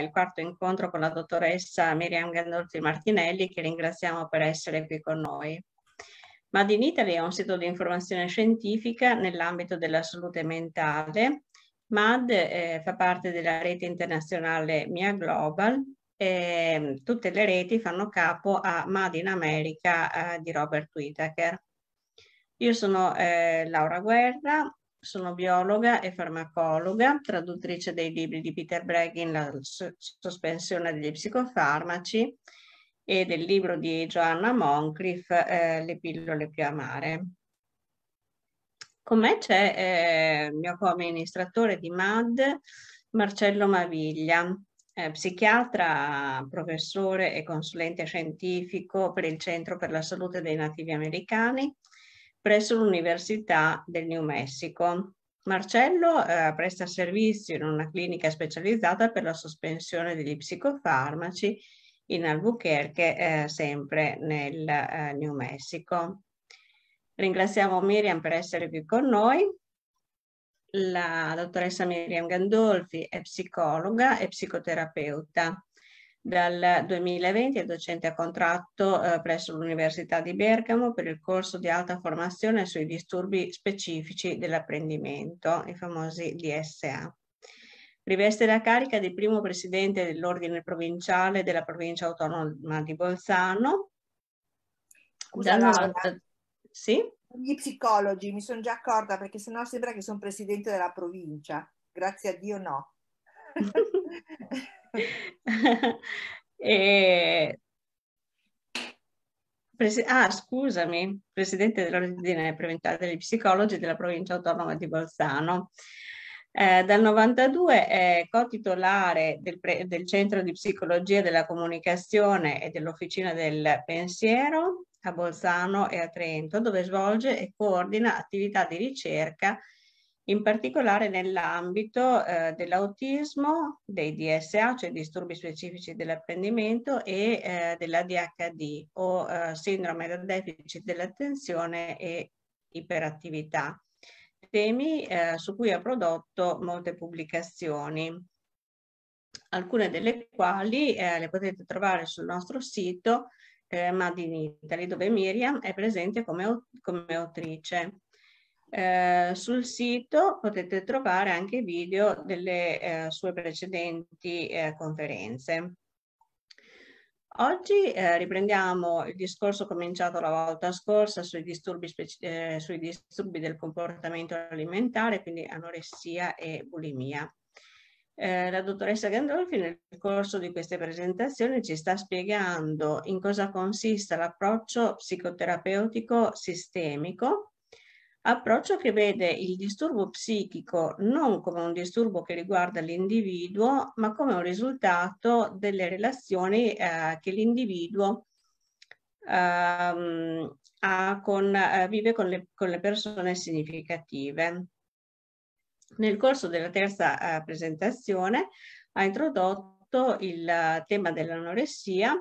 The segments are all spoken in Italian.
il quarto incontro con la dottoressa Miriam Gandolfi Martinelli che ringraziamo per essere qui con noi. Mad in Italy è un sito di informazione scientifica nell'ambito della salute mentale. MAD eh, fa parte della rete internazionale Mia Global e mm, tutte le reti fanno capo a Mad in America eh, di Robert Whitaker. Io sono eh, Laura Guerra, sono biologa e farmacologa, traduttrice dei libri di Peter Breggin, La sospensione degli psicofarmaci e del libro di Joanna Moncliffe, eh, Le pillole più amare. Con me c'è eh, il mio co-amministratore di MAD, Marcello Maviglia, eh, psichiatra, professore e consulente scientifico per il Centro per la Salute dei Nativi Americani, presso l'Università del New Mexico. Marcello eh, presta servizio in una clinica specializzata per la sospensione degli psicofarmaci in Albuquerque, eh, sempre nel eh, New Mexico. Ringraziamo Miriam per essere qui con noi. La dottoressa Miriam Gandolfi è psicologa e psicoterapeuta dal 2020 è docente a contratto eh, presso l'Università di Bergamo per il corso di alta formazione sui disturbi specifici dell'apprendimento, i famosi DSA. Riveste la carica di primo presidente dell'ordine provinciale della provincia autonoma di Bolzano. Scusa, sì? Gli psicologi, mi sono già accorta perché sennò sembra che sono presidente della provincia. Grazie a Dio no. e... Presi... ah, scusami, presidente dell'Ordine Preventale degli Psicologi della provincia autonoma di Bolzano. Eh, dal 92 è co-titolare del, del, Centro di Psicologia della Comunicazione e dell'Officina del Pensiero a Bolzano e a Trento, dove svolge e coordina attività di ricerca in particolare nell'ambito eh, dell'autismo, dei DSA, cioè disturbi specifici dell'apprendimento, e eh, dell'ADHD o eh, sindrome da deficit dell'attenzione e iperattività, temi eh, su cui ha prodotto molte pubblicazioni, alcune delle quali eh, le potete trovare sul nostro sito eh, Made in Italy, dove Miriam è presente come, come autrice. Eh, sul sito potete trovare anche video delle eh, sue precedenti eh, conferenze. Oggi eh, riprendiamo il discorso cominciato la volta scorsa sui disturbi, eh, sui disturbi del comportamento alimentare, quindi anoressia e bulimia. Eh, la dottoressa Gandolfi nel corso di queste presentazioni ci sta spiegando in cosa consiste l'approccio psicoterapeutico sistemico approccio che vede il disturbo psichico non come un disturbo che riguarda l'individuo, ma come un risultato delle relazioni eh, che l'individuo ehm, con, eh, vive con le, con le, persone significative. Nel corso della terza eh, presentazione ha introdotto il eh, tema dell'anoressia,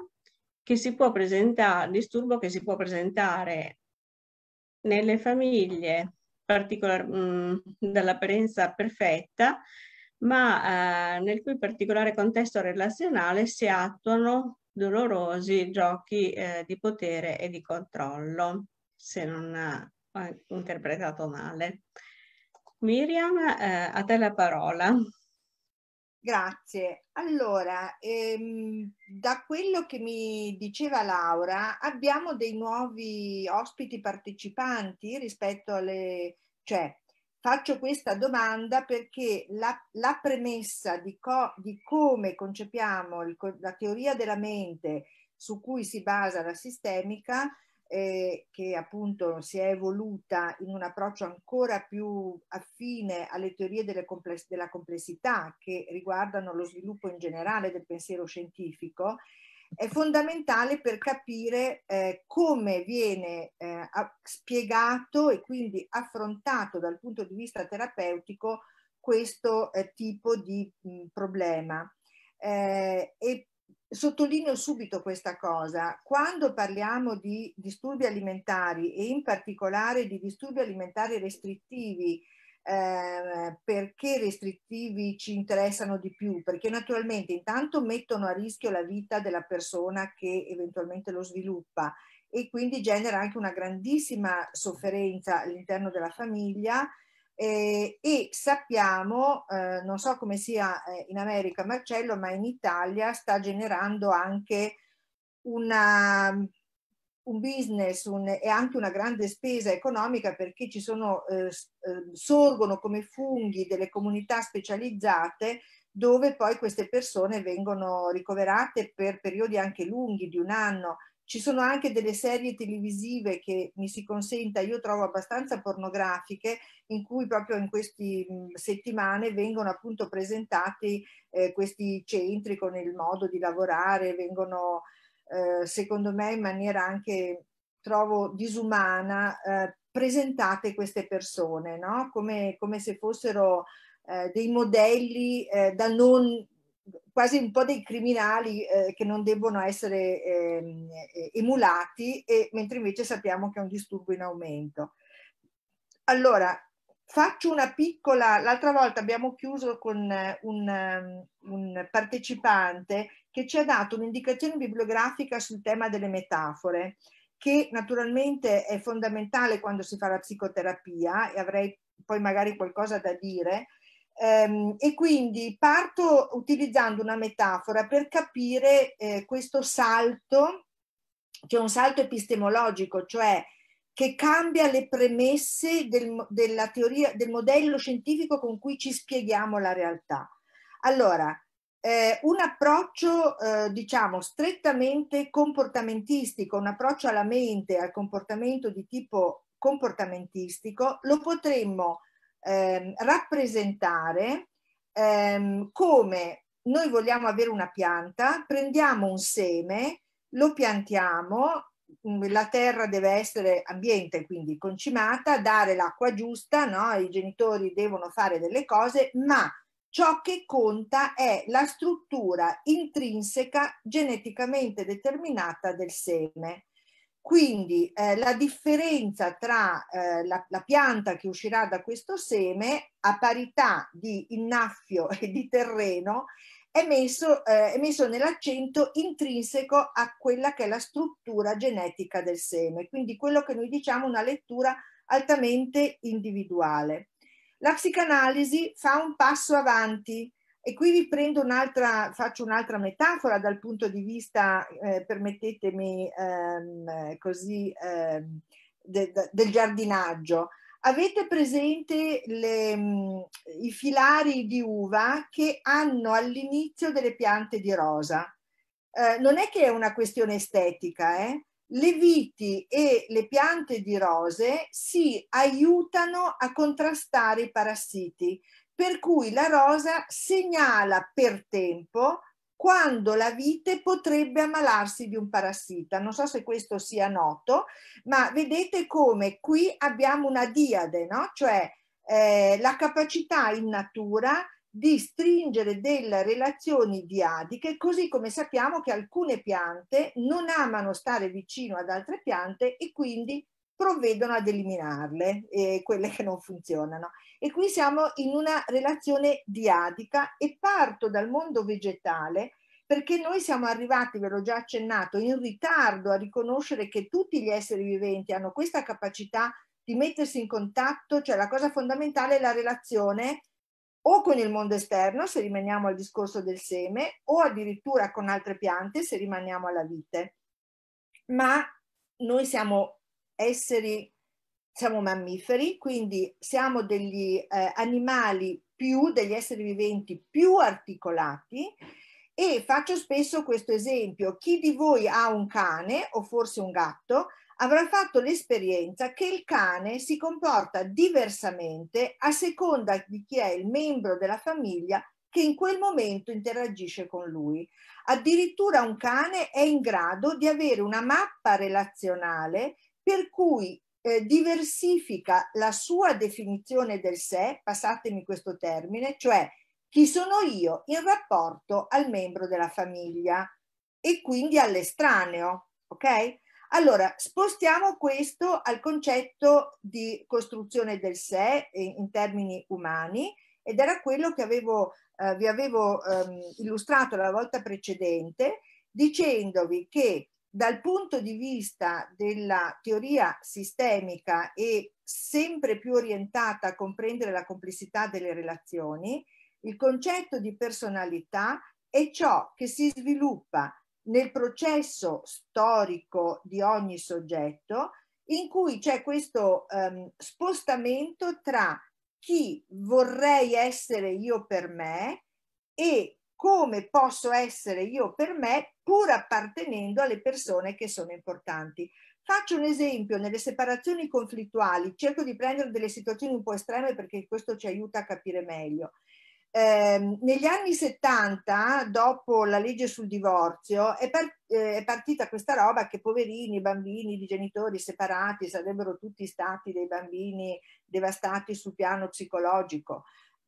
che si può presentare, disturbo che si può presentare nelle famiglie mm, dall'apparenza perfetta, ma eh, nel cui particolare contesto relazionale si attuano dolorosi giochi eh, di potere e di controllo, se non eh, ho interpretato male. Miriam, eh, a te la parola. Grazie. Allora, ehm, da quello che mi diceva Laura, abbiamo dei nuovi ospiti partecipanti rispetto alle... cioè, faccio questa domanda perché la, la premessa di, co, di, come concepiamo il, la teoria della mente su cui si basa la sistemica eh, che appunto si è evoluta in un approccio ancora più affine alle teorie compless- della complessità che riguardano lo sviluppo in generale del pensiero scientifico, è fondamentale per capire eh, come viene eh, spiegato e quindi affrontato dal punto di vista terapeutico questo eh, tipo di mh, problema. Eh, e Sottolineo subito questa cosa. Quando parliamo di disturbi alimentari e in particolare di disturbi alimentari restrittivi, eh, perché restrittivi ci interessano di più? Perché naturalmente intanto mettono a rischio la vita della persona che eventualmente lo sviluppa e quindi genera anche una grandissima sofferenza all'interno della famiglia eh, e sappiamo, eh, non so come sia eh, in America Marcello, ma in Italia sta generando anche una, un business un, e anche una grande spesa economica perché ci sono, eh, eh, sorgono come funghi delle comunità specializzate dove poi queste persone vengono ricoverate per periodi anche lunghi di un anno ci sono anche delle serie televisive che, mi si consenta, io trovo abbastanza pornografiche, in cui proprio in queste mm, settimane vengono appunto presentati eh, questi centri con il modo di lavorare, vengono eh, secondo me in maniera anche, trovo, disumana, eh, presentate queste persone, no? come, come se fossero eh, dei modelli eh, da non quasi un po' dei criminali eh, che non debbono essere ehm, eh, emulati, e, mentre invece sappiamo che è un disturbo in aumento. Allora, faccio una piccola, l'altra volta abbiamo chiuso con eh, un, ehm, un partecipante che ci ha dato un'indicazione bibliografica sul tema delle metafore, che naturalmente è fondamentale quando si fa la psicoterapia e avrei poi magari qualcosa da dire, Ehm, e quindi parto utilizzando una metafora per capire eh, questo salto, che è un salto epistemologico, cioè che cambia le premesse del, della teoria, del modello scientifico con cui ci spieghiamo la realtà. Allora, eh, un approccio, eh, diciamo, strettamente comportamentistico, un approccio alla mente, al comportamento di tipo comportamentistico, lo potremmo ehm, rappresentare ehm, come noi vogliamo avere una pianta, prendiamo un seme, lo piantiamo, mm, la terra deve essere ambiente, quindi concimata, dare l'acqua giusta, no? i genitori devono fare delle cose, ma ciò che conta è la struttura intrinseca geneticamente determinata del seme. Quindi eh, la differenza tra eh, la, la, pianta che uscirà da questo seme a parità di innaffio e di terreno è messo, eh, è messo nell'accento intrinseco a quella che è la struttura genetica del seme, quindi quello che noi diciamo una lettura altamente individuale. La psicanalisi fa un passo avanti e qui vi prendo un'altra, faccio un'altra metafora dal punto di vista, eh, permettetemi ehm, così, ehm, de, de, del giardinaggio. Avete presente le, mm, i filari di uva che hanno all'inizio delle piante di rosa? Eh, non è che è una questione estetica, eh? le viti e le piante di rose si aiutano a contrastare i parassiti per cui la rosa segnala per tempo quando la vite potrebbe ammalarsi di un parassita. Non so se questo sia noto, ma vedete come qui abbiamo una diade, no? cioè eh, la capacità in natura di stringere delle relazioni diadiche, così come sappiamo che alcune piante non amano stare vicino ad altre piante e quindi provvedono ad eliminarle, eh, quelle che non funzionano. E qui siamo in una relazione diadica e parto dal mondo vegetale perché noi siamo arrivati, ve l'ho già accennato, in ritardo a riconoscere che tutti gli esseri viventi hanno questa capacità di mettersi in contatto, cioè la cosa fondamentale è la relazione o con il mondo esterno, se rimaniamo al discorso del seme, o addirittura con altre piante, se rimaniamo alla vite. Ma noi siamo esseri, siamo mammiferi, quindi siamo degli eh, animali più, degli esseri viventi più articolati e faccio spesso questo esempio, chi di voi ha un cane o forse un gatto avrà fatto l'esperienza che il cane si comporta diversamente a seconda di chi è il membro della famiglia che in quel momento interagisce con lui. Addirittura un cane è in grado di avere una mappa relazionale per cui eh, diversifica la sua definizione del sé, passatemi questo termine, cioè chi sono io in rapporto al membro della famiglia e quindi all'estraneo, ok? Allora, spostiamo questo al concetto di costruzione del sé in termini umani ed era quello che avevo, eh, vi avevo ehm, illustrato la volta precedente dicendovi che dal punto di vista della teoria sistemica e sempre più orientata a comprendere la complessità delle relazioni, il concetto di personalità è ciò che si sviluppa nel processo storico di ogni soggetto in cui c'è questo um, spostamento tra chi vorrei essere io per me e come posso essere io per me pur appartenendo alle persone che sono importanti. Faccio un esempio, nelle separazioni conflittuali, cerco di prendere delle situazioni un po' estreme perché questo ci aiuta a capire meglio. Eh, negli anni 70, dopo la legge sul divorzio, è, per, eh, è, partita questa roba che poverini, bambini di genitori separati sarebbero tutti stati dei bambini devastati sul piano psicologico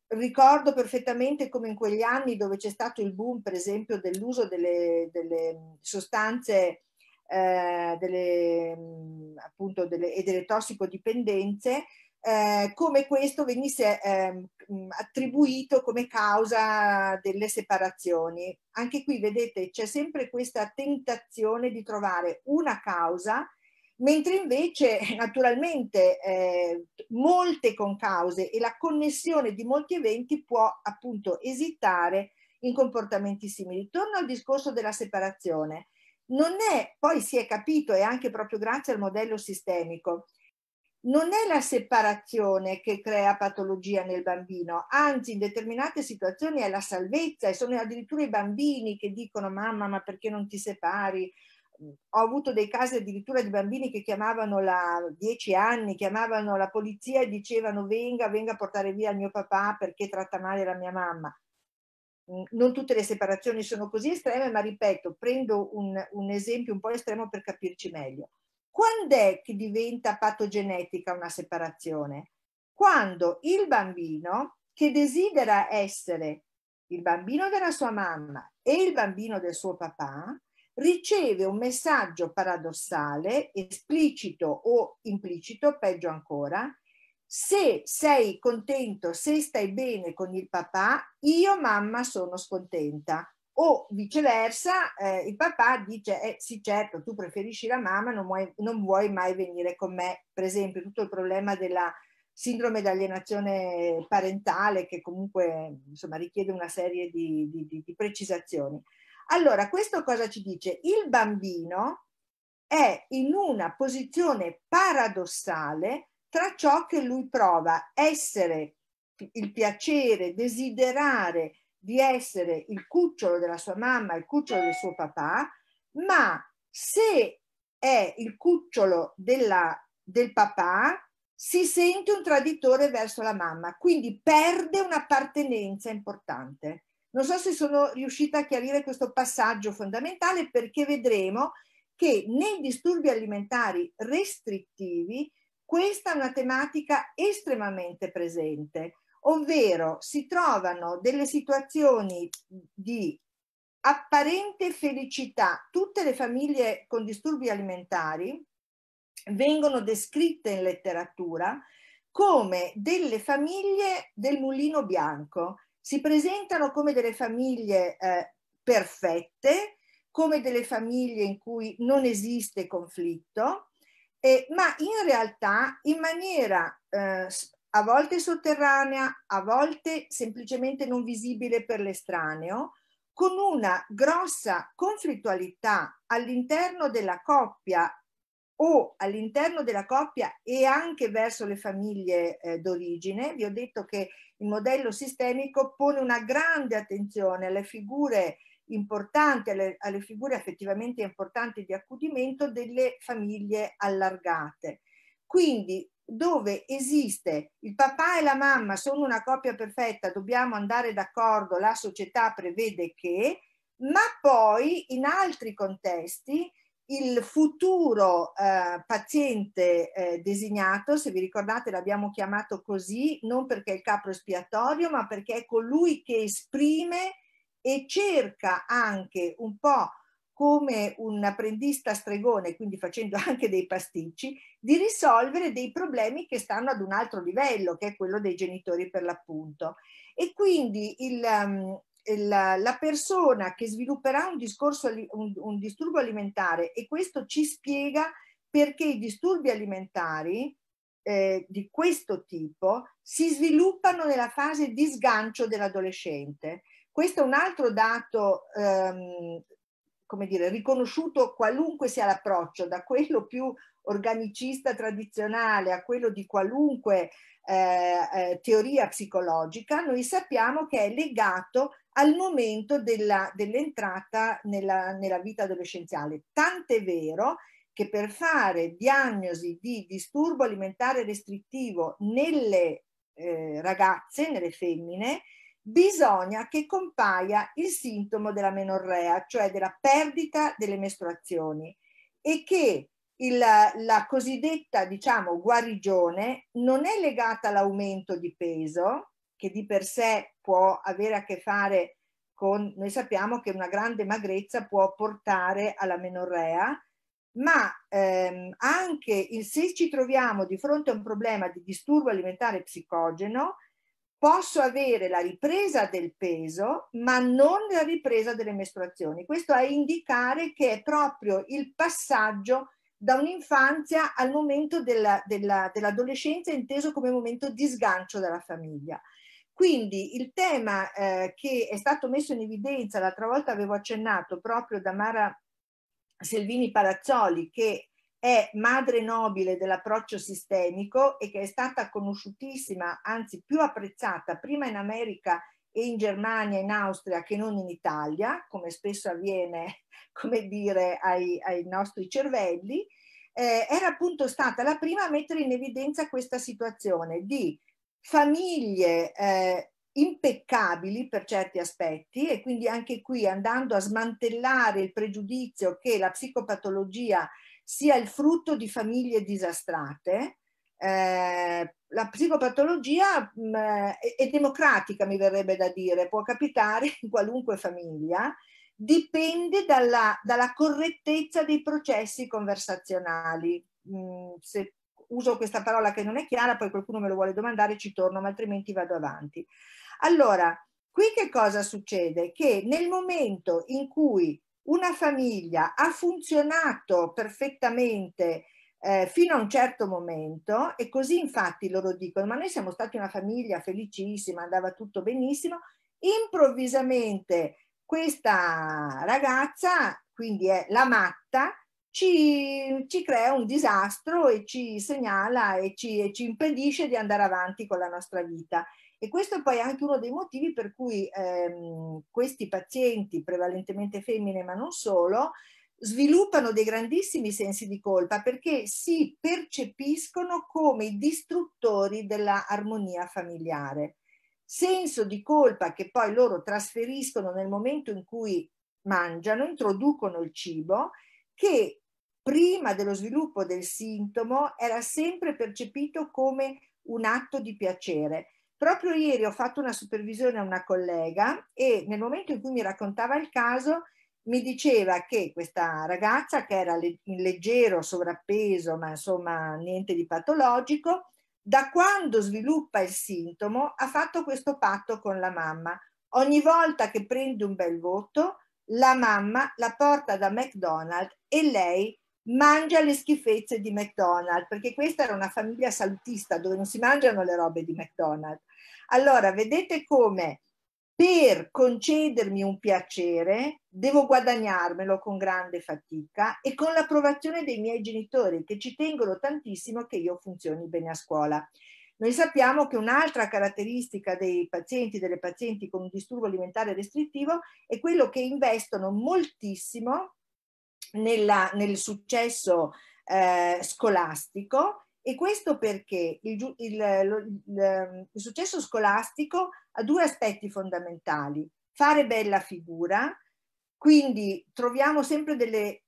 ricordo perfettamente come in quegli anni dove c'è stato il boom, per esempio, dell'uso delle, delle sostanze eh, delle, mm, appunto, delle, e delle tossicodipendenze, eh, come questo venisse eh, attribuito come causa delle separazioni. Anche qui vedete c'è sempre questa tentazione di trovare una causa mentre invece naturalmente eh, molte concause e la connessione di molti eventi può appunto esitare in comportamenti simili. Torno al discorso della separazione. Non è, poi si è capito, e anche proprio grazie al modello sistemico, non è la separazione che crea patologia nel bambino, anzi in determinate situazioni è la salvezza e sono addirittura i bambini che dicono mamma ma perché non ti separi ho avuto dei casi addirittura di bambini che chiamavano la 10 anni, chiamavano la polizia e dicevano venga, venga a portare via il mio papà perché tratta male la mia mamma. Mm, non tutte le separazioni sono così estreme, ma ripeto, prendo un, un esempio un po' estremo per capirci meglio. Quando è che diventa patogenetica una separazione? Quando il bambino che desidera essere il bambino della sua mamma e il bambino del suo papà riceve un messaggio paradossale, esplicito o implicito, peggio ancora, se sei contento, se stai bene con il papà, io mamma sono scontenta. O viceversa, eh, il papà dice, eh, sì certo, tu preferisci la mamma, non vuoi, non vuoi mai venire con me. Per esempio, tutto il problema della sindrome d'alienazione parentale che comunque insomma, richiede una serie di, di, di, di precisazioni. Allora, questo cosa ci dice? Il bambino è in una posizione paradossale tra ciò che lui prova essere il piacere, desiderare di essere il cucciolo della sua mamma, il cucciolo del suo papà, ma se è il cucciolo della, del papà, si sente un traditore verso la mamma, quindi perde un'appartenenza importante. Non so se sono riuscita a chiarire questo passaggio fondamentale perché vedremo che nei disturbi alimentari restrittivi questa è una tematica estremamente presente, ovvero si trovano delle situazioni di apparente felicità. Tutte le famiglie con disturbi alimentari vengono descritte in letteratura come delle famiglie del mulino bianco, si presentano come delle famiglie eh, perfette, come delle famiglie in cui non esiste conflitto, eh, ma in realtà in maniera eh, a volte sotterranea, a volte semplicemente non visibile per l'estraneo, con una grossa conflittualità all'interno della coppia o all'interno della coppia e anche verso le famiglie eh, d'origine. Vi ho detto che il modello sistemico pone una grande attenzione alle figure importanti, alle, alle figure effettivamente importanti di accudimento delle famiglie allargate. Quindi dove esiste il papà e la mamma sono una coppia perfetta, dobbiamo andare d'accordo, la società prevede che, ma poi in altri contesti il futuro eh, paziente eh, designato, se vi ricordate l'abbiamo chiamato così, non perché è il capro espiatorio, ma perché è colui che esprime e cerca anche un po' come un apprendista stregone, quindi facendo anche dei pasticci, di risolvere dei problemi che stanno ad un altro livello, che è quello dei genitori per l'appunto. E quindi il, um, la, la, persona che svilupperà un, discorso, un, un disturbo alimentare e questo ci spiega perché i disturbi alimentari eh, di questo tipo si sviluppano nella fase di sgancio dell'adolescente. Questo è un altro dato, ehm, come dire, riconosciuto qualunque sia l'approccio, da quello più organicista tradizionale a quello di qualunque eh, eh, teoria psicologica, noi sappiamo che è legato al momento della, dell'entrata nella, nella vita adolescenziale. Tant'è vero che per fare diagnosi di disturbo alimentare restrittivo nelle eh, ragazze, nelle femmine, bisogna che compaia il sintomo della menorrea, cioè della perdita delle mestruazioni e che il, la cosiddetta, diciamo, guarigione non è legata all'aumento di peso, che di per sé può avere a che fare con, noi sappiamo che una grande magrezza può portare alla menorrea, ma ehm, anche il, se ci troviamo di fronte a un problema di disturbo alimentare psicogeno, posso avere la ripresa del peso, ma non la ripresa delle mestruazioni. Questo a indicare che è proprio il passaggio da un'infanzia al momento della, della, dell'adolescenza inteso come momento di sgancio dalla famiglia. Quindi il tema eh, che è stato messo in evidenza, l'altra volta avevo accennato proprio da Mara Selvini Palazzoli, che è madre nobile dell'approccio sistemico e che è stata conosciutissima, anzi più apprezzata prima in America e in Germania, in Austria che non in Italia, come spesso avviene, come dire, ai, ai nostri cervelli, eh, era appunto stata la prima a mettere in evidenza questa situazione di famiglie eh, impeccabili per certi aspetti e quindi anche qui andando a smantellare il pregiudizio che la psicopatologia sia il frutto di famiglie disastrate. Eh, la psicopatologia mh, mm, è, democratica, mi verrebbe da dire, può capitare in qualunque famiglia, dipende dalla, dalla correttezza dei processi conversazionali. Mh, mm, se uso questa parola che non è chiara, poi qualcuno me lo vuole domandare, ci torno, ma altrimenti vado avanti. Allora, qui che cosa succede? Che nel momento in cui una famiglia ha funzionato perfettamente eh, fino a un certo momento e così infatti loro dicono ma noi siamo stati una famiglia felicissima, andava tutto benissimo, improvvisamente questa ragazza, quindi è la matta, ci, ci crea un disastro e ci segnala e ci, e ci, impedisce di andare avanti con la nostra vita. E questo è poi anche uno dei motivi per cui ehm, questi pazienti, prevalentemente femmine ma non solo, sviluppano dei grandissimi sensi di colpa perché si percepiscono come i distruttori dell'armonia familiare. Senso di colpa che poi loro trasferiscono nel momento in cui mangiano, introducono il cibo, che prima dello sviluppo del sintomo era sempre percepito come un atto di piacere. Proprio ieri ho fatto una supervisione a una collega e nel momento in cui mi raccontava il caso mi diceva che questa ragazza che era in leggero sovrappeso ma insomma niente di patologico da quando sviluppa il sintomo ha fatto questo patto con la mamma. Ogni volta che prende un bel voto la mamma la porta da McDonald's e lei mangia le schifezze di McDonald's, perché questa era una famiglia salutista dove non si mangiano le robe di McDonald's. Allora, vedete come per concedermi un piacere devo guadagnarmelo con grande fatica e con l'approvazione dei miei genitori che ci tengono tantissimo che io funzioni bene a scuola. Noi sappiamo che un'altra caratteristica dei pazienti, delle pazienti con un disturbo alimentare restrittivo, è quello che investono moltissimo nella, nel successo eh, scolastico e questo perché il, il, il, il, successo scolastico ha due aspetti fondamentali. Fare bella figura, quindi troviamo sempre delle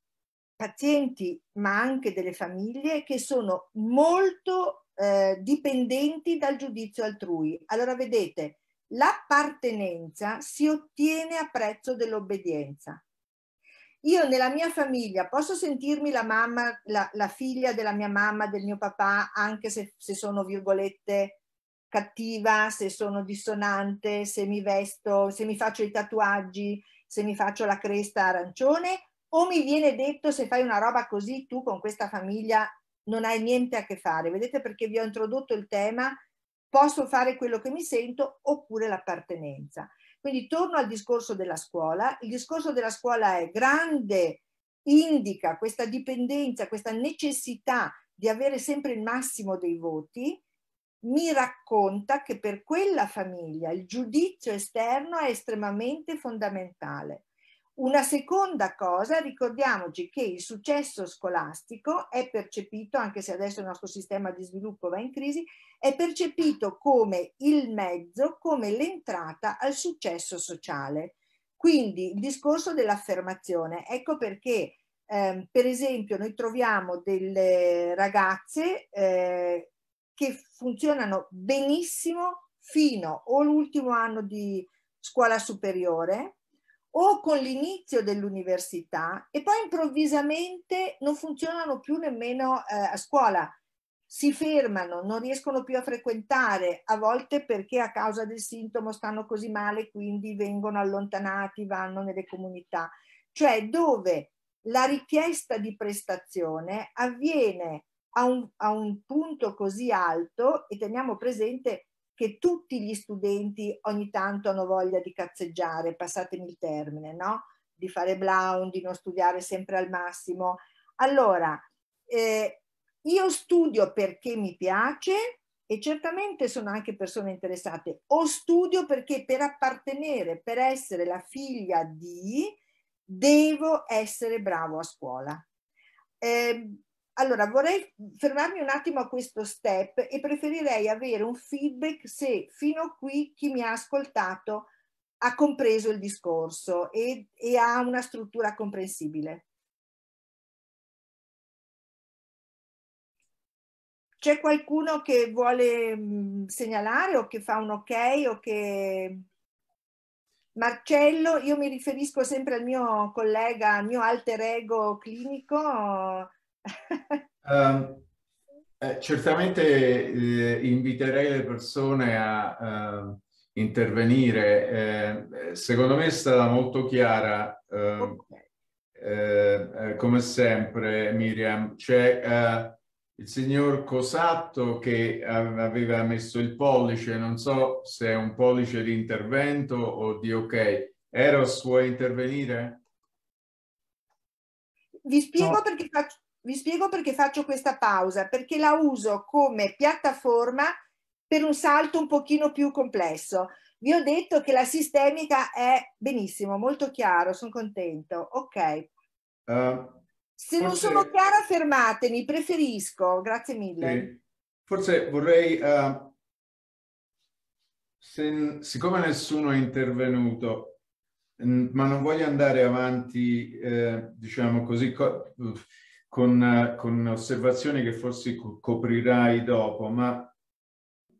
pazienti ma anche delle famiglie che sono molto eh, dipendenti dal giudizio altrui. Allora vedete, l'appartenenza si ottiene a prezzo dell'obbedienza io nella mia famiglia posso sentirmi la mamma, la, la figlia della mia mamma, del mio papà, anche se, se, sono virgolette cattiva, se sono dissonante, se mi vesto, se mi faccio i tatuaggi, se mi faccio la cresta arancione, o mi viene detto se fai una roba così tu con questa famiglia non hai niente a che fare. Vedete perché vi ho introdotto il tema, posso fare quello che mi sento oppure l'appartenenza. Quindi torno al discorso della scuola. Il discorso della scuola è grande, indica questa dipendenza, questa necessità di avere sempre il massimo dei voti, mi racconta che per quella famiglia il giudizio esterno è estremamente fondamentale. Una seconda cosa, ricordiamoci che il successo scolastico è percepito, anche se adesso il nostro sistema di sviluppo va in crisi, è percepito come il mezzo, come l'entrata al successo sociale. Quindi il discorso dell'affermazione, ecco perché eh, per esempio noi troviamo delle ragazze eh, che funzionano benissimo fino all'ultimo anno di scuola superiore, o con l'inizio dell'università e poi improvvisamente non funzionano più nemmeno eh, a scuola, si fermano, non riescono più a frequentare, a volte perché a causa del sintomo stanno così male, quindi vengono allontanati, vanno nelle comunità, cioè dove la richiesta di prestazione avviene a un, a un punto così alto e teniamo presente che tutti gli studenti ogni tanto hanno voglia di cazzeggiare, passatemi il termine, no? di fare blown, di non studiare sempre al massimo. Allora, eh, io studio perché mi piace e certamente sono anche persone interessate, o studio perché per appartenere, per essere la figlia di, devo essere bravo a scuola. Eh, allora, vorrei fermarmi un attimo a questo step e preferirei avere un feedback se fino a qui chi mi ha ascoltato ha compreso il discorso e, e ha una struttura comprensibile. C'è qualcuno che vuole mm, segnalare o che fa un ok o che... Marcello, io mi riferisco sempre al mio collega, al mio alter ego clinico, um, eh, certamente eh, inviterei le persone a ehm, eh, intervenire. secondo me è stata molto chiara, ehm, okay. Eh, eh, come sempre, Miriam. C'è eh, il signor Cosatto che aveva messo il pollice, non so se è un pollice di intervento o di ok. Eros, vuoi intervenire? Vi spiego no. perché faccio vi spiego perché faccio questa pausa, perché la uso come piattaforma per un salto un pochino più complesso. Vi ho detto che la sistemica è benissimo, molto chiaro, sono contento. Ok. Uh, Se non sono chiara, fermatemi, preferisco. Grazie mille. Sì. Forse vorrei... Uh... Se, siccome nessuno è intervenuto, ma non voglio andare avanti, eh, diciamo così, con, con osservazioni che forse coprirai dopo, ma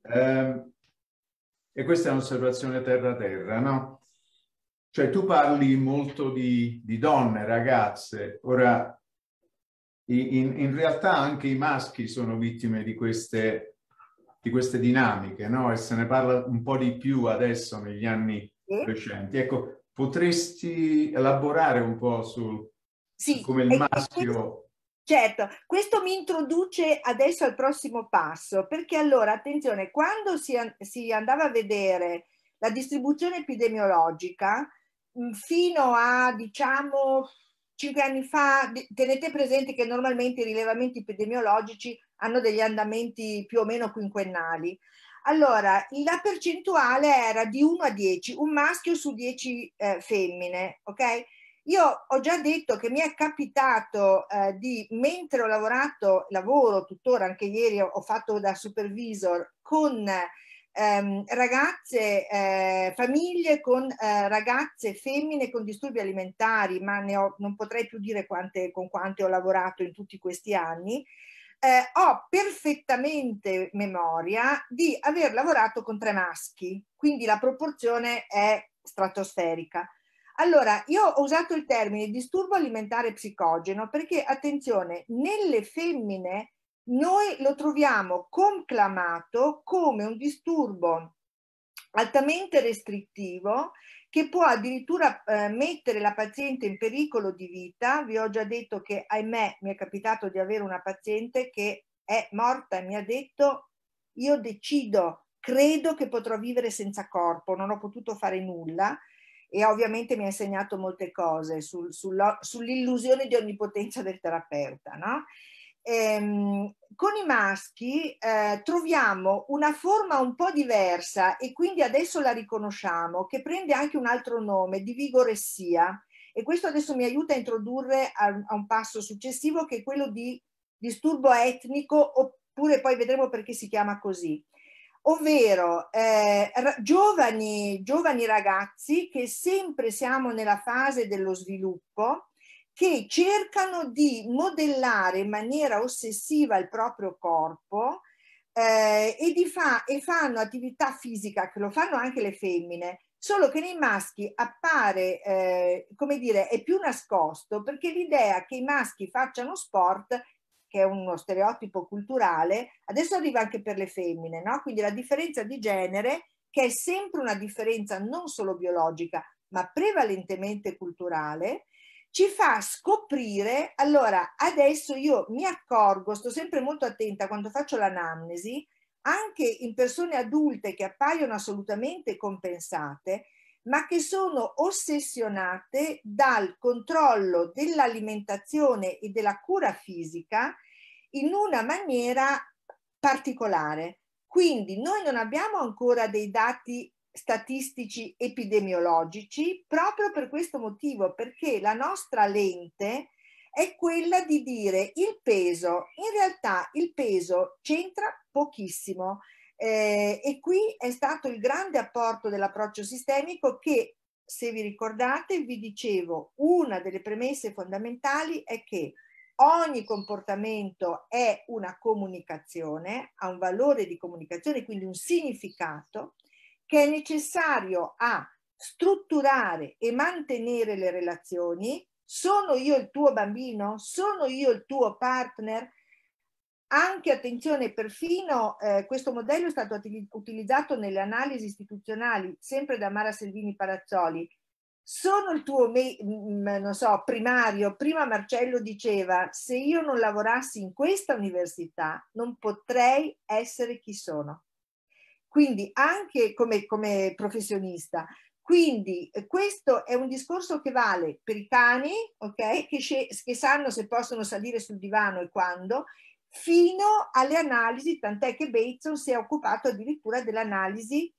ehm, e questa è un'osservazione terra-terra, no? Cioè tu parli molto di, di donne, ragazze, ora in, in, realtà anche i maschi sono vittime di queste, di queste dinamiche, no? E se ne parla un po' di più adesso negli anni recenti. Ecco, potresti elaborare un po' su, sì, come il maschio... Certo, questo mi introduce adesso al prossimo passo, perché allora attenzione, quando si, si andava a vedere la distribuzione epidemiologica, mhmm, fino a diciamo cinque anni fa, tenete presente che normalmente i rilevamenti epidemiologici hanno degli andamenti più o meno quinquennali. Allora, la percentuale era di 1 a 10, un maschio su 10 eh, femmine, ok? Io ho già detto che mi è capitato eh, di, mentre ho lavorato, lavoro tuttora, anche ieri ho, fatto da supervisor con ehm, ragazze, eh, famiglie con eh, ragazze femmine con disturbi alimentari, ma ho, non potrei più dire quante, con quante ho lavorato in tutti questi anni. Eh, ho perfettamente memoria di aver lavorato con tre maschi, quindi la proporzione è stratosferica allora, io ho usato il termine disturbo alimentare psicogeno perché, attenzione, nelle femmine noi lo troviamo conclamato come un disturbo altamente restrittivo che può addirittura eh, mettere la paziente in pericolo di vita. Vi ho già detto che, ahimè, mi è capitato di avere una paziente che è morta e mi ha detto io decido, credo che potrò vivere senza corpo, non ho potuto fare nulla e ovviamente mi ha insegnato molte cose sul, sul, sull'illusione di onnipotenza del terapeuta. No? Ehm, con i maschi eh, troviamo una forma un po' diversa e quindi adesso la riconosciamo, che prende anche un altro nome, di vigoressia. E questo adesso mi aiuta a introdurre a, a un passo successivo che è quello di disturbo etnico oppure poi vedremo perché si chiama così ovvero eh, giovani, giovani ragazzi che sempre siamo nella fase dello sviluppo, che cercano di modellare in maniera ossessiva il proprio corpo eh, e, di fa, e fanno attività fisica, che lo fanno anche le femmine, solo che nei maschi appare, eh, come dire, è più nascosto perché l'idea che i maschi facciano sport che è uno stereotipo culturale, adesso arriva anche per le femmine, no? Quindi la differenza di genere, che è sempre una differenza non solo biologica, ma prevalentemente culturale, ci fa scoprire, allora adesso io mi accorgo, sto sempre molto attenta quando faccio l'anamnesi, anche in persone adulte che appaiono assolutamente compensate, ma che sono ossessionate dal controllo dell'alimentazione e della cura fisica in una maniera particolare. Quindi noi non abbiamo ancora dei dati statistici epidemiologici proprio per questo motivo, perché la nostra lente è quella di dire il peso, in realtà il peso c'entra pochissimo eh, e qui è stato il grande apporto dell'approccio sistemico che se vi ricordate vi dicevo una delle premesse fondamentali è che ogni comportamento è una comunicazione, ha un valore di comunicazione, quindi un significato che è necessario a strutturare e mantenere le relazioni. Sono io il tuo bambino? Sono io il tuo partner? Anche attenzione, perfino eh, questo modello è stato utilizzato nelle analisi istituzionali, sempre da Mara Selvini Parazzoli, sono il tuo, mm, mm, non so, primario, prima Marcello diceva, se io non lavorassi in questa università non potrei essere chi sono. Quindi anche come, come professionista. Quindi eh, questo è un discorso che vale per i cani, ok, che, che sanno se possono salire sul divano e quando, fino alle analisi, tant'è che Bateson si è occupato addirittura dell'analisi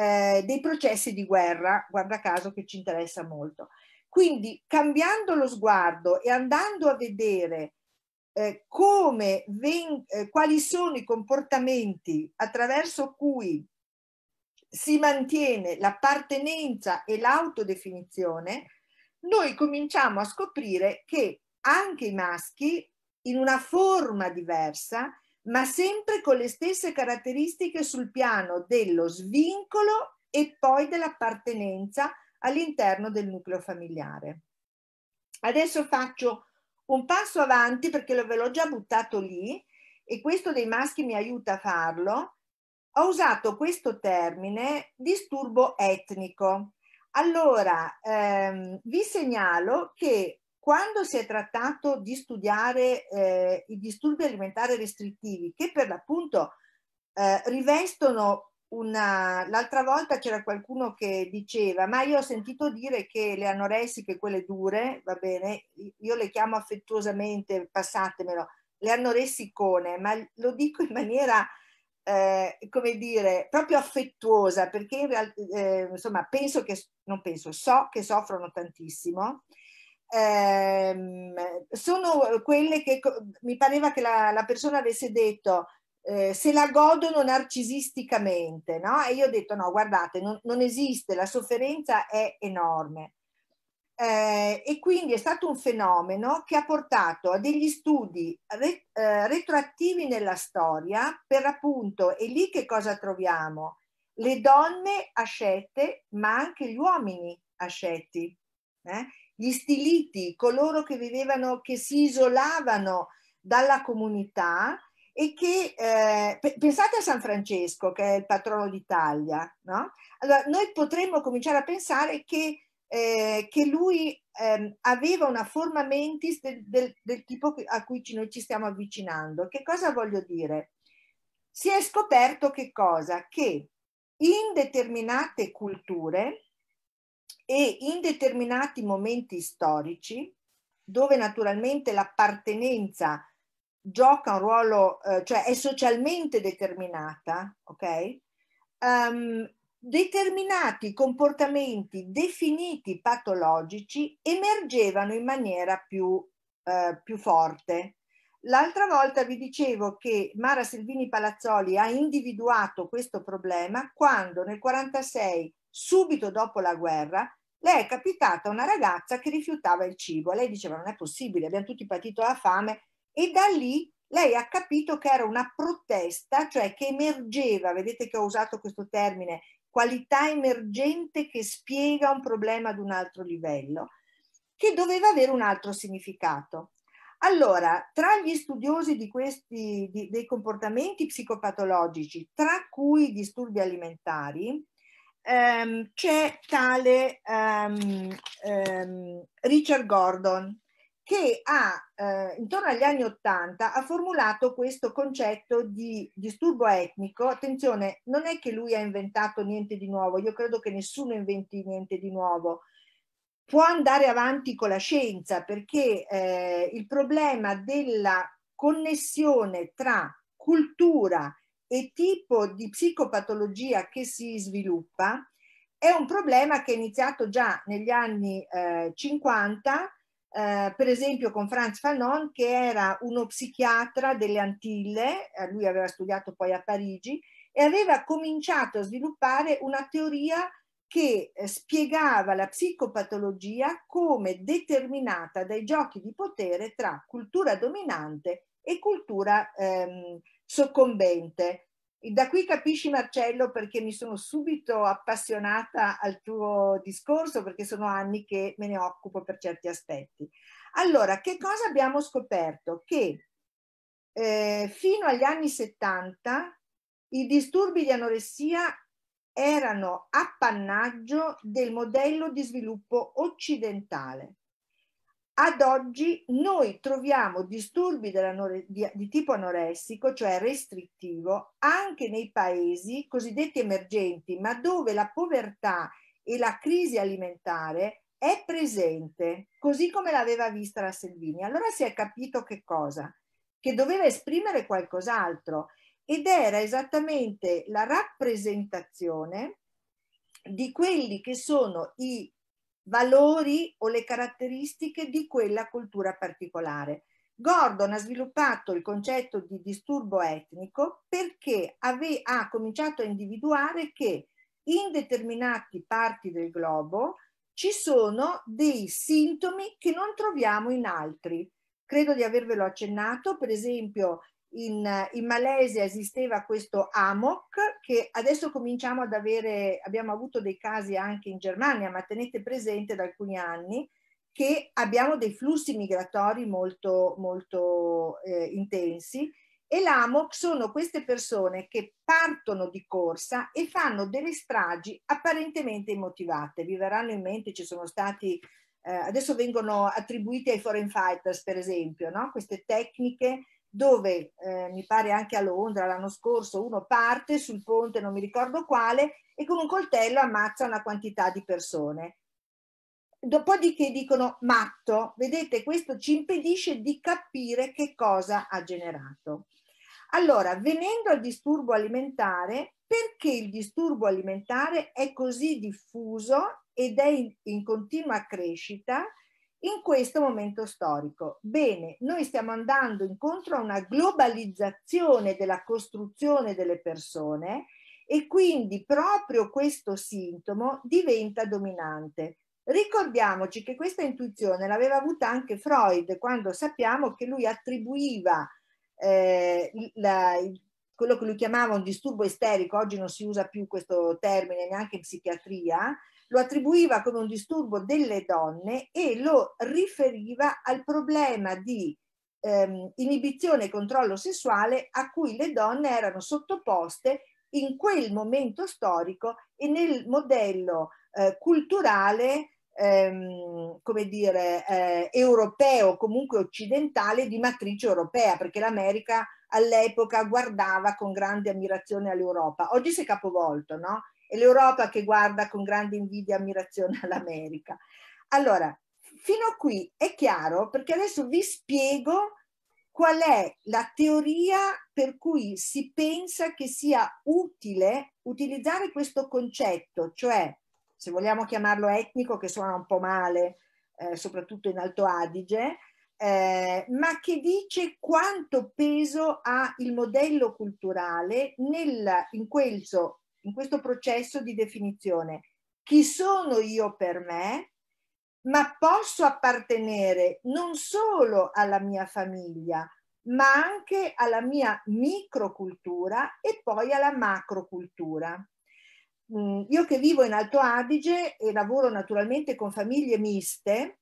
eh, dei processi di guerra, guarda caso che ci interessa molto. Quindi cambiando lo sguardo e andando a vedere eh, come ven- eh, quali sono i comportamenti attraverso cui si mantiene l'appartenenza e l'autodefinizione, noi cominciamo a scoprire che anche i maschi, in una forma diversa, ma sempre con le stesse caratteristiche sul piano dello svincolo e poi dell'appartenenza all'interno del nucleo familiare. Adesso faccio un passo avanti perché ve l'ho già buttato lì e questo dei maschi mi aiuta a farlo. Ho usato questo termine disturbo etnico. Allora, ehm, vi segnalo che quando si è trattato di studiare eh, i disturbi alimentari restrittivi, che per l'appunto eh, rivestono una... L'altra volta c'era qualcuno che diceva, ma io ho sentito dire che le anoressiche, quelle dure, va bene, io le chiamo affettuosamente, passatemelo, le anoressicone, ma lo dico in maniera... Eh, come dire, proprio affettuosa, perché in realtà, eh, insomma, penso che, non penso, so che soffrono tantissimo ehm, sono eh, quelle che mi pareva che la, la persona avesse detto eh, se la godono narcisisticamente, no? E io ho detto no, guardate, non, non esiste, la sofferenza è enorme. Eh, e quindi è stato un fenomeno che ha portato a degli studi re, eh, retroattivi nella storia, per appunto, e lì che cosa troviamo? Le donne ascette, ma anche gli uomini ascetti. Eh? gli stiliti, coloro che vivevano, che si isolavano dalla comunità e che, eh, pensate a San Francesco che è il patrono d'Italia, no? Allora noi potremmo cominciare a pensare che, eh, che lui eh, aveva una forma mentis del, del, del, tipo a cui ci, noi ci stiamo avvicinando. Che cosa voglio dire? Si è scoperto che cosa? Che in determinate culture e in determinati momenti storici, dove naturalmente l'appartenenza gioca un ruolo, eh, cioè è socialmente determinata, ok? Um, determinati comportamenti definiti patologici emergevano in maniera più, eh, più forte. L'altra volta vi dicevo che Mara Silvini Palazzoli ha individuato questo problema quando nel 1946 subito dopo la guerra, le è capitata una ragazza che rifiutava il cibo. Lei diceva non è possibile, abbiamo tutti patito la fame e da lì lei ha capito che era una protesta, cioè che emergeva, vedete che ho usato questo termine, qualità emergente che spiega un problema ad un altro livello, che doveva avere un altro significato. Allora, tra gli studiosi di questi, di, dei comportamenti psicopatologici, tra cui i disturbi alimentari, ehm, c'è tale ehm, ehm, Richard Gordon che ha, eh, intorno agli anni Ottanta, ha formulato questo concetto di disturbo etnico. Attenzione, non è che lui ha inventato niente di nuovo, io credo che nessuno inventi niente di nuovo, può andare avanti con la scienza perché eh, il problema della connessione tra cultura e tipo di psicopatologia che si sviluppa è un problema che è iniziato già negli anni eh, 50, eh, per esempio con Franz Fanon, che era uno psichiatra delle Antille, eh, lui aveva studiato poi a Parigi, e aveva cominciato a sviluppare una teoria che eh, spiegava la psicopatologia come determinata dai giochi di potere tra cultura dominante e cultura ehm, soccombente. Da qui capisci Marcello perché mi sono subito appassionata al tuo discorso perché sono anni che me ne occupo per certi aspetti. Allora, che cosa abbiamo scoperto? Che eh, fino agli anni 70 i disturbi di anoressia erano appannaggio del modello di sviluppo occidentale. Ad oggi noi troviamo disturbi di, di tipo anoressico, cioè restrittivo, anche nei paesi cosiddetti emergenti, ma dove la povertà e la crisi alimentare è presente, così come l'aveva vista la Selvini. Allora si è capito che cosa? Che doveva esprimere qualcos'altro ed era esattamente la rappresentazione di quelli che sono i valori o le caratteristiche di quella cultura particolare. Gordon ha sviluppato il concetto di disturbo etnico perché ave- ha cominciato a individuare che in determinate parti del globo ci sono dei sintomi che non troviamo in altri. Credo di avervelo accennato, per esempio in, in, Malesia esisteva questo AMOC che adesso cominciamo ad avere, abbiamo avuto dei casi anche in Germania, ma tenete presente da alcuni anni che abbiamo dei flussi migratori molto, molto eh, intensi e l'AMOC sono queste persone che partono di corsa e fanno delle stragi apparentemente immotivate. Vi verranno in mente, ci sono stati, eh, adesso vengono attribuiti ai foreign fighters per esempio, no? queste tecniche dove eh, mi pare anche a Londra l'anno scorso uno parte sul ponte, non mi ricordo quale, e con un coltello ammazza una quantità di persone. Dopodiché dicono matto, vedete questo ci impedisce di capire che cosa ha generato. Allora, venendo al disturbo alimentare, perché il disturbo alimentare è così diffuso ed è in, in continua crescita? in questo momento storico. Bene, noi stiamo andando incontro a una globalizzazione della costruzione delle persone e quindi proprio questo sintomo diventa dominante. Ricordiamoci che questa intuizione l'aveva avuta anche Freud quando sappiamo che lui attribuiva eh, la, quello che lui chiamava un disturbo esterico, oggi non si usa più questo termine neanche in psichiatria, lo attribuiva come un disturbo delle donne e lo riferiva al problema di ehm, inibizione e controllo sessuale a cui le donne erano sottoposte in quel momento storico e nel modello eh, culturale Ehm, come dire, eh, europeo, comunque occidentale, di matrice europea, perché l'America all'epoca guardava con grande ammirazione all'Europa. Oggi si è capovolto, no? è l'Europa che guarda con grande invidia e ammirazione all'America. Allora, fino a qui è chiaro perché adesso vi spiego qual è la teoria per cui si pensa che sia utile utilizzare questo concetto, cioè se vogliamo chiamarlo etnico, che suona un po' male, eh, soprattutto in Alto Adige, eh, ma che dice quanto peso ha il modello culturale nel, in, questo, in questo processo di definizione chi sono io per me, ma posso appartenere non solo alla mia famiglia, ma anche alla mia microcultura e poi alla macrocultura. Mm, io che vivo in Alto Adige e lavoro naturalmente con famiglie miste,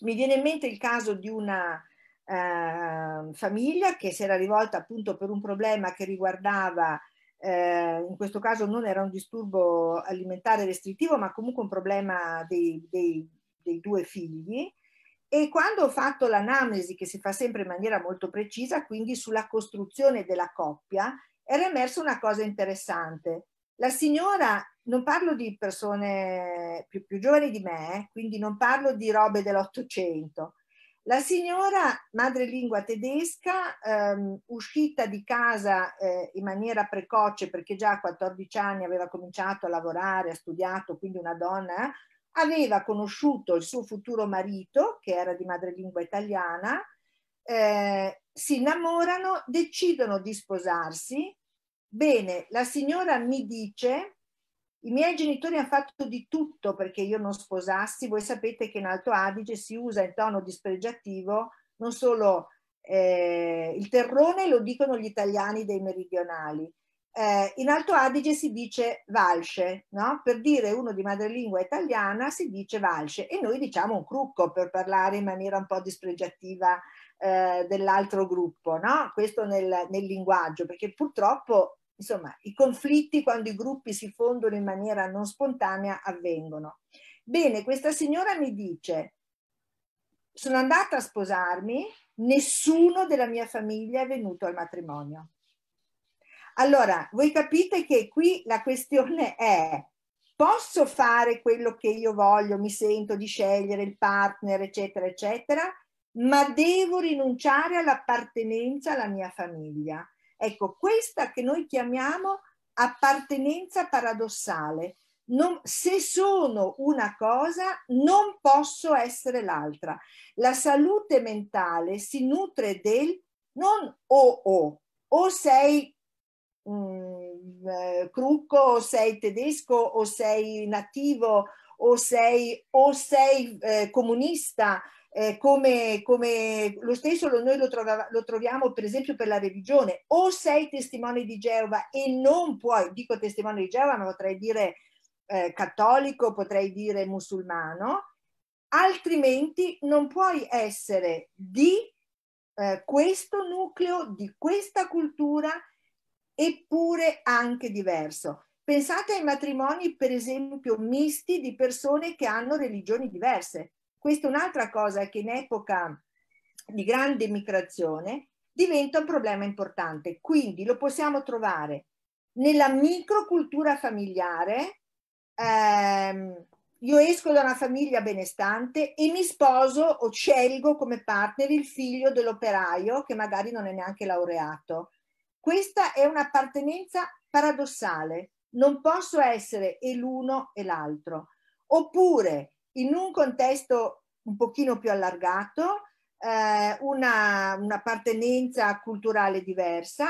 mi viene in mente il caso di una eh, famiglia che si era rivolta appunto per un problema che riguardava eh, in questo caso non era un disturbo alimentare restrittivo, ma comunque un problema dei, dei, dei due figli. E quando ho fatto l'anamnesi, che si fa sempre in maniera molto precisa, quindi sulla costruzione della coppia, era emersa una cosa interessante. La signora, non parlo di persone più, più giovani di me, eh, quindi non parlo di robe dell'Ottocento, la signora madrelingua tedesca, ehm, uscita di casa eh, in maniera precoce perché già a 14 anni aveva cominciato a lavorare, ha studiato, quindi una donna, aveva conosciuto il suo futuro marito, che era di madrelingua italiana, eh, si innamorano, decidono di sposarsi. Bene, la signora mi dice i miei genitori hanno fatto di tutto perché io non sposassi. Voi sapete che in Alto Adige si usa in tono dispregiativo non solo eh, il terrone, lo dicono gli italiani dei meridionali. Eh, in Alto Adige si dice valce, no? per dire uno di madrelingua italiana si dice valce e noi diciamo un crucco per parlare in maniera un po' dispregiativa eh, dell'altro gruppo, no? questo nel, nel linguaggio, perché purtroppo Insomma, i conflitti quando i gruppi si fondono in maniera non spontanea avvengono. Bene, questa signora mi dice, sono andata a sposarmi, nessuno della mia famiglia è venuto al matrimonio. Allora, voi capite che qui la questione è, posso fare quello che io voglio, mi sento di scegliere il partner, eccetera, eccetera, ma devo rinunciare all'appartenenza alla mia famiglia Ecco, questa che noi chiamiamo appartenenza paradossale. Non, se sono una cosa, non posso essere l'altra. La salute mentale si nutre del non o o, o sei mh, mm, eh, crucco, o sei tedesco, o sei nativo, o sei, o sei eh, comunista, eh, come, come, lo stesso lo, noi lo, trova, lo, troviamo per esempio per la religione, o sei testimone di Geova e non puoi, dico testimone di Geova, ma potrei dire eh, cattolico, potrei dire musulmano, altrimenti non puoi essere di eh, questo nucleo, di questa cultura, eppure anche diverso. Pensate ai matrimoni, per esempio, misti di persone che hanno religioni diverse questa è un'altra cosa che in epoca di grande migrazione diventa un problema importante. Quindi lo possiamo trovare nella microcultura familiare. Ehm, io esco da una famiglia benestante e mi sposo o scelgo come partner il figlio dell'operaio che magari non è neanche laureato. Questa è un'appartenenza paradossale, non posso essere e l'uno e l'altro. Oppure in un contesto un pochino più allargato, eh, una, un'appartenenza culturale diversa.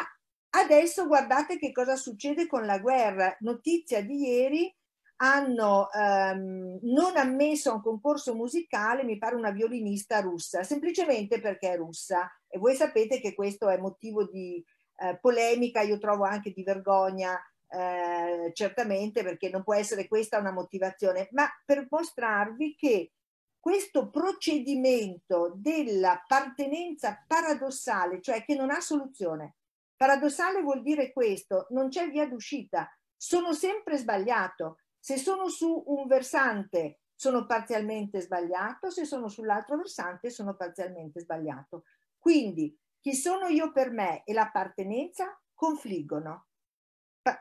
Adesso guardate che cosa succede con la guerra. Notizia di ieri, hanno ehm, non ammesso a un concorso musicale, mi pare una violinista russa, semplicemente perché è russa. E voi sapete che questo è motivo di eh, polemica, io trovo anche di vergogna eh, certamente perché non può essere questa una motivazione, ma per mostrarvi che questo procedimento dell'appartenenza paradossale, cioè che non ha soluzione, paradossale vuol dire questo, non c'è via d'uscita, sono sempre sbagliato, se sono su un versante sono parzialmente sbagliato, se sono sull'altro versante sono parzialmente sbagliato. Quindi chi sono io per me e l'appartenenza confliggono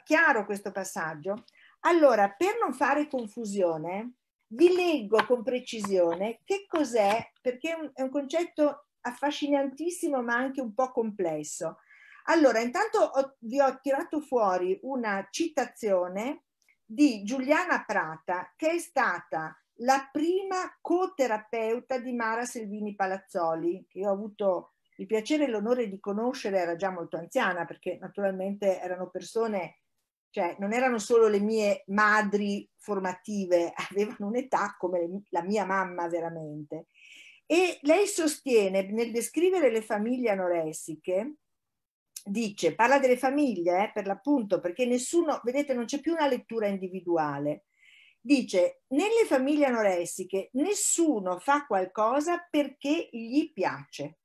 chiaro questo passaggio? Allora, per non fare confusione, vi leggo con precisione che cos'è, perché è un, è un concetto affascinantissimo ma anche un po' complesso. Allora, intanto ho, vi ho tirato fuori una citazione di Giuliana Prata, che è stata la prima co-terapeuta di Mara Selvini Palazzoli, che ho avuto il piacere e l'onore di conoscere era già molto anziana perché naturalmente erano persone, cioè non erano solo le mie madri formative, avevano un'età come la mia mamma veramente. E lei sostiene nel descrivere le famiglie anoressiche, dice, parla delle famiglie eh, per l'appunto, perché nessuno, vedete, non c'è più una lettura individuale. Dice, nelle famiglie anoressiche nessuno fa qualcosa perché gli piace.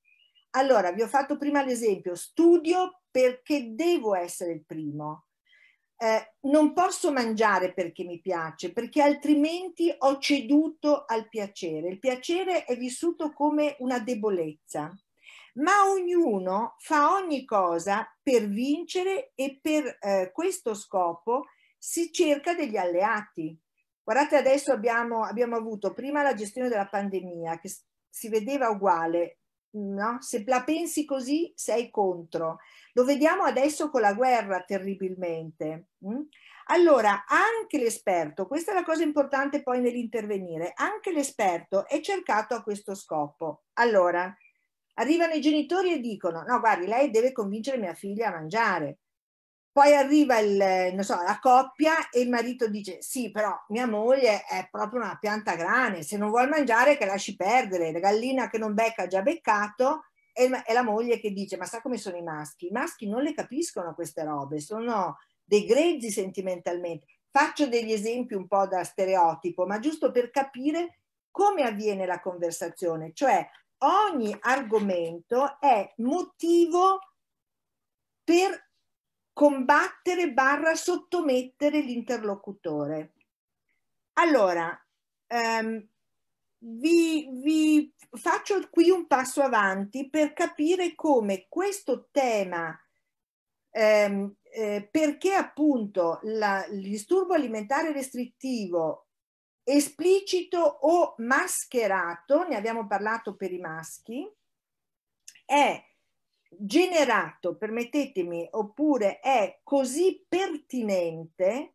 Allora, vi ho fatto prima l'esempio, studio perché devo essere il primo. Eh, non posso mangiare perché mi piace, perché altrimenti ho ceduto al piacere. Il piacere è vissuto come una debolezza, ma ognuno fa ogni cosa per vincere e per eh, questo scopo si cerca degli alleati. Guardate, adesso abbiamo, abbiamo avuto prima la gestione della pandemia, che si vedeva uguale, no? se la pensi così sei contro. Lo vediamo adesso con la guerra terribilmente. Mm? Allora, anche l'esperto, questa è la cosa importante poi nell'intervenire, anche l'esperto è cercato a questo scopo. Allora, arrivano i genitori e dicono, no, guardi, lei deve convincere mia figlia a mangiare. Poi arriva il, so, la coppia e il marito dice sì, però mia moglie è proprio una pianta grane, se non vuol mangiare che lasci perdere, la gallina che non becca ha già beccato e, e la moglie che dice ma sa come sono i maschi? I maschi non le capiscono queste robe, sono dei grezzi sentimentalmente. Faccio degli esempi un po' da stereotipo, ma giusto per capire come avviene la conversazione, cioè ogni argomento è motivo per combattere barra sottomettere l'interlocutore. Allora, ehm, vi, vi, faccio qui un passo avanti per capire come questo tema, ehm, eh, perché appunto la, il disturbo alimentare restrittivo esplicito o mascherato, ne abbiamo parlato per i maschi, è generato, permettetemi, oppure è così pertinente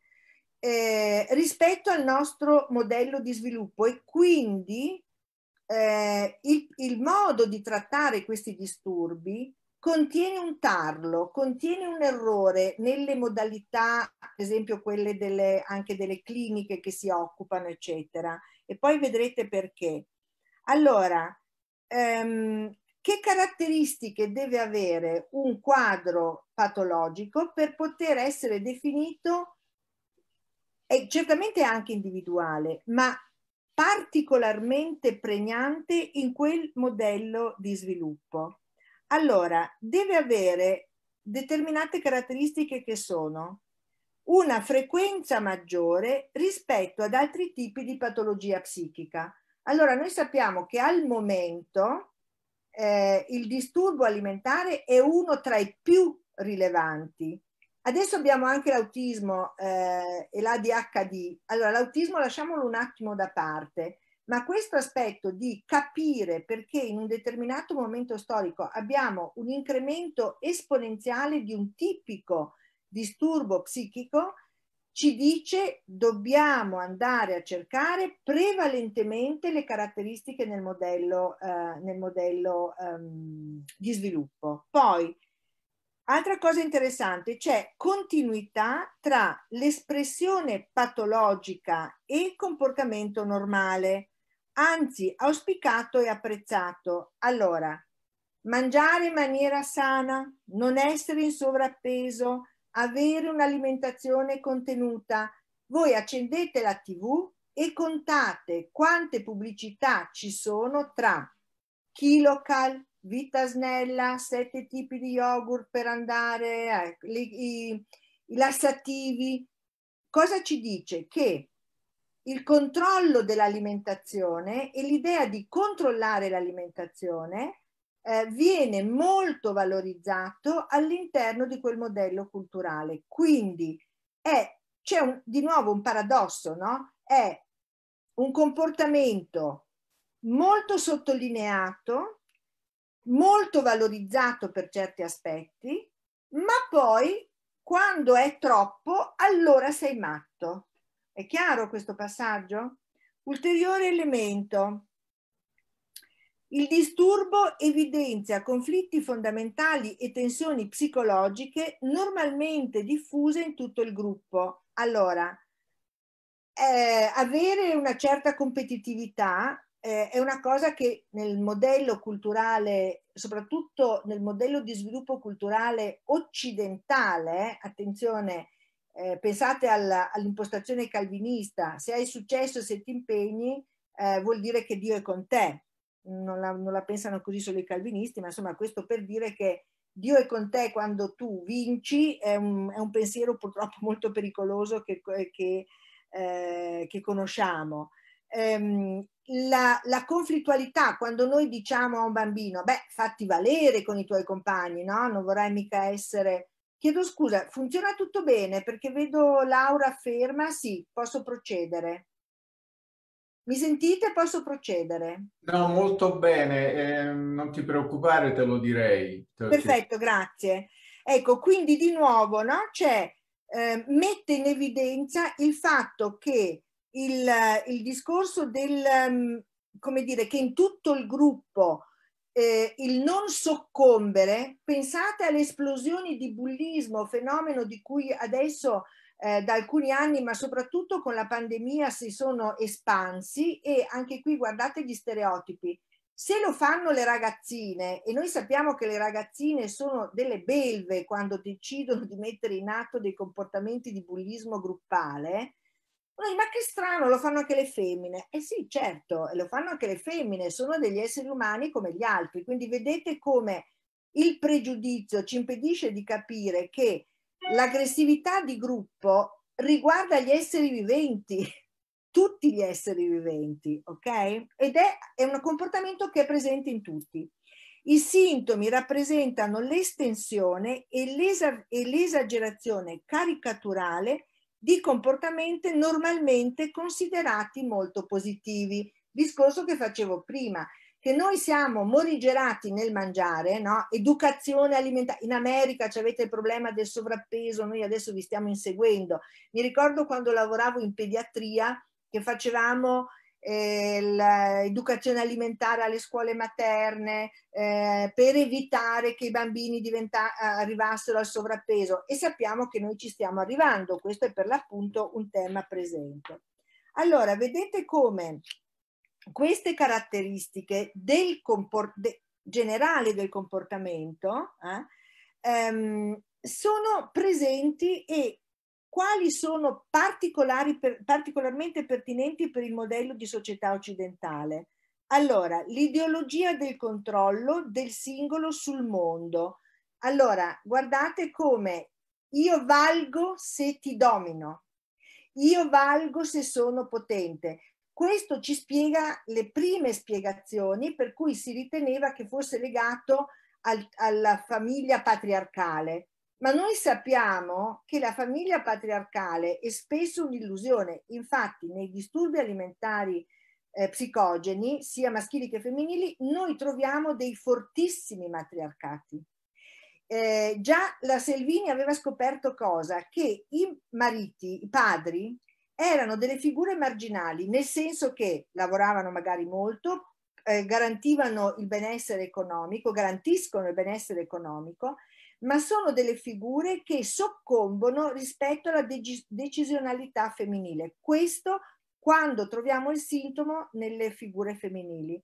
eh, rispetto al nostro modello di sviluppo e quindi eh, il, il modo di trattare questi disturbi contiene un tarlo, contiene un errore nelle modalità, per esempio quelle delle, anche delle cliniche che si occupano, eccetera. E poi vedrete perché. Allora, ehm, che caratteristiche deve avere un quadro patologico per poter essere definito e certamente anche individuale, ma particolarmente pregnante in quel modello di sviluppo. Allora, deve avere determinate caratteristiche che sono una frequenza maggiore rispetto ad altri tipi di patologia psichica. Allora, noi sappiamo che al momento eh, il disturbo alimentare è uno tra i più rilevanti. Adesso abbiamo anche l'autismo eh, e l'ADHD. Allora, l'autismo lasciamolo un attimo da parte, ma questo aspetto di capire perché in un determinato momento storico abbiamo un incremento esponenziale di un tipico disturbo psichico ci dice dobbiamo andare a cercare prevalentemente le caratteristiche nel modello, eh, nel modello ehm, di sviluppo. Poi, altra cosa interessante, c'è continuità tra l'espressione patologica e il comportamento normale, anzi auspicato e apprezzato. Allora, mangiare in maniera sana, non essere in sovrappeso, avere un'alimentazione contenuta. Voi accendete la tv e contate quante pubblicità ci sono tra Kilocal, Vita Snella, sette tipi di yogurt per andare, i, eh, i, i lassativi. Cosa ci dice? Che il controllo dell'alimentazione e l'idea di controllare l'alimentazione eh, viene molto valorizzato all'interno di quel modello culturale. Quindi c'è un, di nuovo un paradosso, no? È un comportamento molto sottolineato, molto valorizzato per certi aspetti, ma poi quando è troppo, allora sei matto. È chiaro questo passaggio? Ulteriore elemento, il disturbo evidenzia conflitti fondamentali e tensioni psicologiche normalmente diffuse in tutto il gruppo. Allora, eh, avere una certa competitività eh, è una cosa che nel modello culturale, soprattutto nel modello di sviluppo culturale occidentale, attenzione, eh, pensate alla, all'impostazione calvinista, se hai successo, se ti impegni, eh, vuol dire che Dio è con te non la, non la pensano così solo i calvinisti, ma insomma questo per dire che Dio è con te quando tu vinci è un, è un pensiero purtroppo molto pericoloso che, eh, che, eh, che conosciamo. Ehm, la, la, conflittualità, quando noi diciamo a un bambino, beh, fatti valere con i tuoi compagni, no? Non vorrai mica essere... Chiedo scusa, funziona tutto bene perché vedo Laura ferma, sì, posso procedere. Mi sentite? Posso procedere? No, molto bene, eh, non ti preoccupare, te lo direi. Te lo Perfetto, grazie. Ecco, quindi di nuovo no? c'è, eh, mette in evidenza il fatto che il, il discorso del, mm, come dire, che in tutto il gruppo eh, il non soccombere, pensate alle esplosioni di bullismo, fenomeno di cui adesso eh, da alcuni anni, ma soprattutto con la pandemia si sono espansi e anche qui guardate gli stereotipi. Se lo fanno le ragazzine, e noi sappiamo che le ragazzine sono delle belve quando decidono di mettere in atto dei comportamenti di bullismo gruppale, noi, ma che strano, lo fanno anche le femmine. Eh sì, certo, lo fanno anche le femmine, sono degli esseri umani come gli altri. Quindi vedete come il pregiudizio ci impedisce di capire che l'aggressività di gruppo riguarda gli esseri viventi, tutti gli esseri viventi, ok? Ed è, è un comportamento che è presente in tutti. I sintomi rappresentano l'estensione e, l'esa- e l'esagerazione caricaturale di comportamenti normalmente considerati molto positivi, discorso che facevo prima che noi siamo morigerati nel mangiare, no? educazione alimentare. In America avete il problema del sovrappeso, noi adesso vi stiamo inseguendo. Mi ricordo quando lavoravo in pediatria che facevamo eh, l'educazione alimentare alle scuole materne eh, per evitare che i bambini diventa- eh, arrivassero al sovrappeso e sappiamo che noi ci stiamo arrivando, questo è per l'appunto un tema presente. Allora, vedete come queste caratteristiche del de generali del comportamento eh, ehm, sono presenti e quali sono per, particolarmente pertinenti per il modello di società occidentale. Allora, l'ideologia del controllo del singolo sul mondo. Allora, guardate come io valgo se ti domino, io valgo se sono potente. Questo ci spiega le prime spiegazioni per cui si riteneva che fosse legato al, alla famiglia patriarcale. Ma noi sappiamo che la famiglia patriarcale è spesso un'illusione. Infatti nei disturbi alimentari eh, psicogeni, sia maschili che femminili, noi troviamo dei fortissimi matriarcati. Eh, già la Selvini aveva scoperto cosa? Che i mariti, i padri, erano delle figure marginali, nel senso che lavoravano magari molto, eh, garantivano il benessere economico, garantiscono il benessere economico, ma sono delle figure che soccombono rispetto alla dec decisionalità femminile. Questo quando troviamo il sintomo nelle figure femminili.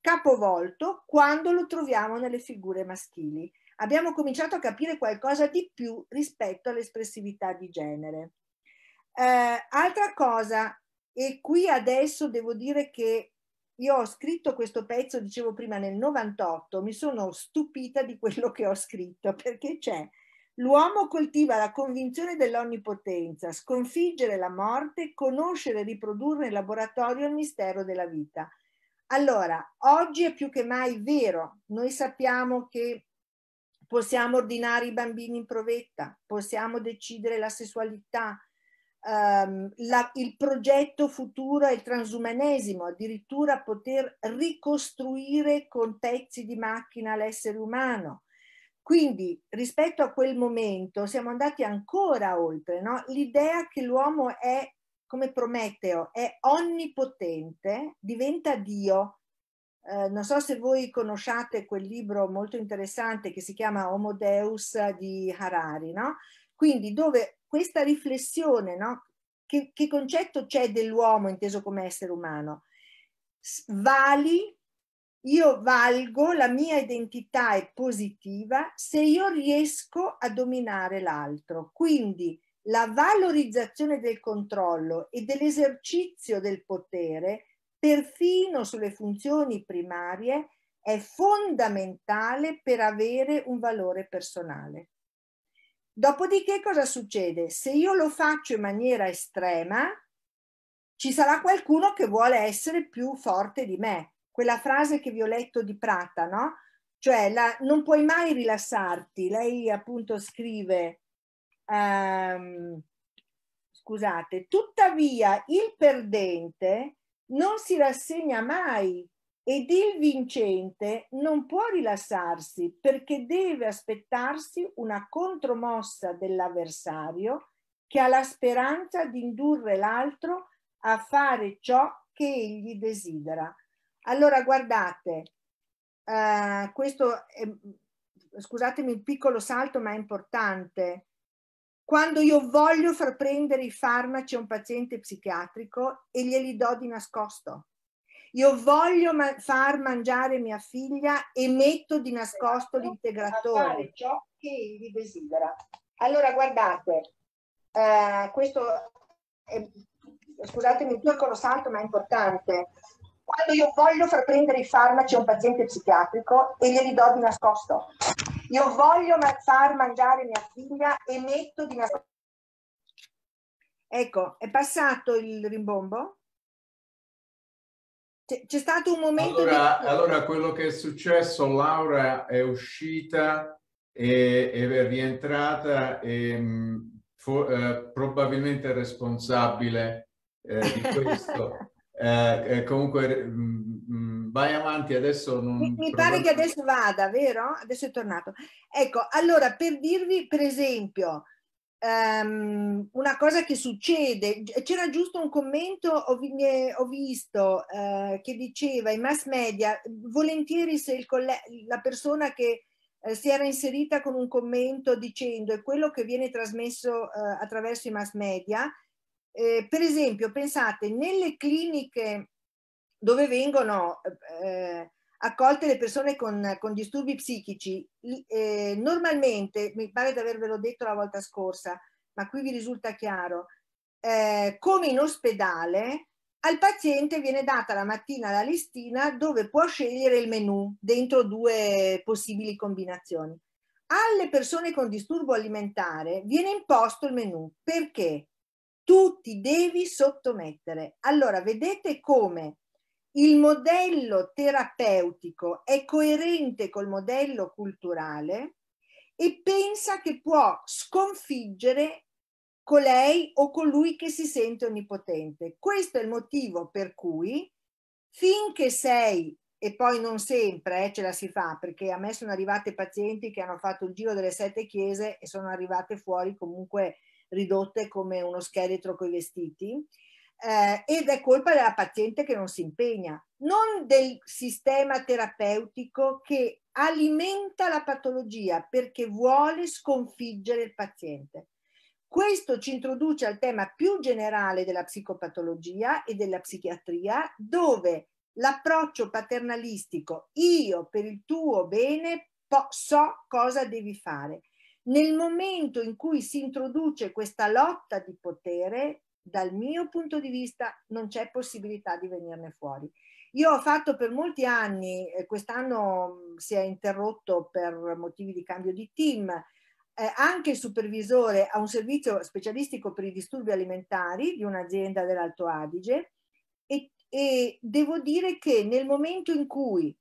Capovolto quando lo troviamo nelle figure maschili. Abbiamo cominciato a capire qualcosa di più rispetto all'espressività di genere. Eh, altra cosa, e qui adesso devo dire che io ho scritto questo pezzo, dicevo prima, nel 98, mi sono stupita di quello che ho scritto, perché c'è L'uomo coltiva la convinzione dell'onnipotenza, sconfiggere la morte, conoscere e riprodurre in laboratorio il mistero della vita. Allora, oggi è più che mai vero, noi sappiamo che possiamo ordinare i bambini in provetta, possiamo decidere la sessualità, ehm, la, il progetto futuro è il transumanesimo, addirittura poter ricostruire con pezzi di macchina l'essere umano. Quindi rispetto a quel momento siamo andati ancora oltre, no? l'idea che l'uomo è come Prometeo, è onnipotente, diventa Dio. Eh, non so se voi conosciate quel libro molto interessante che si chiama Homo Deus di Harari, no? Quindi dove questa riflessione, no? Che, che concetto c'è dell'uomo inteso come essere umano? Vali, io valgo, la mia identità è positiva se io riesco a dominare l'altro. Quindi la valorizzazione del controllo e dell'esercizio del potere, perfino sulle funzioni primarie, è fondamentale per avere un valore personale. Dopodiché cosa succede? Se io lo faccio in maniera estrema, ci sarà qualcuno che vuole essere più forte di me. Quella frase che vi ho letto di Prata, no? Cioè, la, non puoi mai rilassarti. Lei appunto scrive, um, scusate, tuttavia il perdente non si rassegna mai ed il vincente non può rilassarsi perché deve aspettarsi una contromossa dell'avversario che ha la speranza di indurre l'altro a fare ciò che egli desidera. Allora guardate, eh, questo è, scusatemi il piccolo salto ma è importante. Quando io voglio far prendere i farmaci a un paziente psichiatrico e glieli do di nascosto, io voglio ma- far mangiare mia figlia e metto di nascosto l'integratore. fare ciò che egli desidera. Allora guardate, eh, questo è, scusatemi il piccolo salto ma è importante. Quando io voglio far prendere i farmaci a un paziente psichiatrico e glieli do di nascosto. Io voglio ma- far mangiare mia figlia e metto di nascosto. Ecco, è passato il rimbombo? C'è stato un momento allora, di... Eh, allora, quello che è successo, Laura è uscita e, e è rientrata e mm, fu, eh, probabilmente responsabile eh, di questo. eh, eh comunque, mh, mm, mm, vai avanti, adesso non... Mi, mi pare che adesso vada, vero? Adesso è tornato. Ecco, allora, per dirvi, per esempio, um, una cosa che succede. C'era giusto un commento, ho, vi, ho visto, uh, che diceva i mass media, volentieri se la persona che uh, si era inserita con un commento dicendo è quello che viene trasmesso uh, attraverso i mass media. Eh, per esempio, pensate, nelle cliniche dove vengono... Eh, accolte le persone con, con disturbi psichici, eh, normalmente, mi pare di avervelo detto la volta scorsa, ma qui vi risulta chiaro, eh, come in ospedale, al paziente viene data la mattina la listina dove può scegliere il menù dentro due possibili combinazioni. Alle persone con disturbo alimentare viene imposto il menù perché tu ti devi sottomettere. Allora, vedete come il modello terapeutico è coerente col modello culturale e pensa che può sconfiggere colei o colui che si sente onnipotente. Questo è il motivo per cui finché sei e poi non sempre eh, ce la si fa, perché a me sono arrivate pazienti che hanno fatto il giro delle sette chiese e sono arrivate fuori comunque ridotte come uno scheletro coi vestiti eh, ed è colpa della paziente che non si impegna, non del sistema terapeutico che alimenta la patologia perché vuole sconfiggere il paziente. Questo ci introduce al tema più generale della psicopatologia e della psichiatria, dove l'approccio paternalistico, io per il tuo bene so cosa devi fare. Nel momento in cui si introduce questa lotta di potere, dal mio punto di vista non c'è possibilità di venirne fuori. Io ho fatto per molti anni, quest'anno mm, si è interrotto per motivi di cambio di team, eh, anche il supervisore a un servizio specialistico per i disturbi alimentari di un'azienda dell'Alto Adige e, e devo dire che nel momento in cui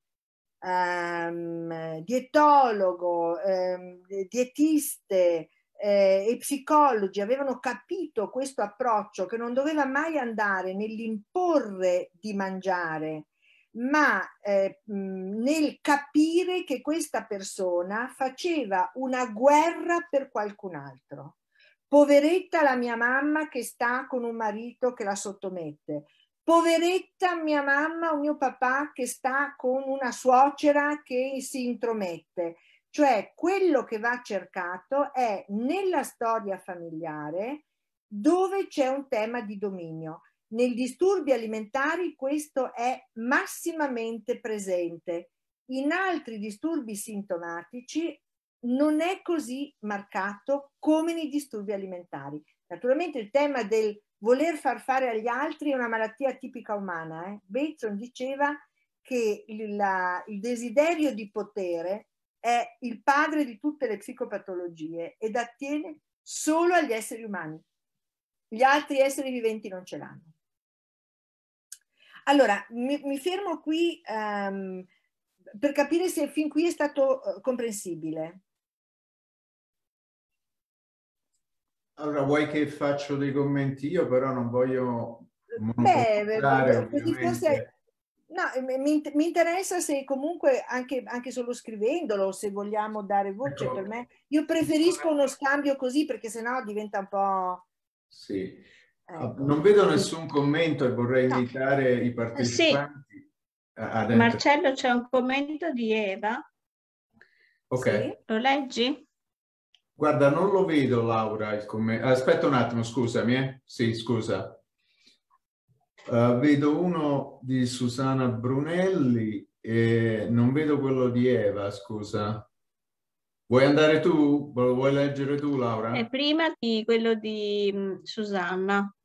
ehm, dietologo, ehm, dietiste, eh, i psicologi avevano capito questo approccio che non doveva mai andare nell'imporre di mangiare, ma eh, nel capire che questa persona faceva una guerra per qualcun altro. Poveretta la mia mamma che sta con un marito che la sottomette. Poveretta mia mamma o mio papà che sta con una suocera che si intromette cioè quello che va cercato è nella storia familiare dove c'è un tema di dominio. Nei disturbi alimentari questo è massimamente presente. In altri disturbi sintomatici non è così marcato come nei disturbi alimentari. Naturalmente il tema del voler far fare agli altri è una malattia tipica umana. Eh? Bateson diceva che il, la, il desiderio di potere è il padre di tutte le psicopatologie ed attiene solo agli esseri umani. Gli altri esseri viventi non ce l'hanno. Allora, mi, mi fermo qui um, per capire se fin qui è stato uh, comprensibile. Allora, vuoi che faccio dei commenti io, però non voglio... Beh, così forse No, mi, mi, interessa se comunque anche, anche, solo scrivendolo, se vogliamo dare voce per me. Io preferisco uno scambio così perché sennò diventa un po'... Sì. Ecco. Ah, non vedo nessun commento e vorrei no. invitare i partecipanti. Sì. Ad Marcello c'è un commento di Eva. Ok. Sì. Lo leggi? Guarda, non lo vedo Laura il commento. Aspetta un attimo, scusami. Eh? Sì, scusa. Eh, vedo uno di Susana Brunelli e non vedo quello di Eva, scusa. Vuoi andare tu? Lo vuoi leggere tu, Laura? È eh, prima di quello di mm, Susanna.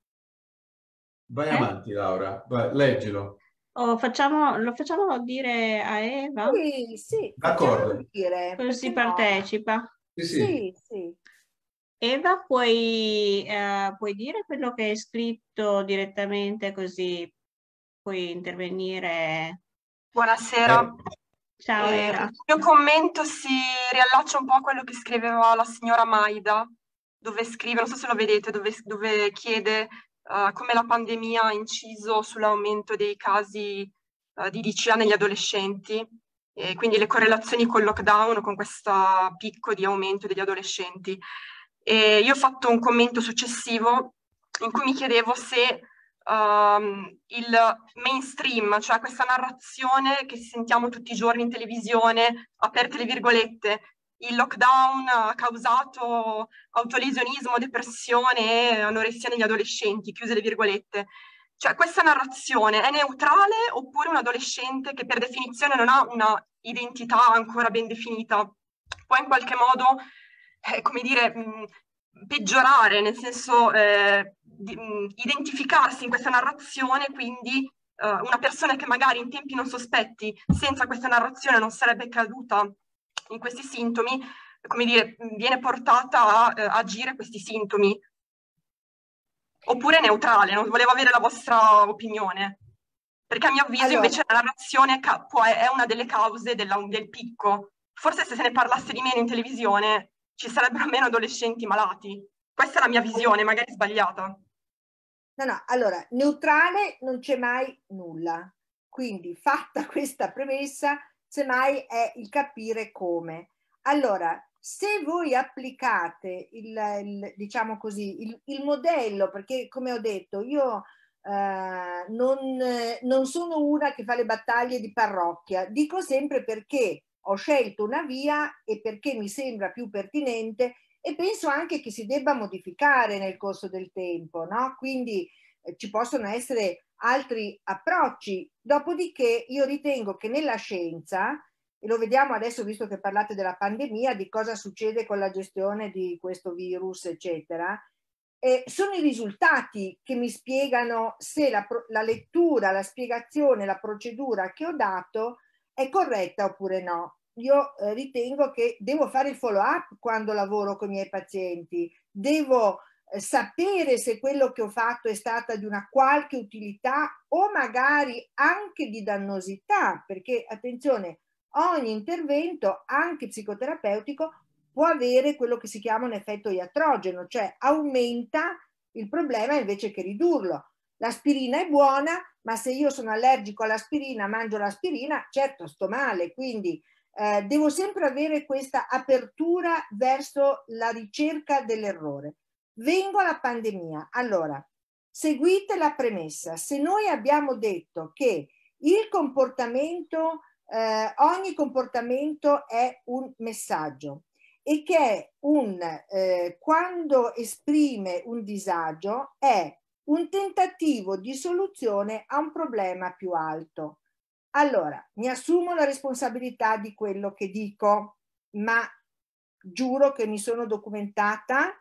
Vai eh? avanti, Laura, Vai, leggilo. Oh, facciamo, lo facciamo dire a Eva? Sì, sì. D'accordo. Così no. partecipa. Sì, sì. sì, sì. Eva, puoi, eh, puoi, dire quello che hai scritto direttamente così puoi intervenire? Buonasera. Eh, Ciao eh, Eva. Il mio commento si riallaccia un po' a quello che scriveva la signora Maida, dove scrive, non so se lo vedete, dove, dove chiede uh, come la pandemia ha inciso sull'aumento dei casi uh, di DCA negli adolescenti e quindi le correlazioni col lockdown, con questo picco di aumento degli adolescenti. E io ho fatto un commento successivo in cui mi chiedevo se um, il mainstream, cioè questa narrazione che sentiamo tutti i giorni in televisione, aperte le virgolette, il lockdown ha causato autolesionismo, depressione e anoressia negli adolescenti, chiuse le virgolette. Cioè questa narrazione è neutrale oppure un adolescente che per definizione non ha una identità ancora ben definita può in qualche modo eh, come dire, peggiorare, nel senso eh, identificarsi in questa narrazione, quindi eh, una persona che magari in tempi non sospetti, senza questa narrazione, non sarebbe caduta in questi sintomi, come dire, viene portata a eh, agire questi sintomi. Oppure neutrale, non volevo avere la vostra opinione. Perché a mio avviso allora. invece la narrazione è una delle cause della, del picco. Forse se se ne parlasse di meno in televisione ci sarebbero meno adolescenti malati. Questa è la mia visione, magari sbagliata. No, no, allora, neutrale non c'è mai nulla. Quindi, fatta questa premessa, semmai è il capire come. Allora, se voi applicate il, il diciamo così, il, il, modello, perché come ho detto, io eh, non, non sono una che fa le battaglie di parrocchia, dico sempre perché ho scelto una via e perché mi sembra più pertinente e penso anche che si debba modificare nel corso del tempo, no? Quindi eh, ci possono essere altri approcci. Dopodiché io ritengo che nella scienza, e lo vediamo adesso visto che parlate della pandemia, di cosa succede con la gestione di questo virus, eccetera, eh, sono i risultati che mi spiegano se la, la lettura, la spiegazione, la procedura che ho dato è corretta oppure no? Io eh, ritengo che devo fare il follow up quando lavoro con i miei pazienti, devo eh, sapere se quello che ho fatto è stata di una qualche utilità o magari anche di dannosità, perché attenzione, ogni intervento, anche psicoterapeutico, può avere quello che si chiama un effetto iatrogeno, cioè aumenta il problema invece che ridurlo. L'aspirina è buona, ma se io sono allergico all'aspirina, mangio l'aspirina, certo sto male, quindi eh, devo sempre avere questa apertura verso la ricerca dell'errore. Vengo alla pandemia. Allora, seguite la premessa. Se noi abbiamo detto che il comportamento, eh, ogni comportamento è un messaggio e che un, eh, quando esprime un disagio è un tentativo di soluzione a un problema più alto. Allora, mi assumo la responsabilità di quello che dico, ma giuro che mi sono documentata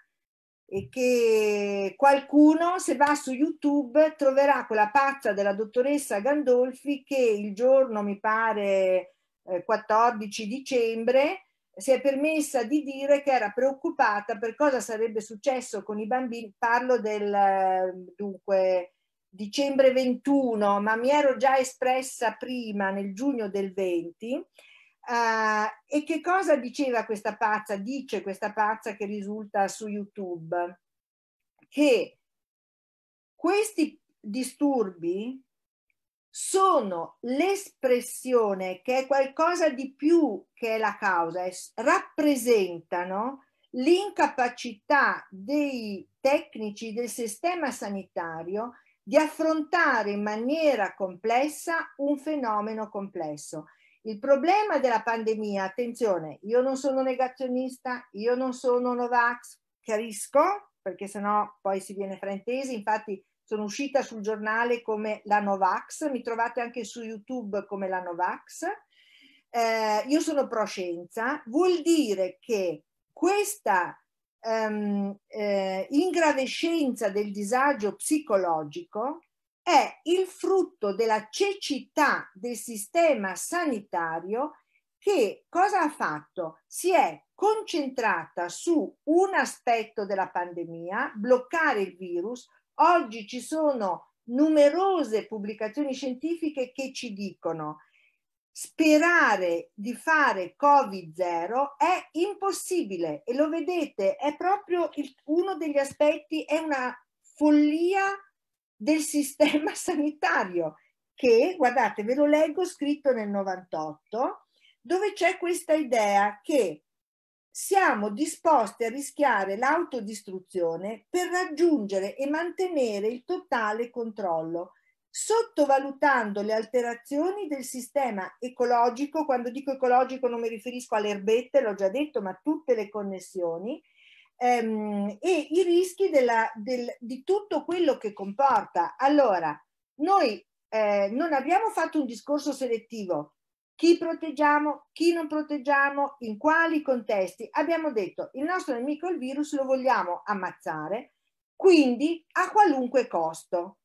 e che qualcuno, se va su YouTube, troverà quella pazza della dottoressa Gandolfi che il giorno, mi pare, 14 eh, dicembre, si è permessa di dire che era preoccupata per cosa sarebbe successo con i bambini, parlo del dunque, dicembre 21, ma mi ero già espressa prima nel giugno del 20. Uh, eh, e che cosa diceva questa pazza? Dice questa pazza che risulta su YouTube che questi disturbi sono l'espressione che è qualcosa di più che è la causa, è, rappresentano l'incapacità dei tecnici del sistema sanitario di affrontare in maniera complessa un fenomeno complesso. Il problema della pandemia, attenzione, io non sono negazionista, io non sono Novax, chiarisco, perché sennò poi si viene fraintesi, infatti sono uscita sul giornale come la Novax, mi trovate anche su YouTube come la Novax. Eh, io sono pro scienza, vuol dire che questa um, eh, ingravescenza del disagio psicologico è il frutto della cecità del sistema sanitario che cosa ha fatto? Si è concentrata su un aspetto della pandemia, bloccare il virus, Oggi ci sono numerose pubblicazioni scientifiche che ci dicono sperare di fare Covid-0 è impossibile e lo vedete, è proprio il, uno degli aspetti, è una follia del sistema sanitario che, guardate, ve lo leggo scritto nel 98, dove c'è questa idea che siamo disposti a rischiare l'autodistruzione per raggiungere e mantenere il totale controllo, sottovalutando le alterazioni del sistema ecologico, quando dico ecologico non mi riferisco alle erbette, l'ho già detto, ma tutte le connessioni, ehm, e i rischi della, del, di tutto quello che comporta. Allora, noi eh, non abbiamo fatto un discorso selettivo, chi proteggiamo, chi non proteggiamo, in quali contesti. Abbiamo detto il nostro nemico il virus lo vogliamo ammazzare, quindi a qualunque costo,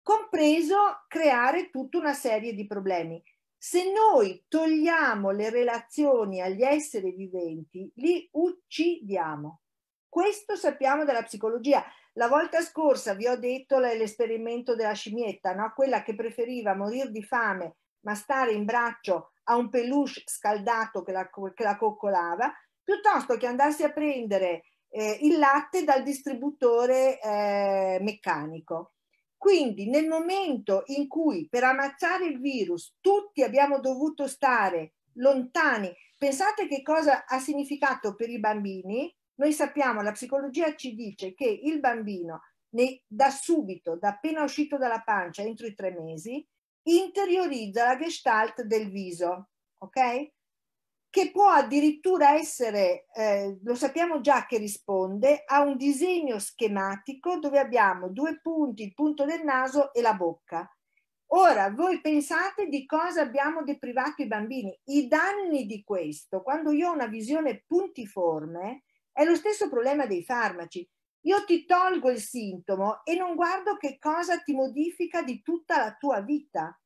compreso creare tutta una serie di problemi. Se noi togliamo le relazioni agli esseri viventi, li uccidiamo. Questo sappiamo dalla psicologia. La volta scorsa vi ho detto l'esperimento della scimmietta, no? quella che preferiva morire di fame ma stare in braccio a un peluche scaldato che la, che la coccolava, piuttosto che andarsi a prendere eh, il latte dal distributore eh, meccanico. Quindi nel momento in cui per ammazzare il virus tutti abbiamo dovuto stare lontani, pensate che cosa ha significato per i bambini, noi sappiamo, la psicologia ci dice che il bambino ne, da subito, da appena uscito dalla pancia, entro i tre mesi, interiorizza la gestalt del viso, ok? Che può addirittura essere, eh, lo sappiamo già che risponde, a un disegno schematico dove abbiamo due punti, il punto del naso e la bocca. Ora, voi pensate di cosa abbiamo deprivato i bambini? I danni di questo, quando io ho una visione puntiforme, è lo stesso problema dei farmaci. Io ti tolgo il sintomo e non guardo che cosa ti modifica di tutta la tua vita.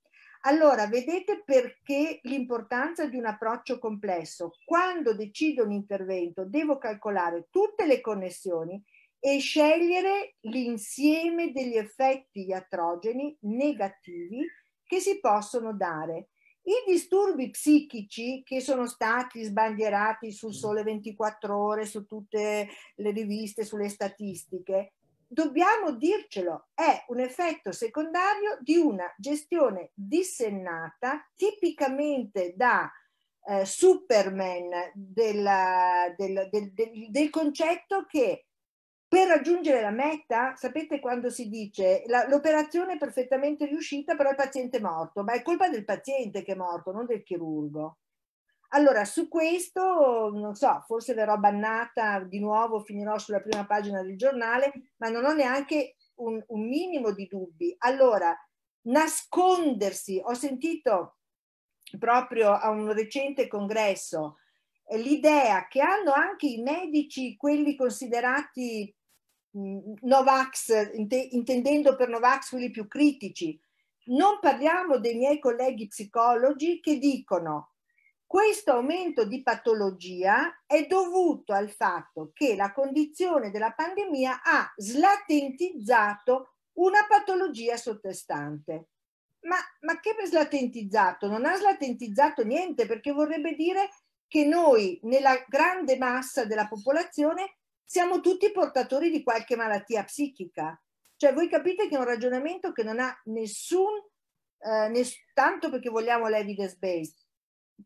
Allora, vedete perché l'importanza di un approccio complesso. Quando decido un intervento, devo calcolare tutte le connessioni e scegliere l'insieme degli effetti iatrogeni negativi che si possono dare. I disturbi psichici che sono stati sbandierati sul sole 24 ore, su tutte le riviste, sulle statistiche, dobbiamo dircelo, è un effetto secondario di una gestione dissennata tipicamente da eh, Superman della, del, del, del, del concetto che per raggiungere la meta, sapete quando si dice la, l'operazione è perfettamente riuscita, però il paziente è morto, ma è colpa del paziente che è morto, non del chirurgo. Allora, su questo, non so, forse verrò bannata di nuovo, finirò sulla prima pagina del giornale, ma non ho neanche un, un minimo di dubbi. Allora, nascondersi, ho sentito proprio a un recente congresso l'idea che hanno anche i medici, quelli considerati mm, Novax, intendendo per Novax quelli più critici, non parliamo dei miei colleghi psicologi che dicono questo aumento di patologia è dovuto al fatto che la condizione della pandemia ha slatentizzato una patologia sottostante. Ma, ma che slatentizzato? Non ha slatentizzato niente perché vorrebbe dire che noi nella grande massa della popolazione siamo tutti portatori di qualche malattia psichica. Cioè voi capite che è un ragionamento che non ha nessun, eh, ness- tanto perché vogliamo l'evidence based.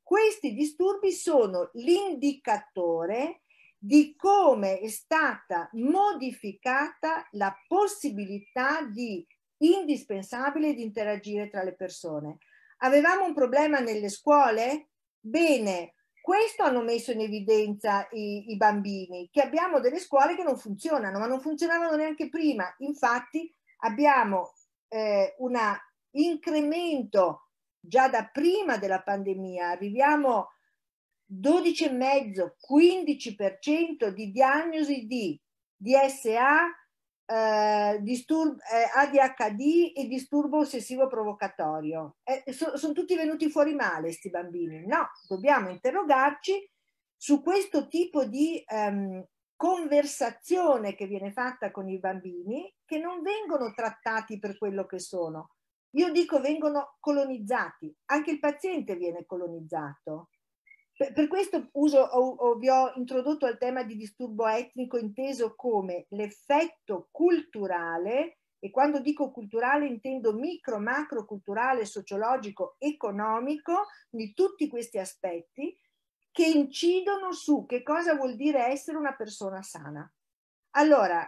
Questi disturbi sono l'indicatore di come è stata modificata la possibilità di indispensabile di interagire tra le persone. Avevamo un problema nelle scuole? Bene, questo hanno messo in evidenza i, i, bambini, che abbiamo delle scuole che non funzionano, ma non funzionavano neanche prima. Infatti abbiamo eh, un incremento già da prima della pandemia, arriviamo 12,5-15% di diagnosi di DSA eh, disturb- eh, ADHD e disturbo ossessivo provocatorio. Eh, so- sono tutti venuti fuori male questi bambini. No, dobbiamo interrogarci su questo tipo di ehm, conversazione che viene fatta con i bambini che non vengono trattati per quello che sono. Io dico vengono colonizzati, anche il paziente viene colonizzato. Per, per questo uso, ho, ho, vi ho introdotto al tema di disturbo etnico inteso come l'effetto culturale, e quando dico culturale intendo micro, macro, culturale, sociologico, economico, di tutti questi aspetti che incidono su che cosa vuol dire essere una persona sana. Allora,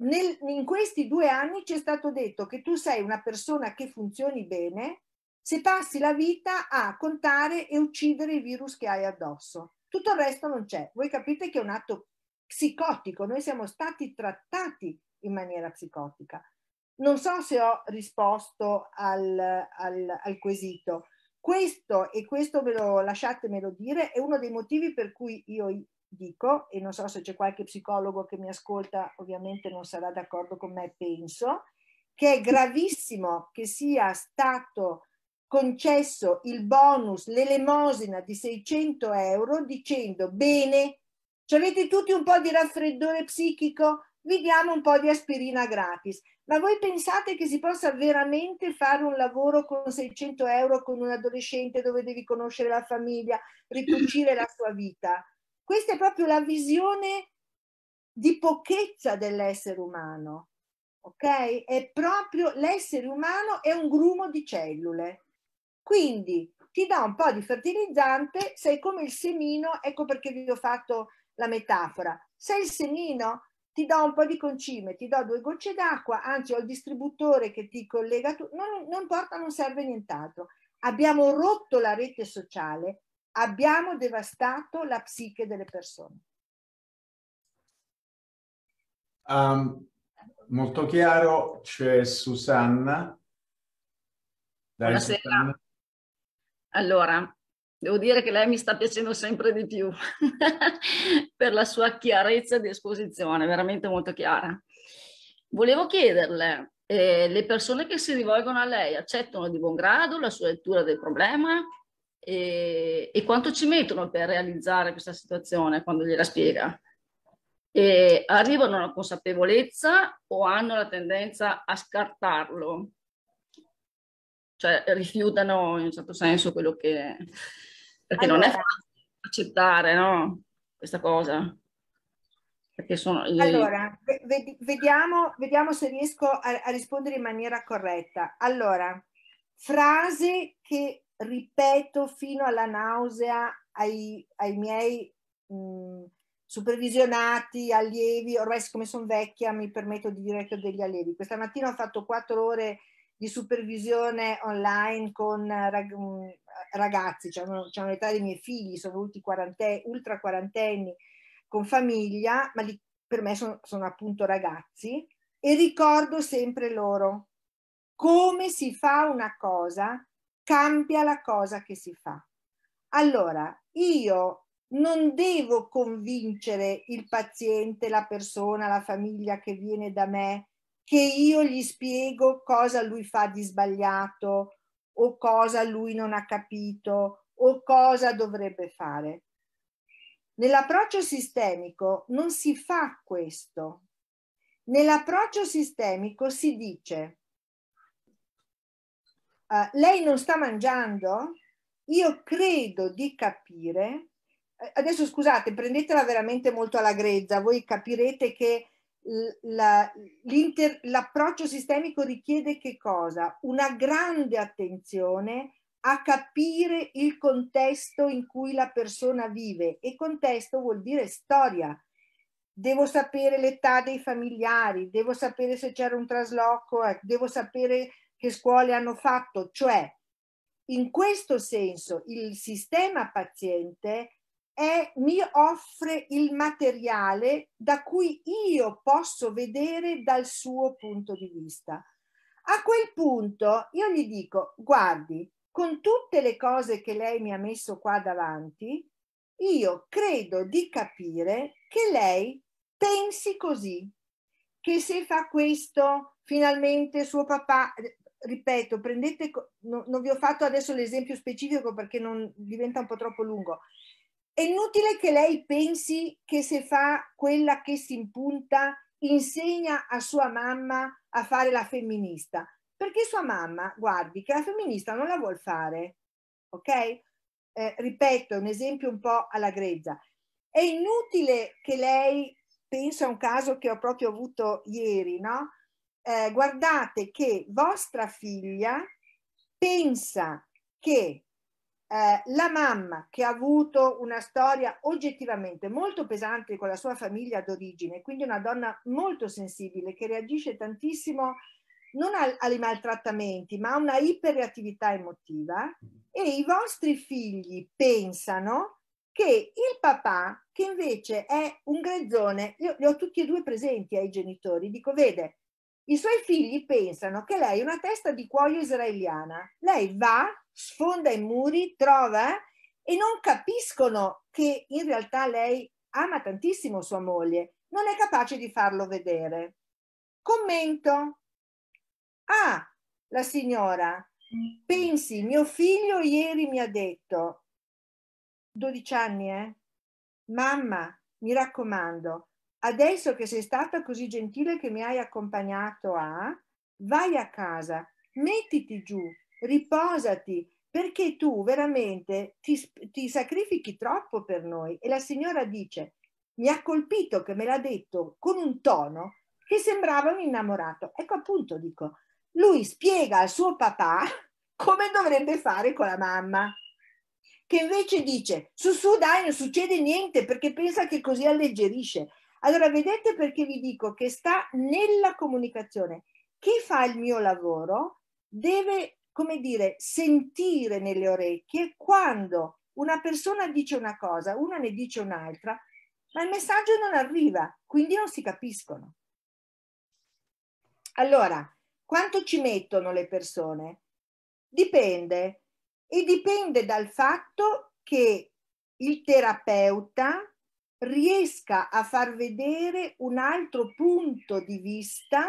nel, in questi due anni ci è stato detto che tu sei una persona che funzioni bene se passi la vita a contare e uccidere i virus che hai addosso. Tutto il resto non c'è. Voi capite che è un atto psicotico, noi siamo stati trattati in maniera psicotica. Non so se ho risposto al, al, al quesito. Questo, e questo ve lo lasciatemelo dire, è uno dei motivi per cui io dico, e non so se c'è qualche psicologo che mi ascolta, ovviamente non sarà d'accordo con me, penso, che è gravissimo che sia stato concesso il bonus, l'elemosina di 600 euro dicendo bene, ci avete tutti un po' di raffreddore psichico? Vi diamo un po' di aspirina gratis. Ma voi pensate che si possa veramente fare un lavoro con 600 euro con un adolescente dove devi conoscere la famiglia, ricucire la sua vita? Questa è proprio la visione di pochezza dell'essere umano. Ok? È proprio l'essere umano è un grumo di cellule. Quindi ti dà un po' di fertilizzante, sei come il semino, ecco perché vi ho fatto la metafora. Sei il semino, ti do un po' di concime, ti do due gocce d'acqua, anzi ho il distributore che ti collega, tu, non, non importa, non serve nient'altro. Abbiamo rotto la rete sociale, abbiamo devastato la psiche delle persone. Um, molto chiaro, c'è Susanna. Dai, Buonasera. Susanna. Allora, devo dire che lei mi sta piacendo sempre di più per la sua chiarezza di esposizione, veramente molto chiara. Volevo chiederle, eh, le persone che si rivolgono a lei accettano di buon grado la sua lettura del problema e, e quanto ci mettono per realizzare questa situazione quando gliela spiega? E arrivano alla consapevolezza o hanno la tendenza a scartarlo cioè rifiutano in un certo senso quello che... perché allora, non è facile accettare no? questa cosa. Perché Gli... Allora, vediamo, vediamo, se riesco a, a rispondere in maniera corretta. Allora, frase che ripeto fino alla nausea ai, ai miei mh, mm, supervisionati, allievi, ormai siccome sono vecchia mi permetto di dire che ho degli allievi. Questa mattina ho fatto quattro ore di supervisione online con eh, rag- mm, eh, ragazzi, c'è, un, un'età dei miei figli, sono ulti quarantenni, ultra quarantenni con famiglia, ma li, per me sono, sono appunto ragazzi e ricordo sempre loro come si fa una cosa, cambia la cosa che si fa. Allora, io non devo convincere il paziente, la persona, la famiglia che viene da me che io gli spiego cosa lui fa di sbagliato o cosa lui non ha capito o cosa dovrebbe fare. Nell'approccio sistemico non si fa questo. Nell'approccio sistemico si dice, uh, lei non sta mangiando? Io credo di capire. Eh, adesso scusate, prendetela veramente molto alla grezza, voi capirete che la, l'approccio sistemico richiede che cosa? Una grande attenzione a capire il contesto in cui la persona vive e contesto vuol dire storia. Devo sapere l'età dei familiari, devo sapere se c'era un trasloco, eh, devo sapere che scuole hanno fatto, cioè in questo senso il sistema paziente è, mi offre il materiale da cui io posso vedere dal suo punto di vista. A quel punto io gli dico, guardi, con tutte le cose che lei mi ha messo qua davanti, io credo di capire che lei pensi così, che se fa questo finalmente suo papà, ripeto, prendete, no, non vi ho fatto adesso l'esempio specifico perché non diventa un po' troppo lungo, è inutile che lei pensi che se fa quella che si impunta insegna a sua mamma a fare la femminista, perché sua mamma, guardi, che la femminista non la vuol fare, ok? Eh, ripeto, un esempio un po' alla grezza. È inutile che lei, penso a un caso che ho proprio avuto ieri, no? Eh, guardate che vostra figlia pensa che eh, la mamma che ha avuto una storia oggettivamente molto pesante con la sua famiglia d'origine, quindi una donna molto sensibile che reagisce tantissimo non al, ai maltrattamenti, ma a una iperreattività emotiva mm. e i vostri figli pensano che il papà, che invece è un grezzone, io li ho tutti e due presenti ai genitori, dico, vede, i suoi figli pensano che lei è una testa di cuoio israeliana, lei va, sfonda i muri, trova e non capiscono che in realtà lei ama tantissimo sua moglie, non è capace di farlo vedere. Commento. Ah, la signora, pensi, mio figlio ieri mi ha detto, 12 anni, eh? Mamma, mi raccomando, adesso che sei stata così gentile che mi hai accompagnato a, vai a casa, mettiti giù, riposati, perché tu veramente ti, ti sacrifichi troppo per noi. E la signora dice, mi ha colpito che me l'ha detto con un tono che sembrava un innamorato. Ecco appunto, dico, lui spiega al suo papà come dovrebbe fare con la mamma, che invece dice, su su dai, non succede niente perché pensa che così alleggerisce. Allora vedete perché vi dico che sta nella comunicazione. Chi fa il mio lavoro deve come dire, sentire nelle orecchie quando una persona dice una cosa, una ne dice un'altra, ma il messaggio non arriva, quindi non si capiscono. Allora, quanto ci mettono le persone? Dipende e dipende dal fatto che il terapeuta riesca a far vedere un altro punto di vista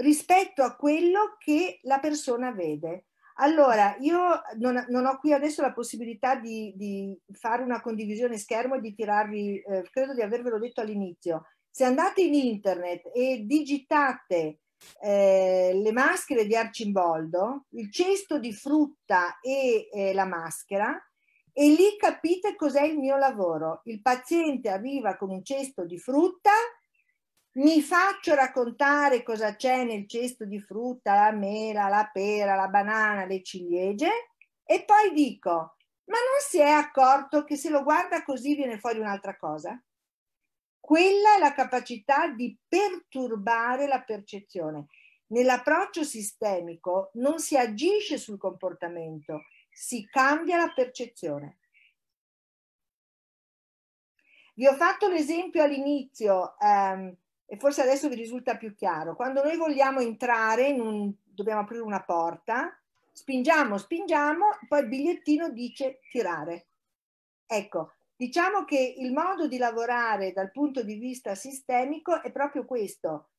rispetto a quello che la persona vede. Allora, io non, non ho qui adesso la possibilità di, di, fare una condivisione schermo e di tirarvi, eh, credo di avervelo detto all'inizio, se andate in internet e digitate eh, le maschere di Arcimboldo, il cesto di frutta e eh, la maschera, e lì capite cos'è il mio lavoro. Il paziente arriva con un cesto di frutta mi faccio raccontare cosa c'è nel cesto di frutta, la mela, la pera, la banana, le ciliegie e poi dico, ma non si è accorto che se lo guarda così viene fuori un'altra cosa? Quella è la capacità di perturbare la percezione. Nell'approccio sistemico non si agisce sul comportamento, si cambia la percezione. Vi ho fatto l'esempio all'inizio, ehm, e forse adesso vi risulta più chiaro, quando noi vogliamo entrare, in un, dobbiamo aprire una porta, spingiamo, spingiamo, poi il bigliettino dice tirare. Ecco, diciamo che il modo di lavorare dal punto di vista sistemico è proprio questo,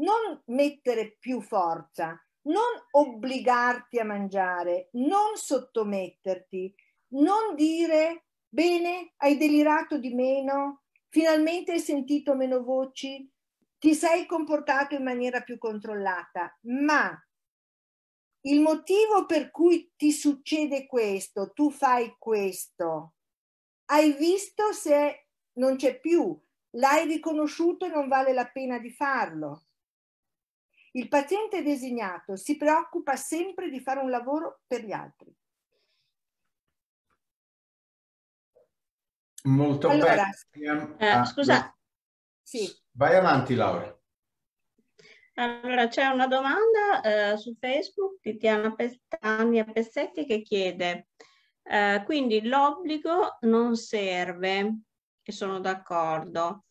non mettere più forza, non obbligarti a mangiare, non sottometterti, non dire bene, hai delirato di meno, finalmente hai sentito meno voci, ti sei comportato in maniera più controllata, ma il motivo per cui ti succede questo, tu fai questo, hai visto se non c'è più, l'hai riconosciuto e non vale la pena di farlo. Il paziente designato si preoccupa sempre di fare un lavoro per gli altri. Molto allora, bene. Eh, ah, scusa, sì. Vai avanti Laura. Allora, c'è una domanda eh, su Facebook di Tiana Tania Pessetti che chiede, eh, quindi l'obbligo non serve, e sono d'accordo.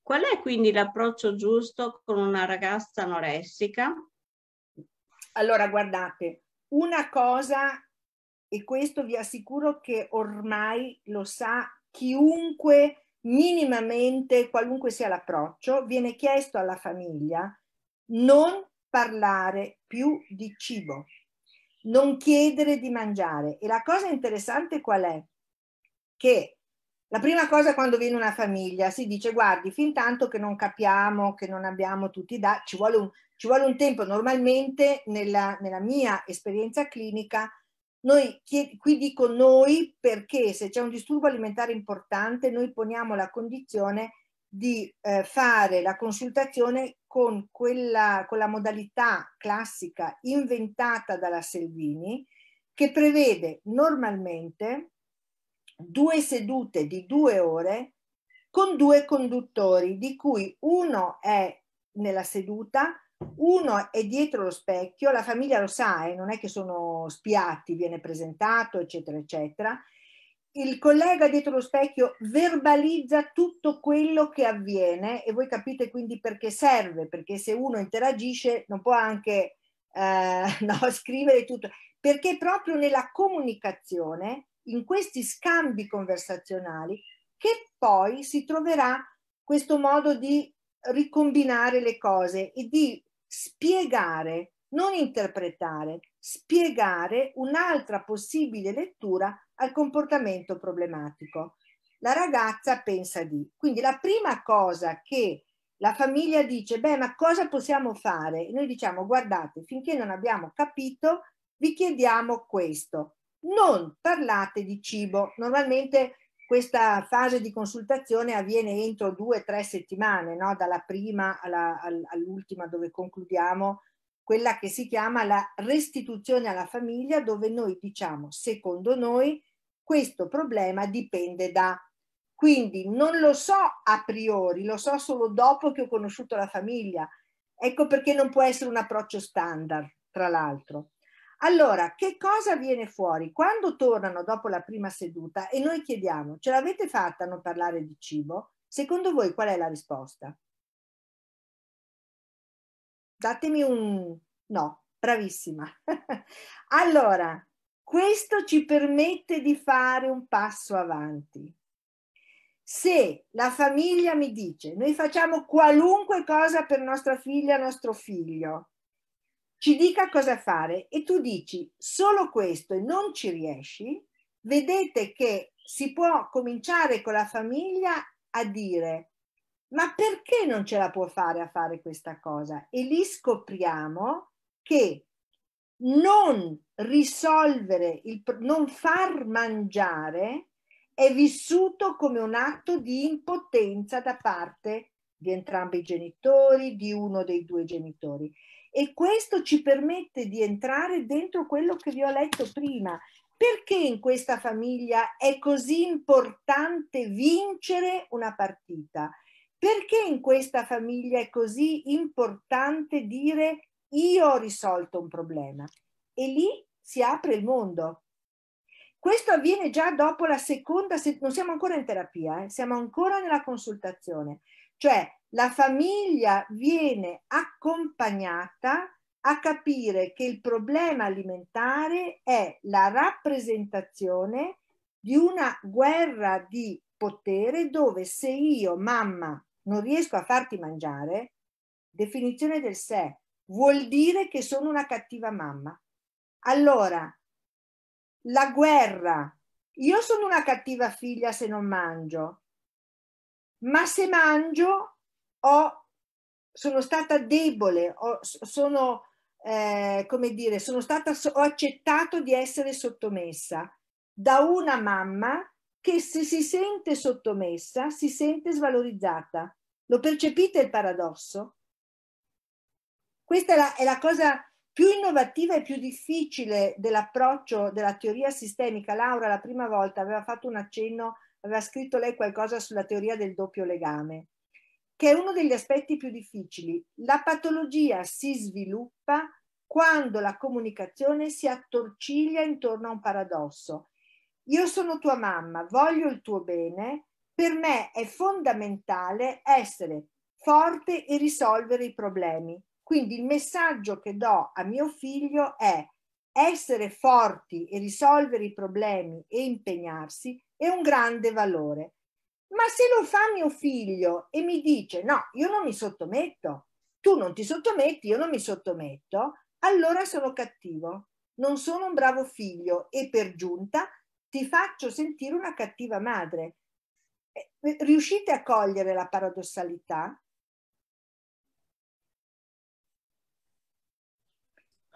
Qual è quindi l'approccio giusto con una ragazza anoressica? Allora, guardate, una cosa, e questo vi assicuro che ormai lo sa chiunque minimamente, qualunque sia l'approccio, viene chiesto alla famiglia non parlare più di cibo, non chiedere di mangiare. E la cosa interessante qual è? Che la prima cosa quando viene una famiglia si dice guardi, fin tanto che non capiamo, che non abbiamo tutti i dati, ci, ci, vuole un tempo. Normalmente nella, nella mia esperienza clinica noi, qui dico noi perché se c'è un disturbo alimentare importante noi poniamo la condizione di eh, fare la consultazione con, quella, con la modalità classica inventata dalla Selvini che prevede normalmente due sedute di due ore con due conduttori di cui uno è nella seduta uno è dietro lo specchio, la famiglia lo sa, eh, non è che sono spiati, viene presentato, eccetera, eccetera. Il collega dietro lo specchio verbalizza tutto quello che avviene e voi capite quindi perché serve, perché se uno interagisce non può anche eh, no, scrivere tutto, perché proprio nella comunicazione, in questi scambi conversazionali, che poi si troverà questo modo di ricombinare le cose e di spiegare, non interpretare, spiegare un'altra possibile lettura al comportamento problematico. La ragazza pensa di. Quindi la prima cosa che la famiglia dice, beh, ma cosa possiamo fare? E noi diciamo, guardate, finché non abbiamo capito, vi chiediamo questo. Non parlate di cibo. Normalmente questa fase di consultazione avviene entro due o tre settimane, no? dalla prima all'ultima dove concludiamo, quella che si chiama la restituzione alla famiglia, dove noi diciamo, secondo noi, questo problema dipende da... Quindi non lo so a priori, lo so solo dopo che ho conosciuto la famiglia. Ecco perché non può essere un approccio standard, tra l'altro. Allora, che cosa viene fuori? Quando tornano dopo la prima seduta e noi chiediamo, ce l'avete fatta a non parlare di cibo? Secondo voi qual è la risposta? Datemi un no, bravissima. allora, questo ci permette di fare un passo avanti. Se la famiglia mi dice, noi facciamo qualunque cosa per nostra figlia, nostro figlio, ci dica cosa fare e tu dici solo questo e non ci riesci, vedete che si può cominciare con la famiglia a dire ma perché non ce la può fare a fare questa cosa? E lì scopriamo che non risolvere, il, non far mangiare è vissuto come un atto di impotenza da parte di entrambi i genitori, di uno dei due genitori e questo ci permette di entrare dentro quello che vi ho letto prima. Perché in questa famiglia è così importante vincere una partita? Perché in questa famiglia è così importante dire io ho risolto un problema? E lì si apre il mondo. Questo avviene già dopo la seconda, se, non siamo ancora in terapia, eh, siamo ancora nella consultazione. Cioè la famiglia viene accompagnata a capire che il problema alimentare è la rappresentazione di una guerra di potere dove se io, mamma, non riesco a farti mangiare, definizione del sé, vuol dire che sono una cattiva mamma. Allora, la guerra, io sono una cattiva figlia se non mangio, ma se mangio ho, sono stata debole, ho, sono, eh, come dire, sono stata, ho accettato di essere sottomessa da una mamma che se si sente sottomessa si sente svalorizzata. Lo percepite il paradosso? Questa è la, è la cosa più innovativa e più difficile dell'approccio della teoria sistemica. Laura la prima volta aveva fatto un accenno, aveva scritto lei qualcosa sulla teoria del doppio legame che è uno degli aspetti più difficili. La patologia si sviluppa quando la comunicazione si attorciglia intorno a un paradosso. Io sono tua mamma, voglio il tuo bene, per me è fondamentale essere forte e risolvere i problemi. Quindi il messaggio che do a mio figlio è essere forti e risolvere i problemi e impegnarsi è un grande valore. Ma se lo fa mio figlio e mi dice no, io non mi sottometto, tu non ti sottometti, io non mi sottometto, allora sono cattivo, non sono un bravo figlio e per giunta ti faccio sentire una cattiva madre. Eh, eh, riuscite a cogliere la paradossalità?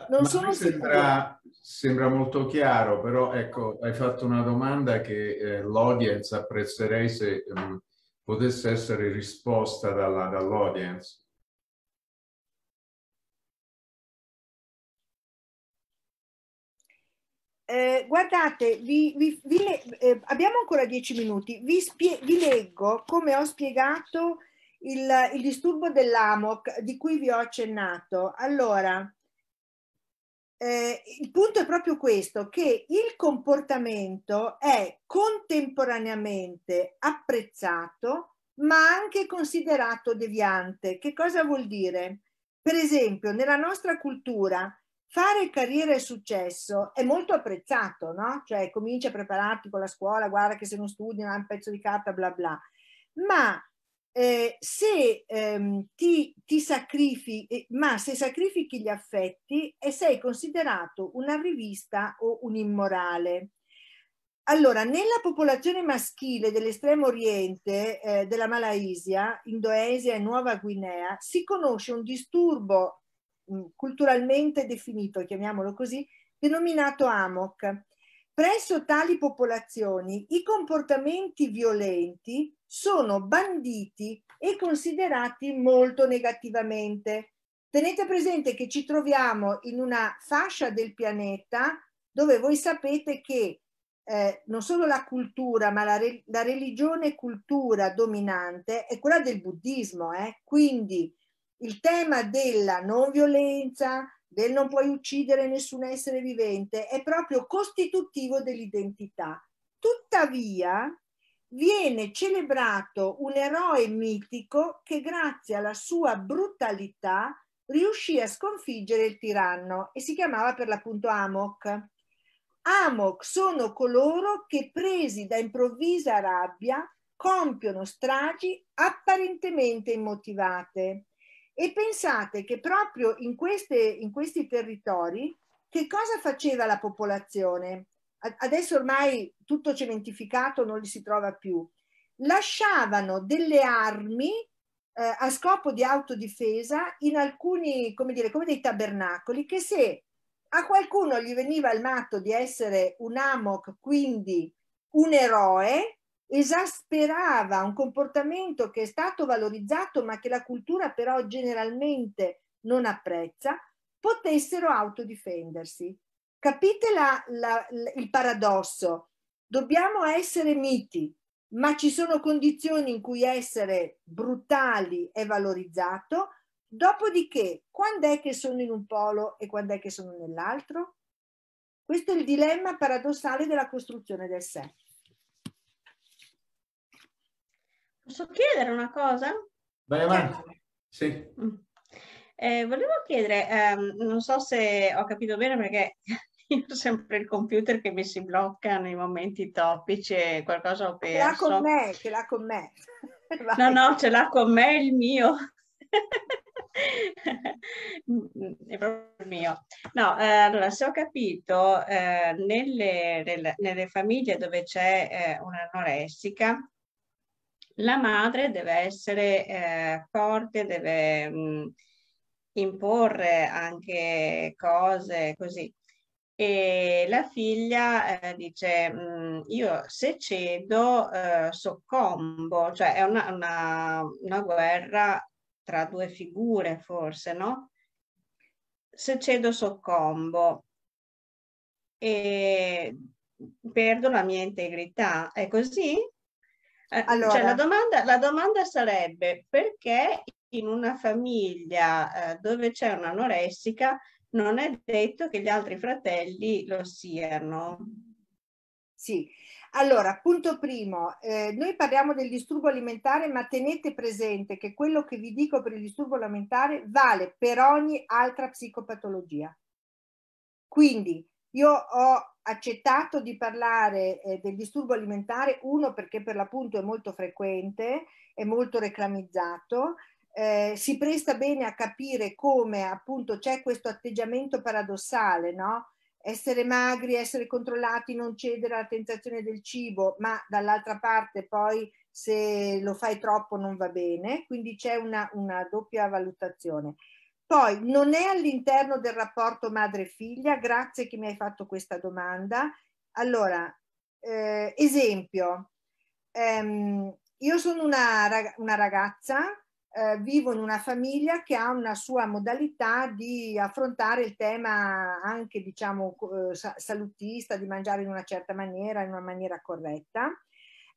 Non Ma sono sembra, sembra, molto chiaro, però ecco, hai fatto una domanda che eh, l'audience apprezzerei se um, potesse essere risposta dall'audience. Eh, guardate, vi, vi, vi eh, abbiamo ancora dieci minuti, vi, vi leggo come ho spiegato il, il disturbo dell'AMOC di cui vi ho accennato. Allora, eh, il punto è proprio questo, che il comportamento è contemporaneamente apprezzato ma anche considerato deviante. Che cosa vuol dire? Per esempio, nella nostra cultura fare carriera e successo è molto apprezzato, no? Cioè cominci a prepararti con la scuola, guarda che se non studi non hai un pezzo di carta, bla bla. Ma eh, se ehm, ti, ti sacrifichi, eh, ma se sacrifichi gli affetti e sei considerato un arrivista o un immorale. Allora, nella popolazione maschile dell'estremo oriente eh, della Malaysia, Indonesia e Nuova Guinea si conosce un disturbo mh, mm, culturalmente definito, chiamiamolo così, denominato AMOC, Presso tali popolazioni i comportamenti violenti sono banditi e considerati molto negativamente. Tenete presente che ci troviamo in una fascia del pianeta dove voi sapete che eh, non solo la cultura, ma la, re- la religione cultura dominante è quella del buddismo. Eh? Quindi il tema della non violenza, del non puoi uccidere nessun essere vivente, è proprio costitutivo dell'identità. Tuttavia viene celebrato un eroe mitico che grazie alla sua brutalità riuscì a sconfiggere il tiranno e si chiamava per l'appunto Amok. Amok sono coloro che presi da improvvisa rabbia compiono stragi apparentemente immotivate. E pensate che proprio in, queste, in questi territori che cosa faceva la popolazione? Adesso ormai tutto cementificato, non li si trova più. Lasciavano delle armi eh, a scopo di autodifesa in alcuni, come dire, come dei tabernacoli che se a qualcuno gli veniva il matto di essere un amok, quindi un eroe, esasperava un comportamento che è stato valorizzato ma che la cultura però generalmente non apprezza, potessero autodifendersi. Capite la, la, la, il paradosso? Dobbiamo essere miti, ma ci sono condizioni in cui essere brutali è valorizzato. Dopodiché, quando è che sono in un polo e quando è che sono nell'altro? Questo è il dilemma paradossale della costruzione del sé. Posso chiedere una cosa? Vai cioè, avanti. Sì. Mm. Eh, volevo chiedere, ehm, non so se ho capito bene perché io ho sempre il computer che mi si blocca nei momenti topici e qualcosa ho perso. Ce l'ha con me, ce l'ha con me. no, no, ce l'ha con me il mio. è proprio il mio. No, eh, allora, se ho capito, eh, nelle, nelle, nelle, famiglie dove c'è eh, un'anoressica, la madre deve essere eh, forte, deve mh, imporre anche cose così. E la figlia eh, dice, mh, io se cedo eh, soccombo, cioè è una, una, una guerra tra due figure forse, no? Se cedo soccombo e perdo la mia integrità, è così? allora. Eh, cioè, la, domanda, la, domanda, sarebbe perché in una famiglia eh, dove c'è un'anoressica non è detto che gli altri fratelli lo siano. Sì, allora, punto primo, eh, noi parliamo del disturbo alimentare, ma tenete presente che quello che vi dico per il disturbo alimentare vale per ogni altra psicopatologia. Quindi io ho accettato di parlare eh, del disturbo alimentare, uno perché per l'appunto è molto frequente, è molto reclamizzato, eh, si presta bene a capire come appunto c'è questo atteggiamento paradossale, no? Essere magri, essere controllati, non cedere alla tentazione del cibo, ma dall'altra parte poi se lo fai troppo non va bene, quindi c'è una, una doppia valutazione. Poi non è all'interno del rapporto madre-figlia, grazie che mi hai fatto questa domanda. Allora, eh, esempio, ehm, io sono una, rag una ragazza, eh, vivo in una famiglia che ha una sua modalità di affrontare il tema anche, diciamo, eh, salutista, di mangiare in una certa maniera, in una maniera corretta.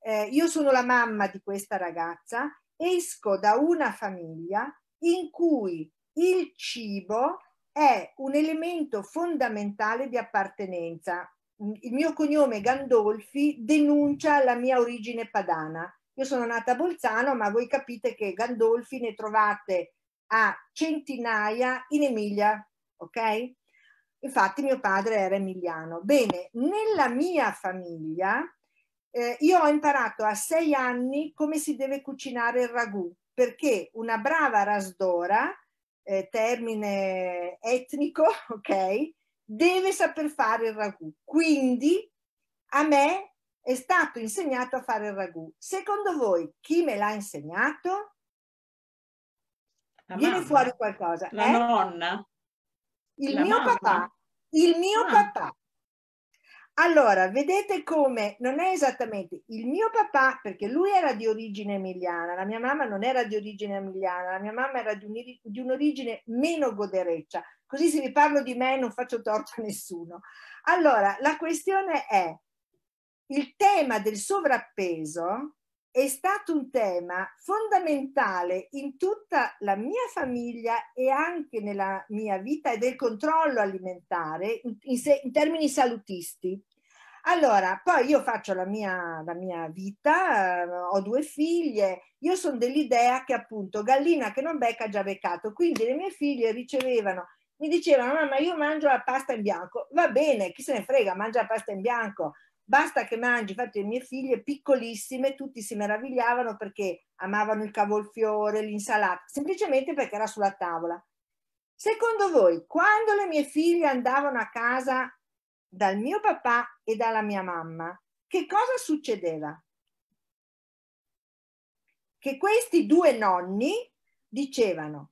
Eh, io sono la mamma di questa ragazza, esco da una famiglia in cui il cibo è un elemento fondamentale di appartenenza. Mm, il mio cognome Gandolfi denuncia la mia origine padana. Io sono nata a Bolzano, ma voi capite che Gandolfi ne trovate a centinaia in Emilia, ok? Infatti mio padre era emiliano. Bene, nella mia famiglia eh, io ho imparato a sei anni come si deve cucinare il ragù, perché una brava rasdora eh, termine etnico, ok? Deve saper fare il ragù. Quindi a me è stato insegnato a fare il ragù. Secondo voi chi me l'ha insegnato? La Viene mamma. fuori qualcosa. La eh? nonna. Il la mio mamma. papà. Il mio ah. papà. Allora, vedete come non è esattamente il mio papà, perché lui era di origine emiliana, la mia mamma non era di origine emiliana, la mia mamma era di, un'origine meno godereccia, così se vi parlo di me non faccio torto a nessuno. Allora, la questione è, il tema del sovrappeso è stato un tema fondamentale in tutta la mia famiglia e anche nella mia vita e del controllo alimentare in, se, in termini salutisti. Allora, poi io faccio la mia, la mia vita, eh, ho due figlie, io sono dell'idea che appunto gallina che non becca ha già beccato, quindi le mie figlie ricevevano, mi dicevano mamma io mangio la pasta in bianco, va bene, chi se ne frega, mangia la pasta in bianco, basta che mangi, infatti le mie figlie piccolissime tutti si meravigliavano perché amavano il cavolfiore, l'insalata, semplicemente perché era sulla tavola. Secondo voi, quando le mie figlie andavano a casa dal mio papà e dalla mia mamma, che cosa succedeva? Che questi due nonni dicevano,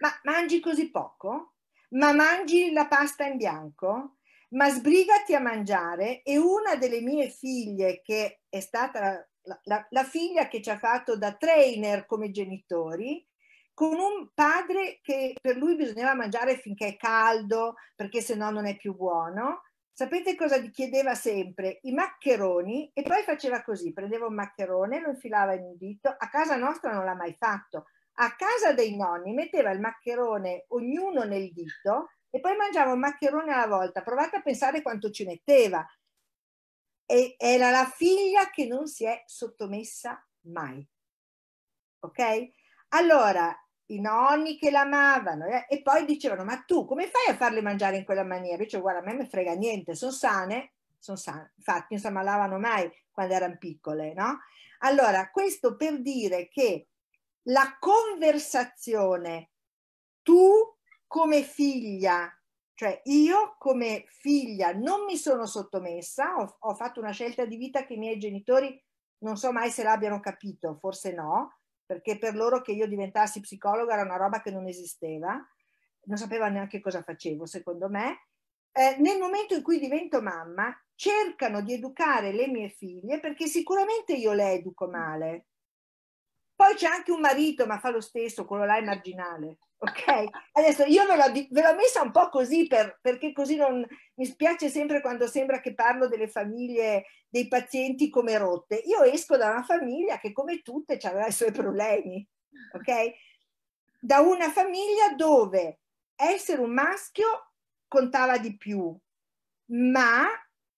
ma mangi così poco? Ma mangi la pasta in bianco? Ma sbrigati a mangiare? E una delle mie figlie, che è stata la, la, la figlia che ci ha fatto da trainer come genitori, con un padre che per lui bisognava mangiare finché è caldo, perché sennò non è più buono, Sapete cosa chiedeva sempre? I maccheroni e poi faceva così, prendeva un maccherone, lo infilava in un dito, a casa nostra non l'ha mai fatto, a casa dei nonni metteva il maccherone ognuno nel dito e poi mangiava un maccherone alla volta, provate a pensare quanto ci metteva. E era la figlia che non si è sottomessa mai. Ok? Allora, i nonni che l'amavano eh? e poi dicevano ma tu come fai a farle mangiare in quella maniera? Io dicevo guarda a me mi frega niente, sono sane, sono sane, infatti non si ammalavano mai quando erano piccole, no? Allora questo per dire che la conversazione tu come figlia, cioè io come figlia non mi sono sottomessa, ho, ho fatto una scelta di vita che i miei genitori non so mai se l'abbiano capito, forse no, perché per loro che io diventassi psicologa era una roba che non esisteva, non sapevano neanche cosa facevo, secondo me. Eh, nel momento in cui divento mamma, cercano di educare le mie figlie perché sicuramente io le educo male. Poi c'è anche un marito, ma fa lo stesso, quello là è marginale. Ok, adesso io ve, la, ve l'ho, messa un po' così per, perché così non mi spiace sempre quando sembra che parlo delle famiglie dei pazienti come rotte. Io esco da una famiglia che come tutte aveva i suoi problemi, ok? Da una famiglia dove essere un maschio contava di più, ma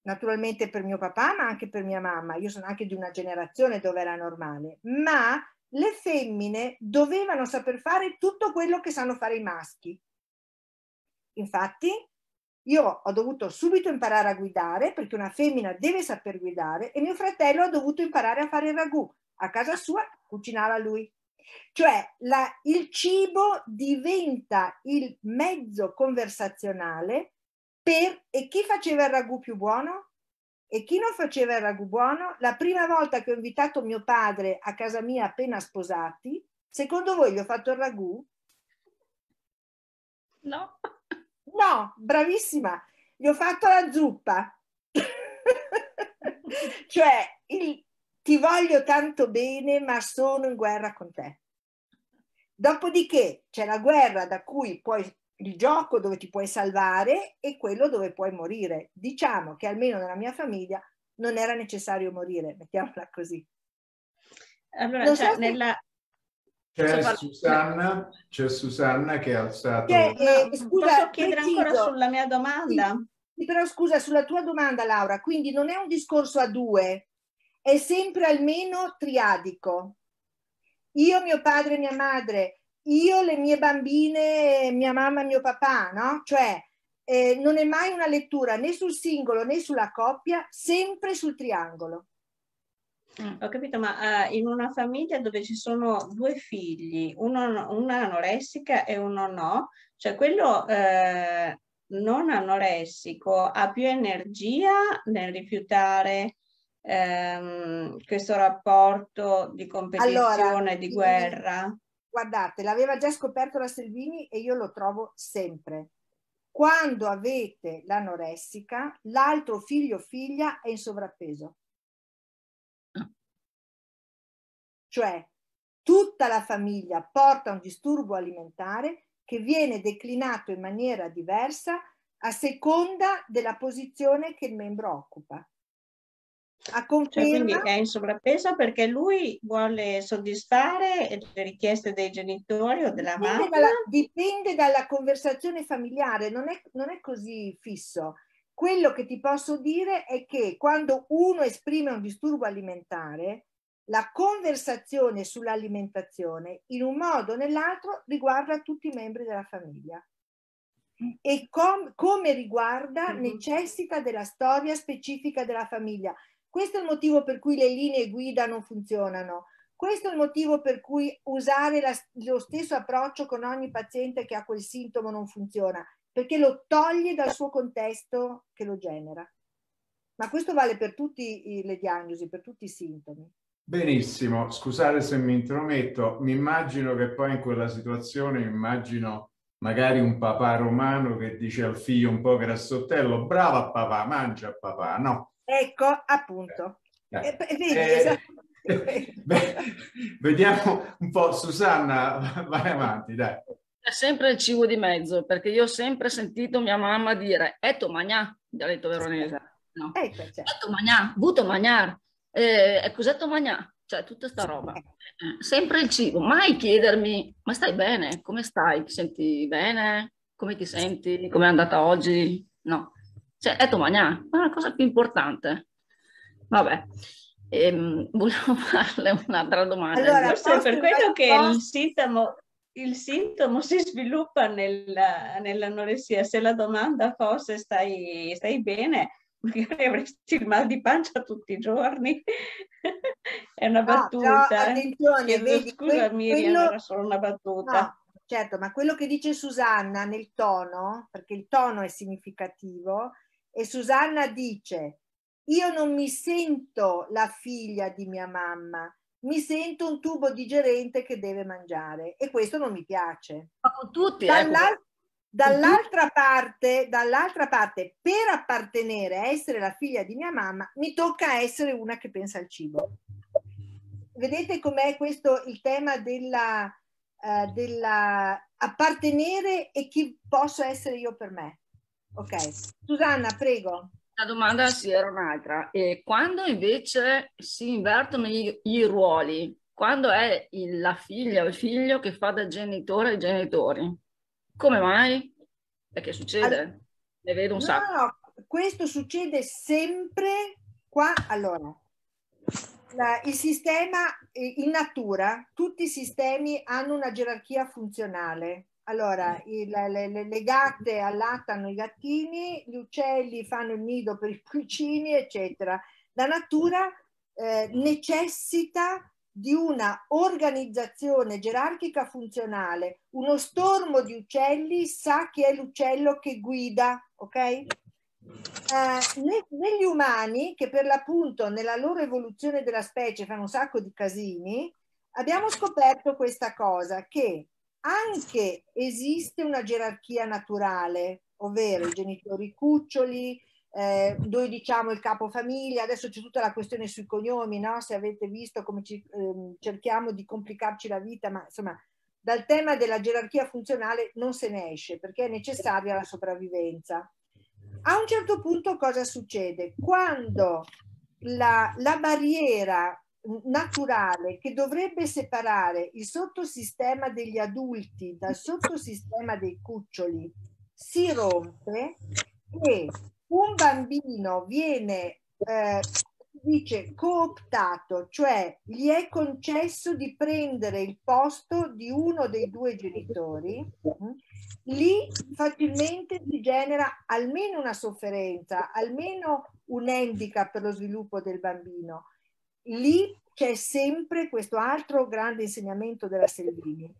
naturalmente per mio papà, ma anche per mia mamma, io sono anche di una generazione dove era normale, ma le femmine dovevano saper fare tutto quello che sanno fare i maschi. Infatti, io ho dovuto subito imparare a guidare perché una femmina deve saper guidare e mio fratello ha dovuto imparare a fare il ragù. A casa sua cucinava lui. Cioè la, il cibo diventa il mezzo conversazionale per e chi faceva il ragù più buono? E chi non faceva il ragù buono? La prima volta che ho invitato mio padre a casa mia appena sposati, secondo voi gli ho fatto il ragù? No. No, bravissima. Gli ho fatto la zuppa. cioè, il, ti voglio tanto bene, ma sono in guerra con te. Dopodiché c'è la guerra da cui puoi il gioco dove ti puoi salvare e quello dove puoi morire. Diciamo che almeno nella mia famiglia non era necessario morire, mettiamola così. Allora, non cioè, so nella... C'è Susanna, c'è Susanna, che ha alzato... Che, eh, eh scusa, Posso chiedere preciso. ancora sulla mia domanda? Sì, però scusa, sulla tua domanda Laura, quindi non è un discorso a due, è sempre almeno triadico. Io, mio padre e mia madre io, le mie bambine, mia mamma, mio papà, no? Cioè, eh, non è mai una lettura né sul singolo né sulla coppia, sempre sul triangolo. Ho capito, ma uh, in una famiglia dove ci sono due figli, uno, una anoressica e uno no, cioè quello eh, non anoressico ha più energia nel rifiutare ehm, questo rapporto di competizione, allora, di guerra? guardate, l'aveva già scoperto la Selvini e io lo trovo sempre. Quando avete l'anoressica, l'altro figlio o figlia è in sovrappeso. Cioè, tutta la famiglia porta un disturbo alimentare che viene declinato in maniera diversa a seconda della posizione che il membro occupa a conferma... Cioè, quindi è in sovrappeso perché lui vuole soddisfare le richieste dei genitori o della dipende mamma? Dalla, dipende dalla conversazione familiare, non è, non è così fisso. Quello che ti posso dire è che quando uno esprime un disturbo alimentare, la conversazione sull'alimentazione in un modo o nell'altro riguarda tutti i membri della famiglia e com come riguarda mm-hmm. necessita della storia specifica della famiglia. Questo è il motivo per cui le linee guida non funzionano. Questo è il motivo per cui usare la, lo stesso approccio con ogni paziente che ha quel sintomo non funziona, perché lo toglie dal suo contesto che lo genera. Ma questo vale per tutte le diagnosi, per tutti i sintomi. Benissimo, scusate se mi intrometto, mi immagino che poi in quella situazione, immagino magari un papà romano che dice al figlio un po' grassottello, brava papà, mangia papà, no? Ecco, appunto. Eh, vedi, eh, esatto. beh, vediamo un po', Susanna, vai avanti, dai. C'è sempre il cibo di mezzo, perché io ho sempre sentito mia mamma dire «Etto magnà», dialetto veronese. No. Ecco, cioè. «Etto magnà», «Vuto magnar», eh, «Cos'etto magnà», eh, cioè tutta sta roba. Eh. Eh, sempre il cibo, mai chiedermi «Ma stai bene? Come stai? Ti senti bene? Come ti senti? Come è andata oggi?» No. Cioè, è domani, ma la cosa più importante. Vabbè. Ehm, volevo farle un'altra domanda. Allora, forse per quello che post... il sintomo, il sintomo si sviluppa nella, nell'anoressia. Se la domanda fosse stai, stai bene, magari avresti il mal di pancia tutti i giorni. è una ah, battuta. No, eh. attenzione, Chiedo, vedi, scusa que- Miriam, quello... era solo una battuta. No, certo, ma quello che dice Susanna nel tono, perché il tono è significativo, e Susanna dice, io non mi sento la figlia di mia mamma, mi sento un tubo digerente che deve mangiare e questo non mi piace. Ma con tutti, eh, Dall'al- ecco. Dall'altra parte, dall'altra parte, per appartenere a essere la figlia di mia mamma, mi tocca essere una che pensa al cibo. Vedete com'è questo il tema della, eh, della appartenere e chi posso essere io per me. Ok, Susanna, prego. La domanda sì, era un'altra. E quando invece si invertono i, i ruoli, quando è il, la figlia o il figlio che fa da genitore ai genitori? Come mai? Perché succede? Allora, ne vedo un no, sacco. No, questo succede sempre qua. Allora, la, il sistema eh, in natura, tutti i sistemi hanno una gerarchia funzionale allora, mm. il, le, le, le, gatte allattano i gattini, gli uccelli fanno il nido per i cucini, eccetera. La natura eh, necessita di una organizzazione gerarchica funzionale. Uno stormo di uccelli sa chi è l'uccello che guida, ok? Eh, ne, negli umani, che per l'appunto nella loro evoluzione della specie fanno un sacco di casini, abbiamo scoperto questa cosa, che anche esiste una gerarchia naturale, ovvero i genitori cuccioli, eh, noi diciamo il capo famiglia, adesso c'è tutta la questione sui cognomi, no? se avete visto come ci, ehm, cerchiamo di complicarci la vita, ma insomma dal tema della gerarchia funzionale non se ne esce perché è necessaria la sopravvivenza. A un certo punto cosa succede? Quando la, la barriera naturale che dovrebbe separare il sottosistema degli adulti dal sottosistema dei cuccioli si rompe e un bambino viene eh, dice cooptato, cioè gli è concesso di prendere il posto di uno dei due genitori, mm, lì facilmente si genera almeno una sofferenza, almeno un handicap per lo sviluppo del bambino lì c'è sempre questo altro grande insegnamento della Selvini.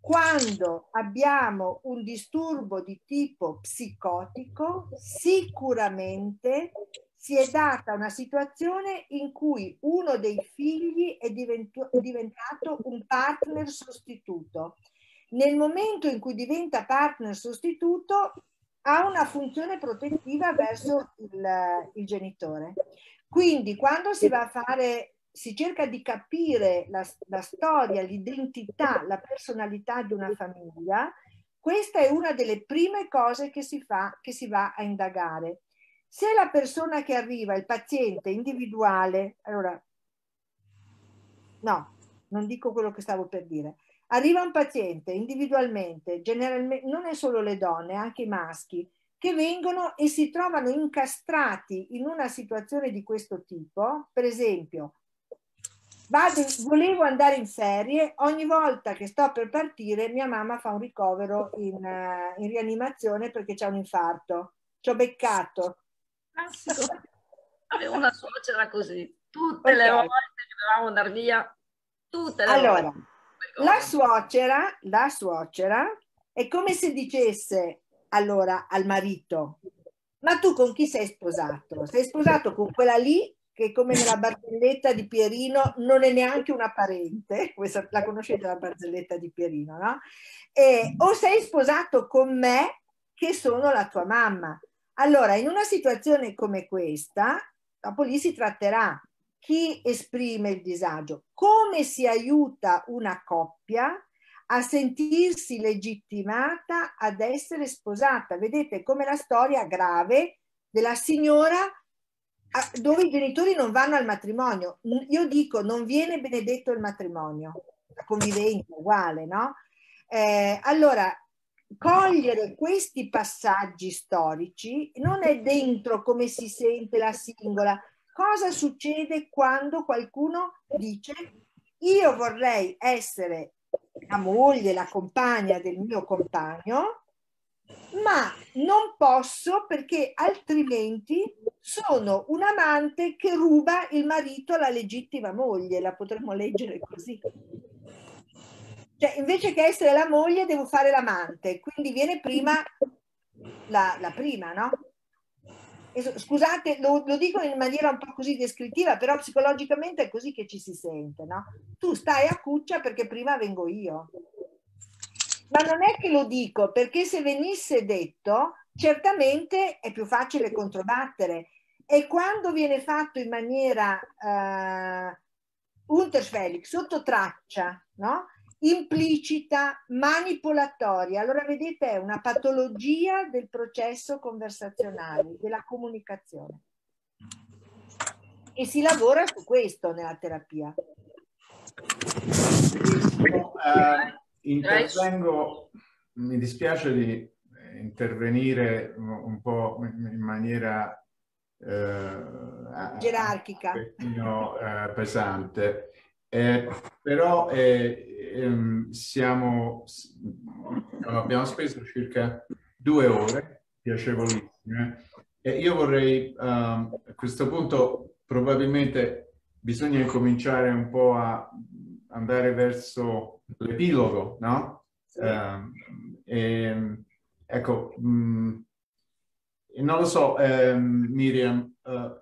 Quando abbiamo un disturbo di tipo psicotico, sicuramente si è data una situazione in cui uno dei figli è, divento, è diventato un partner sostituto. Nel momento in cui diventa partner sostituto, ha una funzione protettiva verso il, il genitore. Quindi quando si va a fare, si cerca di capire la, la storia, l'identità, la personalità di una famiglia, questa è una delle prime cose che si fa, che si va a indagare. Se la persona che arriva, il paziente individuale, allora, no, non dico quello che stavo per dire. Arriva un paziente individualmente, generalmente, non è solo le donne, anche i maschi, che vengono e si trovano incastrati in una situazione di questo tipo, per esempio, vado, volevo andare in ferie, ogni volta che sto per partire mia mamma fa un ricovero in, uh, in rianimazione perché c'è un infarto, ci ho beccato. Avevo una suocera così, tutte okay. le volte che dovevamo andare via, tutte le allora, volte. La suocera, la suocera è come se dicesse allora al marito, ma tu con chi sei sposato? Sei sposato con quella lì che come nella barzelletta di Pierino non è neanche una parente, questa, la conoscete la barzelletta di Pierino, no? E, o sei sposato con me che sono la tua mamma. Allora, in una situazione come questa, dopo lì si tratterà chi esprime il disagio, come si aiuta una coppia a sentirsi legittimata ad essere sposata. Vedete come la storia grave della signora dove i genitori non vanno al matrimonio. Io dico, non viene benedetto il matrimonio, la convivenza uguale, no? Eh, allora, cogliere questi passaggi storici non è dentro come si sente la singola. Cosa succede quando qualcuno dice io vorrei essere la moglie, la compagna del mio compagno, ma non posso perché altrimenti sono un amante che ruba il marito alla legittima moglie, la potremmo leggere così. Cioè, invece che essere la moglie devo fare l'amante, quindi viene prima la, la prima, no? scusate, lo, lo, dico in maniera un po' così descrittiva, però psicologicamente è così che ci si sente, no? Tu stai a cuccia perché prima vengo io. Ma non è che lo dico, perché se venisse detto, certamente è più facile controbattere. E quando viene fatto in maniera eh, unterschwellig, sotto traccia, no? implicita, manipolatoria. Allora vedete è una patologia del processo conversazionale, della comunicazione. E si lavora su questo nella terapia. Eh, intervengo, mi dispiace di eh, intervenire un po' in maniera eh, gerarchica, un eh, pesante. Eh, però eh, ehm, siamo, abbiamo speso circa due ore piacevolissime e io vorrei um, a questo punto probabilmente bisogna cominciare un po' a andare verso l'epilogo, no? Sì. Um, ehm, e, ehm, ecco, mh, mm, non lo so, eh, Miriam, uh,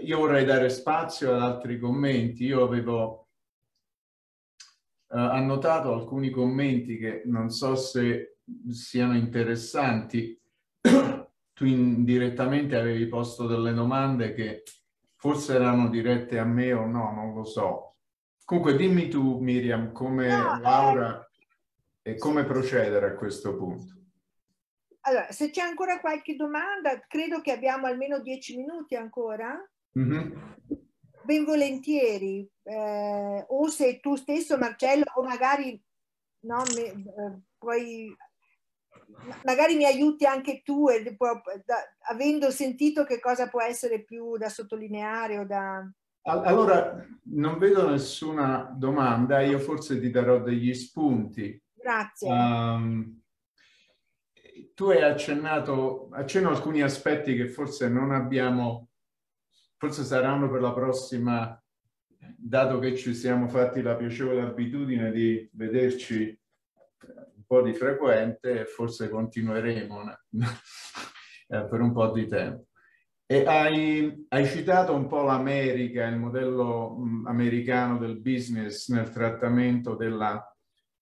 io vorrei dare spazio ad altri commenti. Io avevo eh, annotato alcuni commenti che non so se siano interessanti. tu indirettamente avevi posto delle domande che forse erano dirette a me o no, non lo so. Comunque dimmi tu Miriam come no, eh, Laura eh... e come procedere a questo punto. Allora, se c'è ancora qualche domanda, credo che abbiamo almeno dieci minuti ancora. Mm-hmm. Ben volentieri, eh, o se tu stesso Marcello, o magari, no, mi, eh, puoi, magari mi aiuti anche tu, e, può, da, avendo sentito che cosa può essere più da sottolineare o da... Allora, non vedo nessuna domanda, io forse ti darò degli spunti. Grazie. Um, tu hai accennato, accenno alcuni aspetti che forse non abbiamo forse saranno per la prossima, dato che ci siamo fatti la piacevole abitudine di vederci un po' di frequente, forse continueremo eh, per un po' di tempo. E hai, hai citato un po' l'America, il modello mm, americano del business nel trattamento della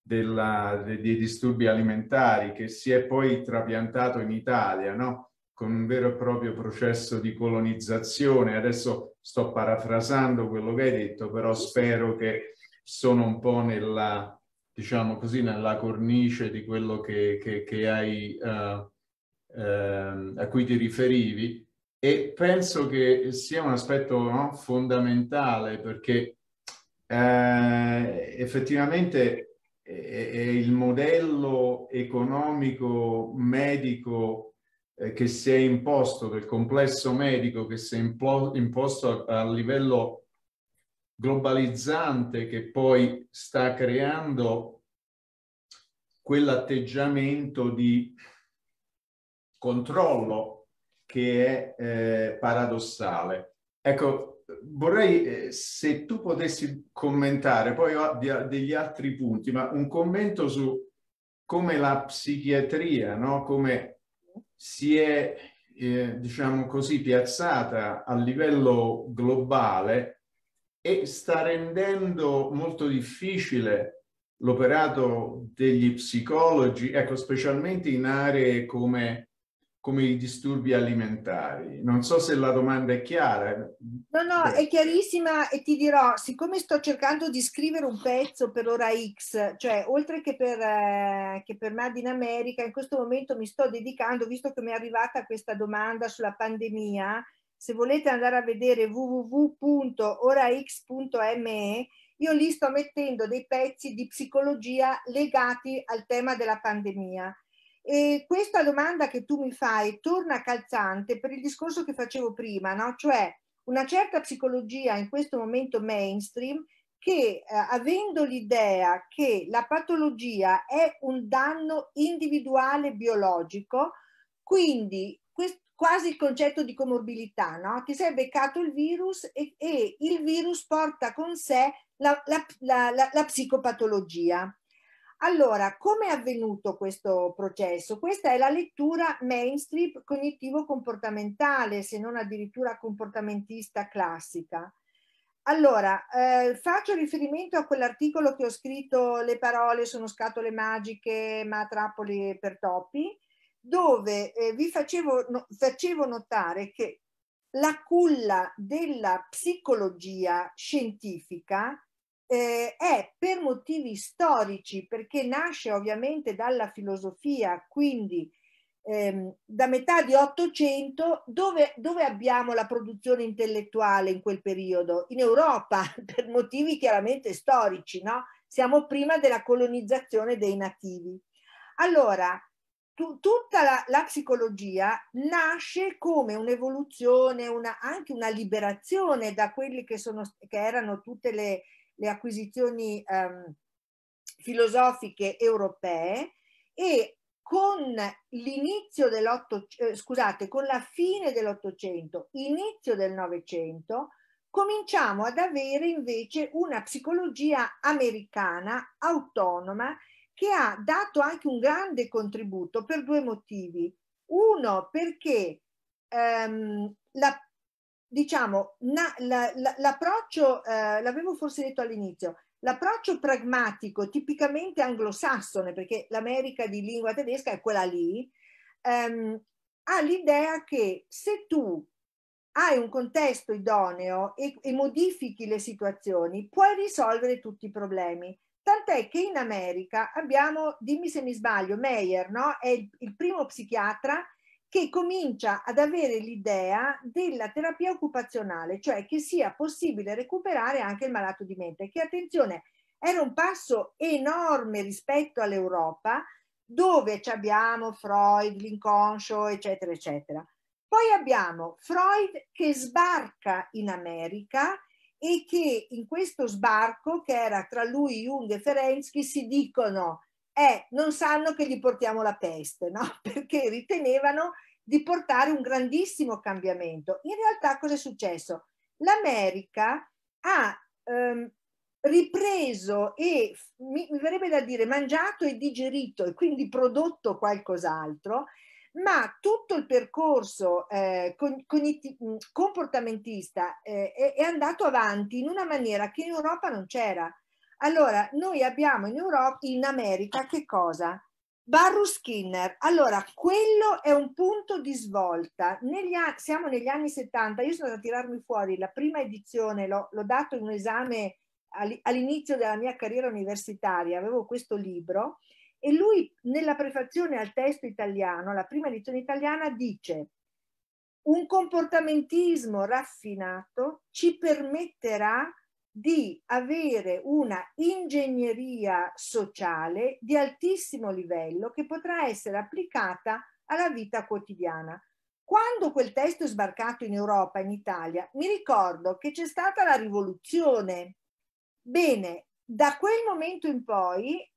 della, dei disturbi alimentari che si è poi trapiantato in Italia, no? con un vero e proprio processo di colonizzazione. Adesso sto parafrasando quello che hai detto, però spero che sono un po' nella, diciamo così, nella cornice di quello che, che, che hai, uh, uh, a cui ti riferivi. E penso che sia un aspetto no, fondamentale perché eh, effettivamente è, è il modello economico medico eh, che si è imposto, del complesso medico che si è imposto a, a livello globalizzante che poi sta creando quell'atteggiamento di controllo che è eh, paradossale. Ecco, vorrei eh, se tu potessi commentare, poi ho degli altri punti, ma un commento su come la psichiatria, no? come si è, eh, diciamo così, piazzata a livello globale e sta rendendo molto difficile l'operato degli psicologi, ecco, specialmente in aree come come i disturbi alimentari. Non so se la domanda è chiara. No, no, Beh. è chiarissima e ti dirò, siccome sto cercando di scrivere un pezzo per ora X, cioè oltre che per, eh, che per Mad in America, in questo momento mi sto dedicando, visto che mi è arrivata questa domanda sulla pandemia, se volete andare a vedere www.orax.me, io lì sto mettendo dei pezzi di psicologia legati al tema della pandemia e questa domanda che tu mi fai torna calzante per il discorso che facevo prima, no? cioè una certa psicologia in questo momento mainstream che eh, avendo l'idea che la patologia è un danno individuale biologico, quindi quest- quasi il concetto di comorbilità, no? ti sei beccato il virus e, e il virus porta con sé la, la, la, la psicopatologia. Allora, come è avvenuto questo processo? Questa è la lettura mainstream cognitivo-comportamentale, se non addirittura comportamentista classica. Allora, eh, faccio riferimento a quell'articolo che ho scritto Le parole sono scatole magiche, ma trappole per topi, dove eh, vi facevo, no, facevo notare che la culla della psicologia scientifica eh, è per motivi storici, perché nasce ovviamente dalla filosofia, quindi ehm, da metà di Ottocento, dove, dove abbiamo la produzione intellettuale in quel periodo? In Europa, per motivi chiaramente storici, no? Siamo prima della colonizzazione dei nativi. Allora, tutta la, la, psicologia nasce come un'evoluzione, una, anche una liberazione da quelli che, sono, che erano tutte le, le acquisizioni ehm, filosofiche europee e con l'inizio dell'otto, eh, scusate, con la fine dell'Ottocento, inizio del Novecento, cominciamo ad avere invece una psicologia americana autonoma che ha dato anche un grande contributo per due motivi. Uno, perché ehm, la diciamo, l'approccio, eh, l'avevo forse detto all'inizio, l'approccio pragmatico tipicamente anglosassone, perché l'America di lingua tedesca è quella lì, ehm, ha l'idea che se tu hai un contesto idoneo e, e modifichi le situazioni, puoi risolvere tutti i problemi. Tant'è che in America abbiamo, dimmi se mi sbaglio, Meyer no? è il, il primo psichiatra che comincia ad avere l'idea della terapia occupazionale, cioè che sia possibile recuperare anche il malato di mente, che attenzione, era un passo enorme rispetto all'Europa, dove abbiamo Freud, l'inconscio, eccetera, eccetera. Poi abbiamo Freud che sbarca in America e che in questo sbarco, che era tra lui, Jung e Ferensky, si dicono eh, non sanno che gli portiamo la peste, no? perché ritenevano di portare un grandissimo cambiamento. In realtà cosa è successo? L'America ha ehm, ripreso e, mi, mi verrebbe da dire, mangiato e digerito e quindi prodotto qualcos'altro, ma tutto il percorso eh, con, comportamentista eh, è, è, andato avanti in una maniera che in Europa non c'era. Allora, noi abbiamo in Europa, in America, che cosa? Barru Skinner, allora quello è un punto di svolta. Negli anni, siamo negli anni 70, io sono andata a tirarmi fuori la prima edizione, l'ho, l'ho dato in un esame all'inizio della mia carriera universitaria, avevo questo libro e lui nella prefazione al testo italiano, la prima edizione italiana, dice un comportamentismo raffinato ci permetterà di avere una ingegneria sociale di altissimo livello che potrà essere applicata alla vita quotidiana. Quando quel testo è sbarcato in Europa, in Italia, mi ricordo che c'è stata la rivoluzione. Bene, da quel momento in poi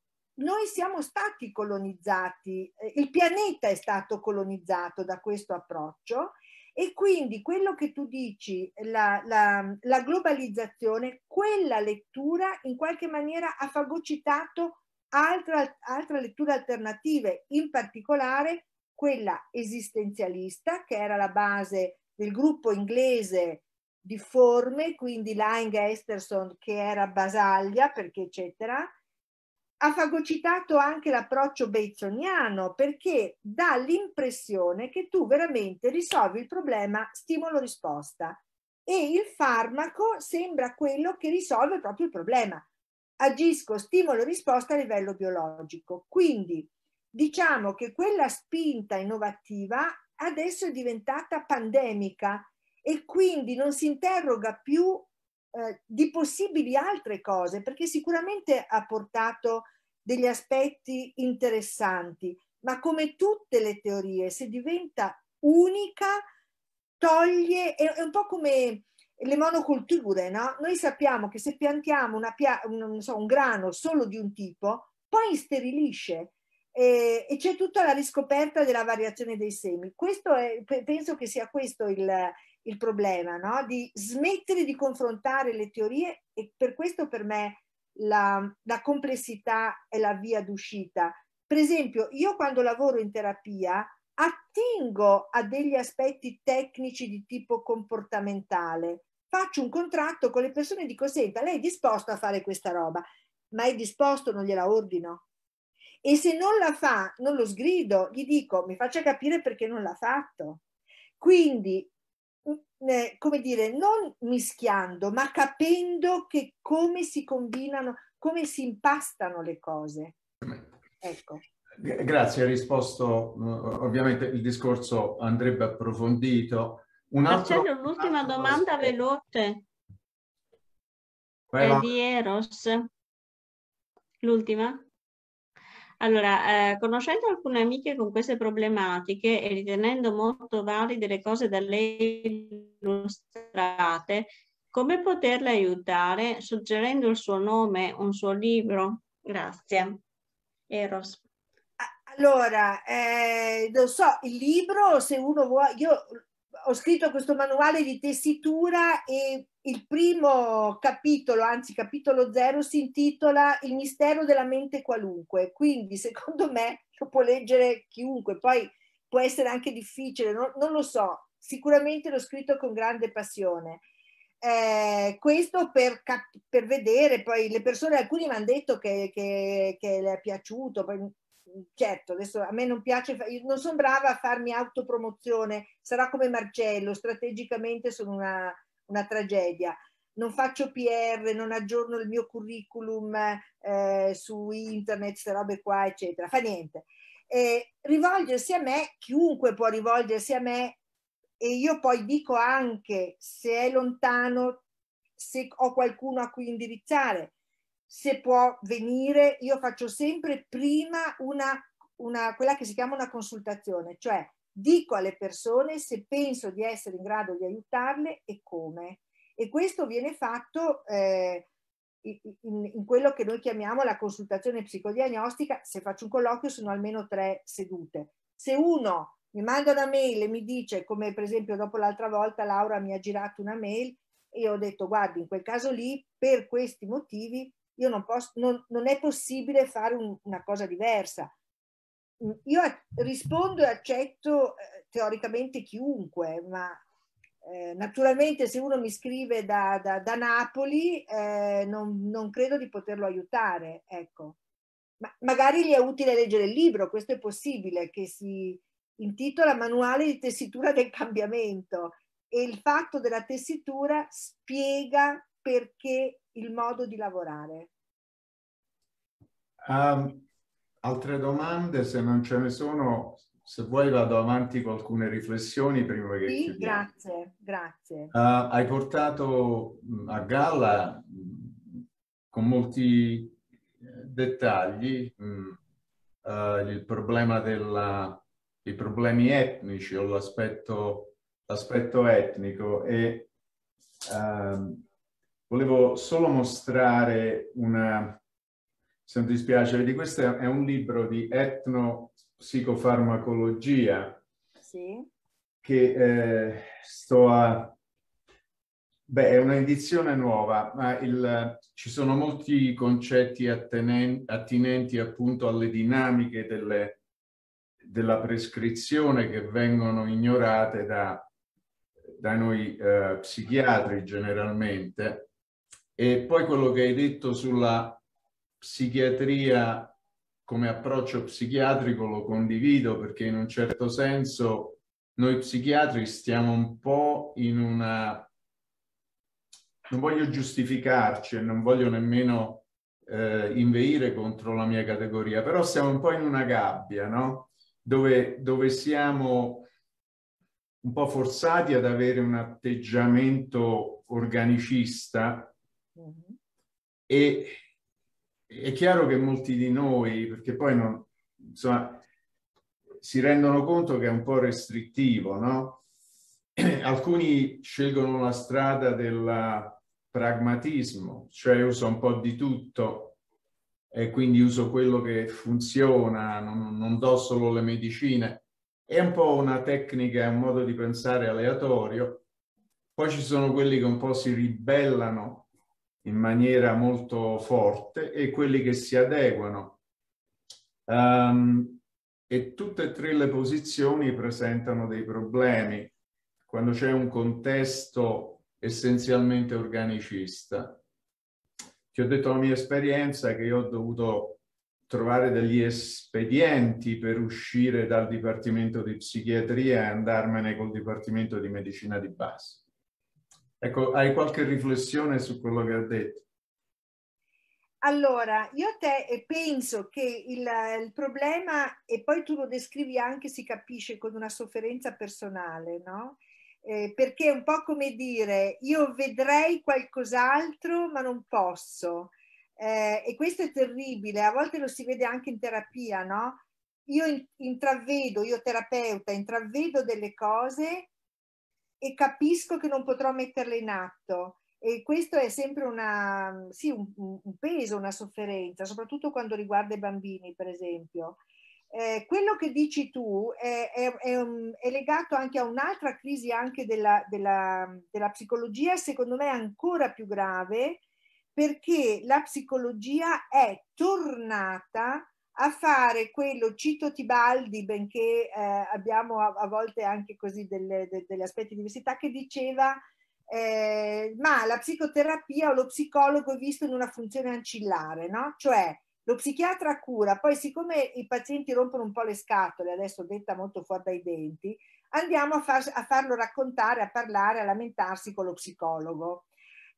noi siamo stati colonizzati, eh, il pianeta è stato colonizzato da questo approccio e quindi quello che tu dici, la, la, la globalizzazione, quella lettura in qualche maniera ha fagocitato altre altra letture alternative, in particolare quella esistenzialista, che era la base del gruppo inglese di forme, quindi Lang Esterson che era Basaglia, perché eccetera, ha fagocitato anche l'approccio beizoniano perché dà l'impressione che tu veramente risolvi il problema stimolo-risposta e il farmaco sembra quello che risolve proprio il problema. Agisco stimolo-risposta a livello biologico. Quindi diciamo che quella spinta innovativa adesso è diventata pandemica e quindi non si interroga più eh, di possibili altre cose, perché sicuramente ha portato degli aspetti interessanti, ma come tutte le teorie, se diventa unica, toglie, è, è un po' come le monoculture, no? Noi sappiamo che se piantiamo una, un, so, un, grano solo di un tipo, poi sterilisce eh, e c'è tutta la riscoperta della variazione dei semi. Questo è, penso che sia questo il, il problema, no? di smettere di confrontare le teorie e per questo per me la, la complessità è la via d'uscita. Per esempio, io quando lavoro in terapia attingo a degli aspetti tecnici di tipo comportamentale, faccio un contratto con le persone e dico, senta, lei è disposto a fare questa roba, ma è disposto, non gliela ordino. E se non la fa, non lo sgrido, gli dico, mi faccia capire perché non l'ha fatto. Quindi come dire, non mischiando, ma capendo che come si combinano, come si impastano le cose. Ecco. Grazie, ha risposto. Mm, ovviamente il discorso andrebbe approfondito. Un altro... Marcello, l'ultima ah, domanda eh. veloce. È di Eros. L'ultima? Allora, eh, conoscendo alcune amiche con queste problematiche e ritenendo molto valide le cose da lei illustrate, come poterle aiutare suggerendo il suo nome, un suo libro? Grazie. Eros. Allora, eh, non so, il libro, se uno vuole, io ho scritto questo manuale di tessitura e il primo capitolo, anzi capitolo zero, si intitola Il mistero della mente qualunque, quindi secondo me lo può leggere chiunque, poi può essere anche difficile, non, non lo so, sicuramente l'ho scritto con grande passione. Eh, questo per, cap- per, vedere, poi le persone, alcuni mi hanno detto che, che, che le è piaciuto, poi, certo, adesso a me non piace, non sono brava a farmi autopromozione, sarà come Marcello, strategicamente sono una una tragedia. Non faccio PR, non aggiorno il mio curriculum eh, su internet, queste robe qua, eccetera. Fa niente. Eh, rivolgersi a me, chiunque può rivolgersi a me, e io poi dico anche se è lontano, se ho qualcuno a cui indirizzare, se può venire, io faccio sempre prima una, una, quella che si chiama una consultazione, cioè dico alle persone se penso di essere in grado di aiutarle e come. E questo viene fatto eh, in, in, quello che noi chiamiamo la consultazione psicodiagnostica. Se faccio un colloquio sono almeno tre sedute. Se uno mi manda una mail e mi dice, come per esempio dopo l'altra volta Laura mi ha girato una mail e ho detto guardi in quel caso lì per questi motivi io non posso, non, non è possibile fare un, una cosa diversa io rispondo e accetto eh, teoricamente chiunque, ma eh, naturalmente se uno mi scrive da, da, da Napoli eh, non, non, credo di poterlo aiutare, ecco. Ma magari gli è utile leggere il libro, questo è possibile, che si intitola Manuale di tessitura del cambiamento e il fatto della tessitura spiega perché il modo di lavorare. Um. Altre domande? Se non ce ne sono, se vuoi vado avanti con alcune riflessioni prima che Sì, chiudiamo. grazie, grazie. Uh, hai portato mm, a galla mm, con molti eh, dettagli uh, il problema della, i problemi etnici o l'aspetto, l'aspetto etnico e uh, volevo solo mostrare una se non ti spiace, vedi questo è un libro di etnopsicofarmacologia sì. che eh, sto a... Beh, è una edizione nuova, ma il, ci sono molti concetti attenen, attinenti appunto alle dinamiche delle, della prescrizione che vengono ignorate da, da noi eh, psichiatri generalmente. E poi quello che hai detto sulla psichiatria come approccio psichiatrico lo condivido perché in un certo senso noi psichiatri stiamo un po' in una... non voglio giustificarci e non voglio nemmeno eh, inveire contro la mia categoria, però siamo un po' in una gabbia, no? Dove, dove siamo un po' forzati ad avere un atteggiamento organicista mm-hmm. e è chiaro che molti di noi, perché poi non, insomma, si rendono conto che è un po' restrittivo, no? Alcuni scelgono la strada del pragmatismo, cioè uso un po' di tutto e quindi uso quello che funziona, non, non do solo le medicine. È un po' una tecnica, è un modo di pensare aleatorio. Poi ci sono quelli che un po' si ribellano in maniera molto forte e quelli che si adeguano. Um, e tutte e tre le posizioni presentano dei problemi quando c'è un contesto essenzialmente organicista. Ti ho detto la mia esperienza che io ho dovuto trovare degli espedienti per uscire dal Dipartimento di Psichiatria e andarmene col Dipartimento di Medicina di Base Ecco, hai qualche riflessione su quello che ha detto? Allora, io te penso che il, il, problema, e poi tu lo descrivi anche, si capisce, con una sofferenza personale, no? Eh, perché è un po' come dire, io vedrei qualcos'altro ma non posso. Eh, e questo è terribile, a volte lo si vede anche in terapia, no? Io intravedo, io terapeuta, intravedo delle cose e capisco che non potrò metterle in atto. E questo è sempre una, sì, un, un, peso, una sofferenza, soprattutto quando riguarda i bambini, per esempio. Eh, quello che dici tu è, è, è, è legato anche a un'altra crisi anche della, della, della psicologia, secondo me ancora più grave, perché la psicologia è tornata a fare quello, cito Tibaldi, benché eh, abbiamo a, a, volte anche così delle, de, degli aspetti di diversità, che diceva eh, ma la psicoterapia o lo psicologo è visto in una funzione ancillare, no? Cioè lo psichiatra cura, poi siccome i pazienti rompono un po' le scatole, adesso detta molto fuori dai denti, andiamo a, far, a farlo raccontare, a parlare, a lamentarsi con lo psicologo.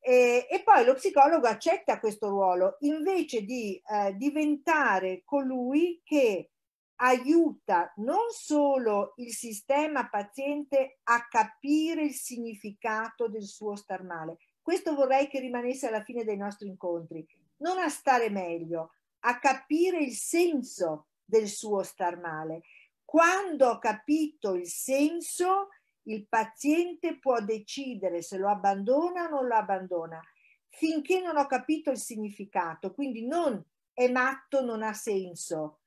E, e, poi lo psicologo accetta questo ruolo invece di eh, diventare colui che aiuta non solo il sistema paziente a capire il significato del suo star male. Questo vorrei che rimanesse alla fine dei nostri incontri, non a stare meglio, a capire il senso del suo star male. Quando ho capito il senso, il paziente può decidere se lo abbandona o non lo abbandona finché non ho capito il significato, quindi non è matto, non ha senso,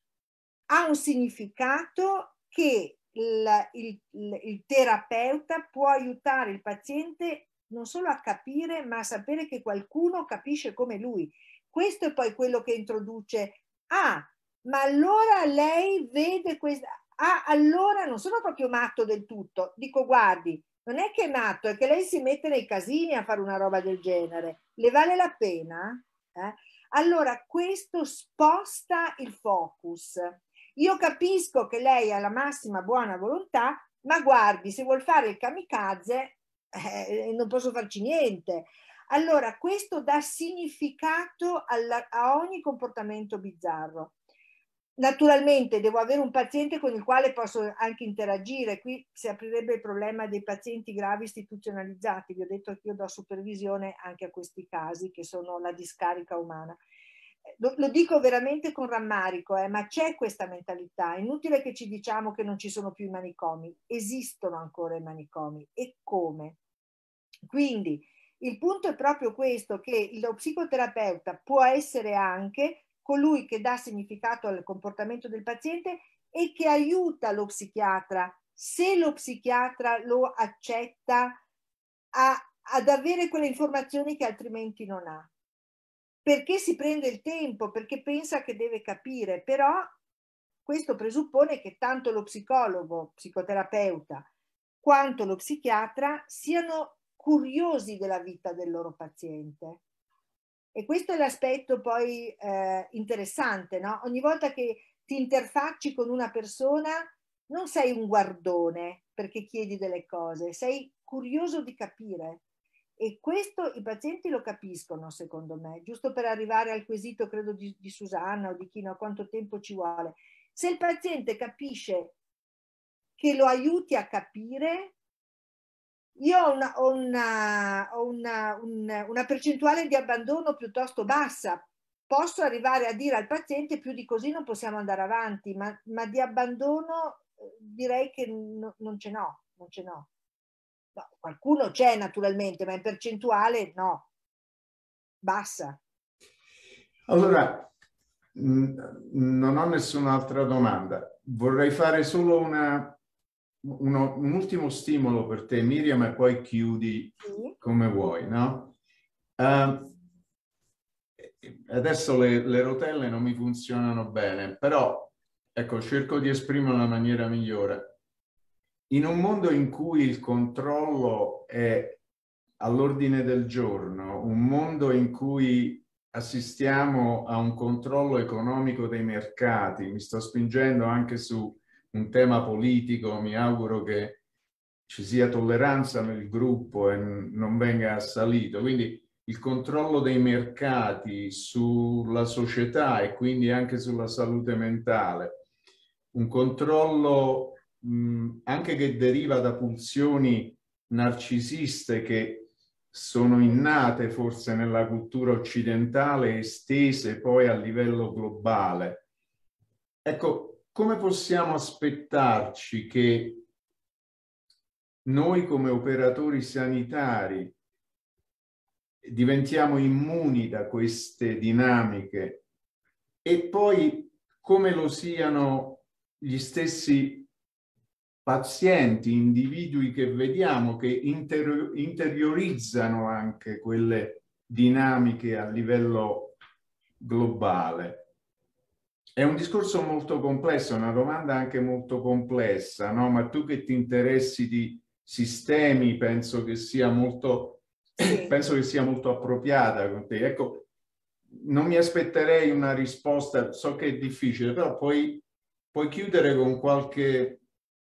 ha un significato che il, il, il, terapeuta può aiutare il paziente non solo a capire, ma a sapere che qualcuno capisce come lui. Questo è poi quello che introduce, ah, ma allora lei vede questa, ah allora non sono proprio matto del tutto, dico guardi, non è che è matto, è che lei si mette nei casini a fare una roba del genere, le vale la pena? Eh? Allora questo sposta il focus. Io capisco che lei ha la massima buona volontà, ma guardi, se vuol fare il kamikaze eh, non posso farci niente. Allora questo dà significato alla, a ogni comportamento bizzarro. Naturalmente devo avere un paziente con il quale posso anche interagire, qui si aprirebbe il problema dei pazienti gravi istituzionalizzati, vi ho detto che io do supervisione anche a questi casi che sono la discarica umana. Eh, lo, lo dico veramente con rammarico, eh, ma c'è questa mentalità, è inutile che ci diciamo che non ci sono più i manicomi, esistono ancora i manicomi e come? Quindi il punto è proprio questo, che lo psicoterapeuta può essere anche colui che dà significato al comportamento del paziente e che aiuta lo psichiatra, se lo psichiatra lo accetta, a, ad avere quelle informazioni che altrimenti non ha. Perché si prende il tempo, perché pensa che deve capire, però questo presuppone che tanto lo psicologo, psicoterapeuta, quanto lo psichiatra siano curiosi della vita del loro paziente e questo è l'aspetto poi eh, interessante, no? Ogni volta che ti interfacci con una persona non sei un guardone perché chiedi delle cose, sei curioso di capire. E questo i pazienti lo capiscono, secondo me, giusto per arrivare al quesito, credo, di, di Susanna o di chi, no, quanto tempo ci vuole. Se il paziente capisce che lo aiuti a capire, io ho, una, ho, una, ho una, una, una percentuale di abbandono piuttosto bassa, posso arrivare a dire al paziente più di così non possiamo andare avanti, ma, ma di abbandono eh, direi che no, non ce n'ho, non ce n'ho. No, qualcuno c'è naturalmente, ma in percentuale no, bassa. Allora, non ho nessun'altra domanda, vorrei fare solo una uno, un ultimo stimolo per te, Miriam, e poi chiudi come vuoi, no? Uh, adesso le, le, rotelle non mi funzionano bene, però ecco, cerco di esprimere una maniera migliore. In un mondo in cui il controllo è all'ordine del giorno, un mondo in cui assistiamo a un controllo economico dei mercati, mi sto spingendo anche su un tema politico, mi auguro che ci sia tolleranza nel gruppo e non venga assalito. Quindi il controllo dei mercati sulla società e quindi anche sulla salute mentale, un controllo mh, anche che deriva da pulsioni narcisiste che sono innate forse nella cultura occidentale estese poi a livello globale. Ecco, come possiamo aspettarci che noi come operatori sanitari diventiamo immuni da queste dinamiche e poi come lo siano gli stessi pazienti, individui che vediamo che inter interiorizzano anche quelle dinamiche a livello globale. È un discorso molto complesso, una domanda anche molto complessa, no? Ma tu che ti interessi di sistemi, penso che sia molto, penso che sia molto appropriata con te. Ecco, non mi aspetterei una risposta, so che è difficile, però puoi, puoi chiudere con qualche,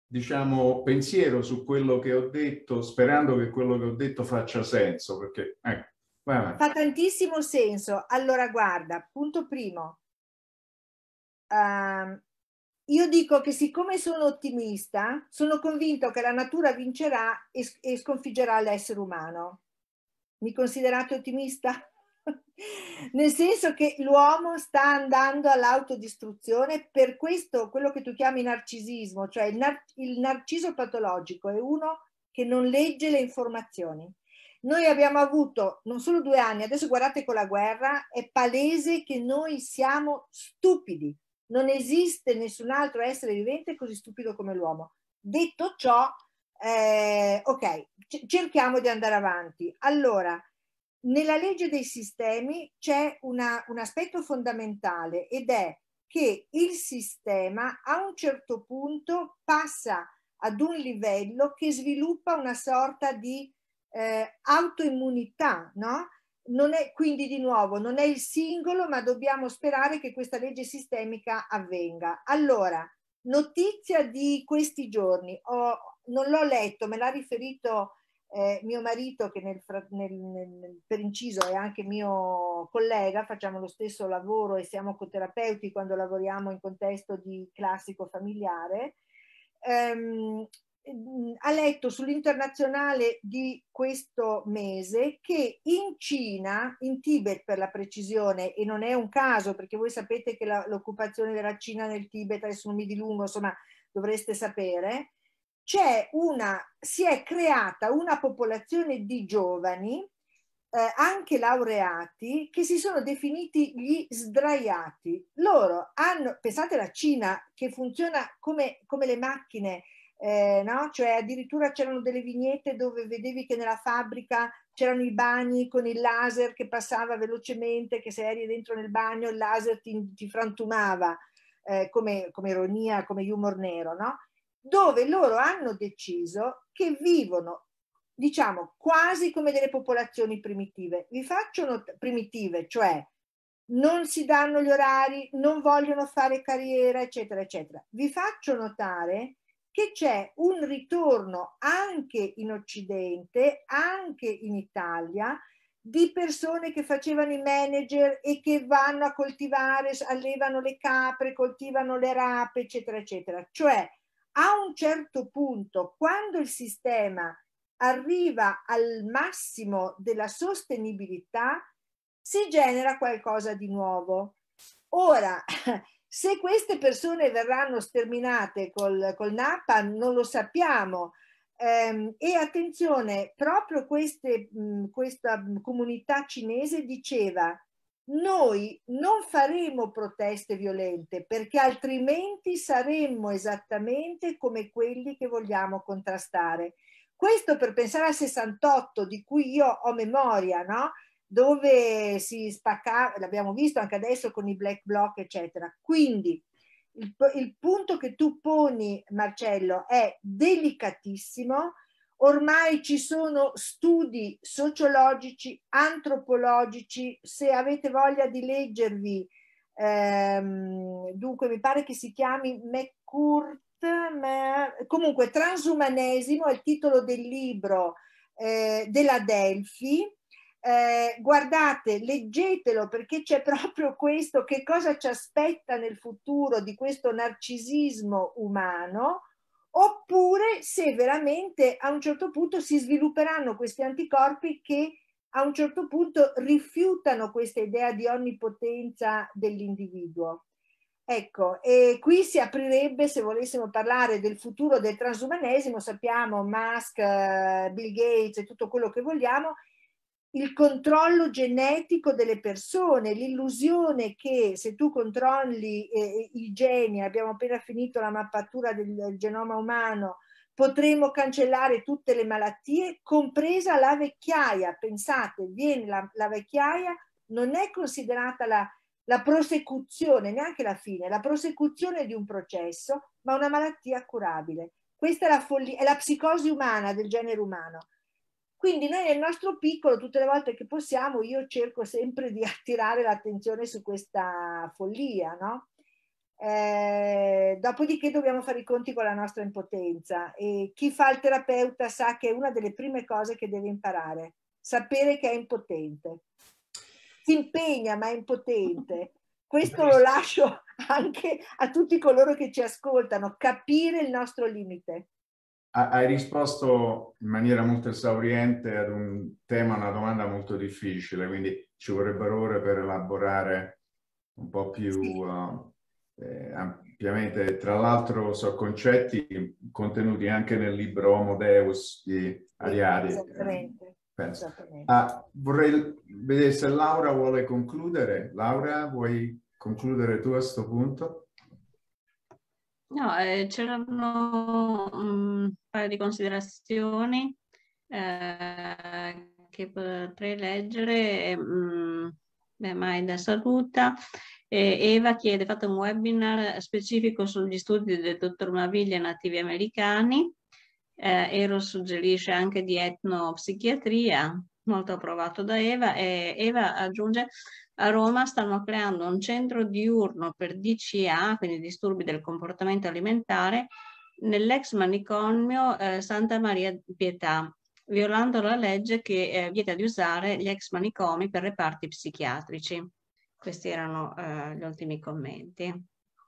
diciamo, pensiero su quello che ho detto, sperando che quello che ho detto faccia senso, perché, ecco, Fa tantissimo senso. Allora, guarda, punto primo, uh, io dico che siccome sono ottimista, sono convinto che la natura vincerà e, e sconfiggerà l'essere umano. Mi considerate ottimista? Nel senso che l'uomo sta andando all'autodistruzione, per questo quello che tu chiami narcisismo, cioè il, nar- il narciso patologico è uno che non legge le informazioni. Noi abbiamo avuto non solo due anni, adesso guardate con la guerra, è palese che noi siamo stupidi, non esiste nessun altro essere vivente così stupido come l'uomo. Detto ciò, eh, ok, cerchiamo di andare avanti. Allora, nella legge dei sistemi c'è una, un aspetto fondamentale ed è che il sistema a un certo punto passa ad un livello che sviluppa una sorta di eh, autoimmunità, no? Non è, quindi di nuovo non è il singolo, ma dobbiamo sperare che questa legge sistemica avvenga. Allora, notizia di questi giorni, ho, non l'ho letto, me l'ha riferito eh, mio marito che nel, nel, nel, per inciso è anche mio collega, facciamo lo stesso lavoro e siamo coterapeuti quando lavoriamo in contesto di classico familiare. Um, Ehm, ha letto sull'internazionale di questo mese che in Cina, in Tibet per la precisione, e non è un caso perché voi sapete che l'occupazione della Cina nel Tibet, adesso non mi dilungo, insomma dovreste sapere, c'è una, si è creata una popolazione di giovani, eh, anche laureati, che si sono definiti gli sdraiati. Loro hanno, pensate alla Cina che funziona come, come le macchine, eh, no? cioè addirittura c'erano delle vignette dove vedevi che nella fabbrica c'erano i bagni con il laser che passava velocemente, che se eri dentro nel bagno il laser ti, ti frantumava, eh, come, come ironia, come humor nero, no? dove loro hanno deciso che vivono diciamo quasi come delle popolazioni primitive. Vi faccio not- primitive, cioè non si danno gli orari, non vogliono fare carriera, eccetera, eccetera. Vi faccio notare che c'è un ritorno anche in Occidente, anche in Italia, di persone che facevano i manager e che vanno a coltivare, allevano le capre, coltivano le rape, eccetera, eccetera. Cioè, a un certo punto, quando il sistema arriva al massimo della sostenibilità, si genera qualcosa di nuovo. Ora, Se queste persone verranno sterminate col, col Nappa non lo sappiamo. Ehm, e attenzione, proprio queste, questa comunità cinese diceva noi non faremo proteste violente perché altrimenti saremmo esattamente come quelli che vogliamo contrastare. Questo per pensare al 68 di cui io ho memoria, no? dove si spaccava, l'abbiamo visto anche adesso con i black block eccetera. Quindi il, il punto che tu poni, Marcello, è delicatissimo. Ormai ci sono studi sociologici, antropologici, se avete voglia di leggervi, ehm, dunque mi pare che si chiami McCourt, ma, comunque transumanesimo è il titolo del libro eh, della Delphi, eh, guardate, leggetelo perché c'è proprio questo, che cosa ci aspetta nel futuro di questo narcisismo umano, oppure se veramente a un certo punto si svilupperanno questi anticorpi che a un certo punto rifiutano questa idea di onnipotenza dell'individuo. Ecco, e qui si aprirebbe, se volessimo parlare del futuro del transumanesimo, sappiamo Musk, eh, Bill Gates e tutto quello che vogliamo, il controllo genetico delle persone, l'illusione che se tu controlli eh, eh, i geni, abbiamo appena finito la mappatura del, del genoma umano, potremo cancellare tutte le malattie, compresa la vecchiaia. Pensate, viene la, la vecchiaia, non è considerata la, la prosecuzione, neanche la fine, la prosecuzione di un processo, ma una malattia curabile. Questa è la, follia, è la psicosi umana del genere umano. Quindi noi nel nostro piccolo, tutte le volte che possiamo, io cerco sempre di attirare l'attenzione su questa follia, no? Eh, dopodiché dobbiamo fare i conti con la nostra impotenza e chi fa il terapeuta sa che è una delle prime cose che deve imparare, sapere che è impotente. Si impegna ma è impotente. Questo lo lascio anche a tutti coloro che ci ascoltano, capire il nostro limite. Hai risposto in maniera molto esauriente ad un tema, una domanda molto difficile, quindi ci vorrebbero ore per elaborare un po' più eh, eh, ampiamente. Tra l'altro so concetti contenuti anche nel libro Homo Deus di Ariadi. Eh, esattamente. Eh, penso. Ah, vorrei vedere se Laura vuole concludere. Laura, vuoi concludere tu a questo punto? No, eh, c'erano mm, un paio di considerazioni eh, che potrei leggere. Mh, mm, beh, Maida saluta. Eh, Eva chiede, fatto un webinar specifico sugli studi del dottor Maviglia nativi americani. Eh, Ero suggerisce anche di etnopsichiatria molto approvato da Eva e Eva aggiunge a Roma stanno creando un centro diurno per DCA, quindi disturbi del comportamento alimentare, nell'ex manicomio eh, Santa Maria Pietà, violando la legge che eh, vieta di usare gli ex manicomi per reparti psichiatrici. Questi erano eh, gli ultimi commenti.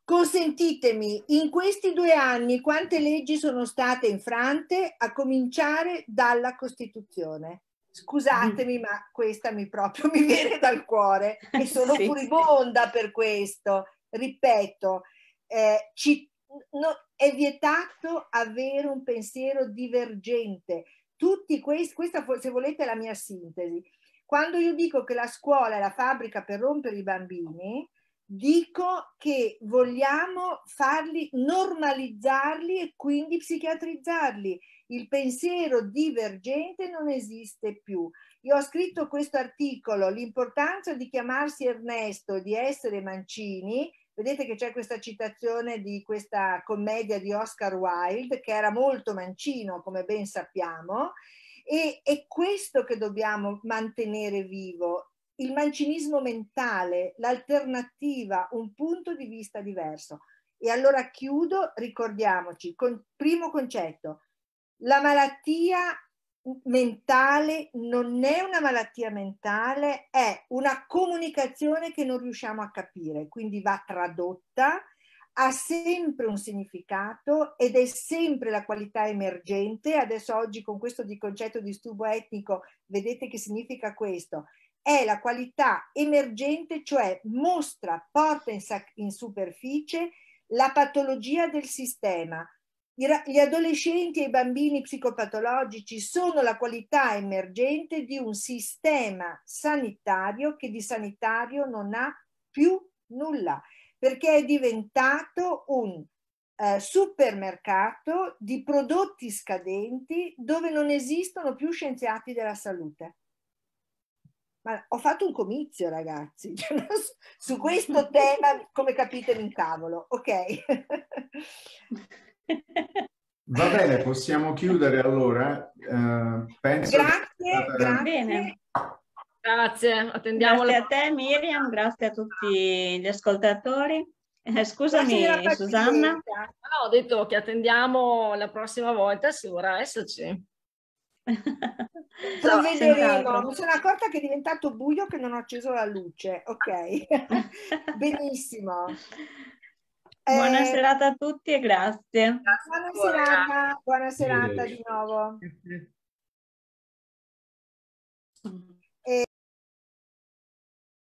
Consentitemi, in questi due anni quante leggi sono state infrante, a cominciare dalla Costituzione? Scusatemi, mm. ma questa mi proprio mi viene dal cuore e sono sì, furibonda per questo. Ripeto, eh, ci, no, è vietato avere un pensiero divergente. Tutti questi, questa se volete è la mia sintesi. Quando io dico che la scuola è la fabbrica per rompere i bambini, dico che vogliamo farli normalizzarli e quindi psichiatrizzarli il pensiero divergente non esiste più. Io ho scritto questo articolo, l'importanza di chiamarsi Ernesto, di essere Mancini, vedete che c'è questa citazione di questa commedia di Oscar Wilde, che era molto mancino, come ben sappiamo, e è questo che dobbiamo mantenere vivo, il mancinismo mentale, l'alternativa, un punto di vista diverso. E allora chiudo, ricordiamoci, con, primo concetto, la malattia mentale non è una malattia mentale, è una comunicazione che non riusciamo a capire, quindi va tradotta, ha sempre un significato ed è sempre la qualità emergente. Adesso oggi con questo di concetto di disturbo etnico vedete che significa questo. È la qualità emergente, cioè mostra, porta in, in superficie la patologia del sistema, gli adolescenti e i bambini psicopatologici sono la qualità emergente di un sistema sanitario che di sanitario non ha più nulla, perché è diventato un eh, supermercato di prodotti scadenti dove non esistono più scienziati della salute. Ma ho fatto un comizio, ragazzi, cioè, su questo tema, come capite, in tavolo, ok? Va bene, possiamo chiudere allora. Uh, penso grazie, grazie. Grazie, attendiamo. Grazie a te Miriam, grazie a tutti gli ascoltatori. Eh, scusami Susanna. No, ah, ho detto che attendiamo la prossima volta, si vorrà esserci. Provvederemo, mi sono accorta che è diventato buio che non ho acceso la luce, ok, benissimo. Buona eh, serata a tutti e grazie. Buona, buona serata, buona serata di nuovo.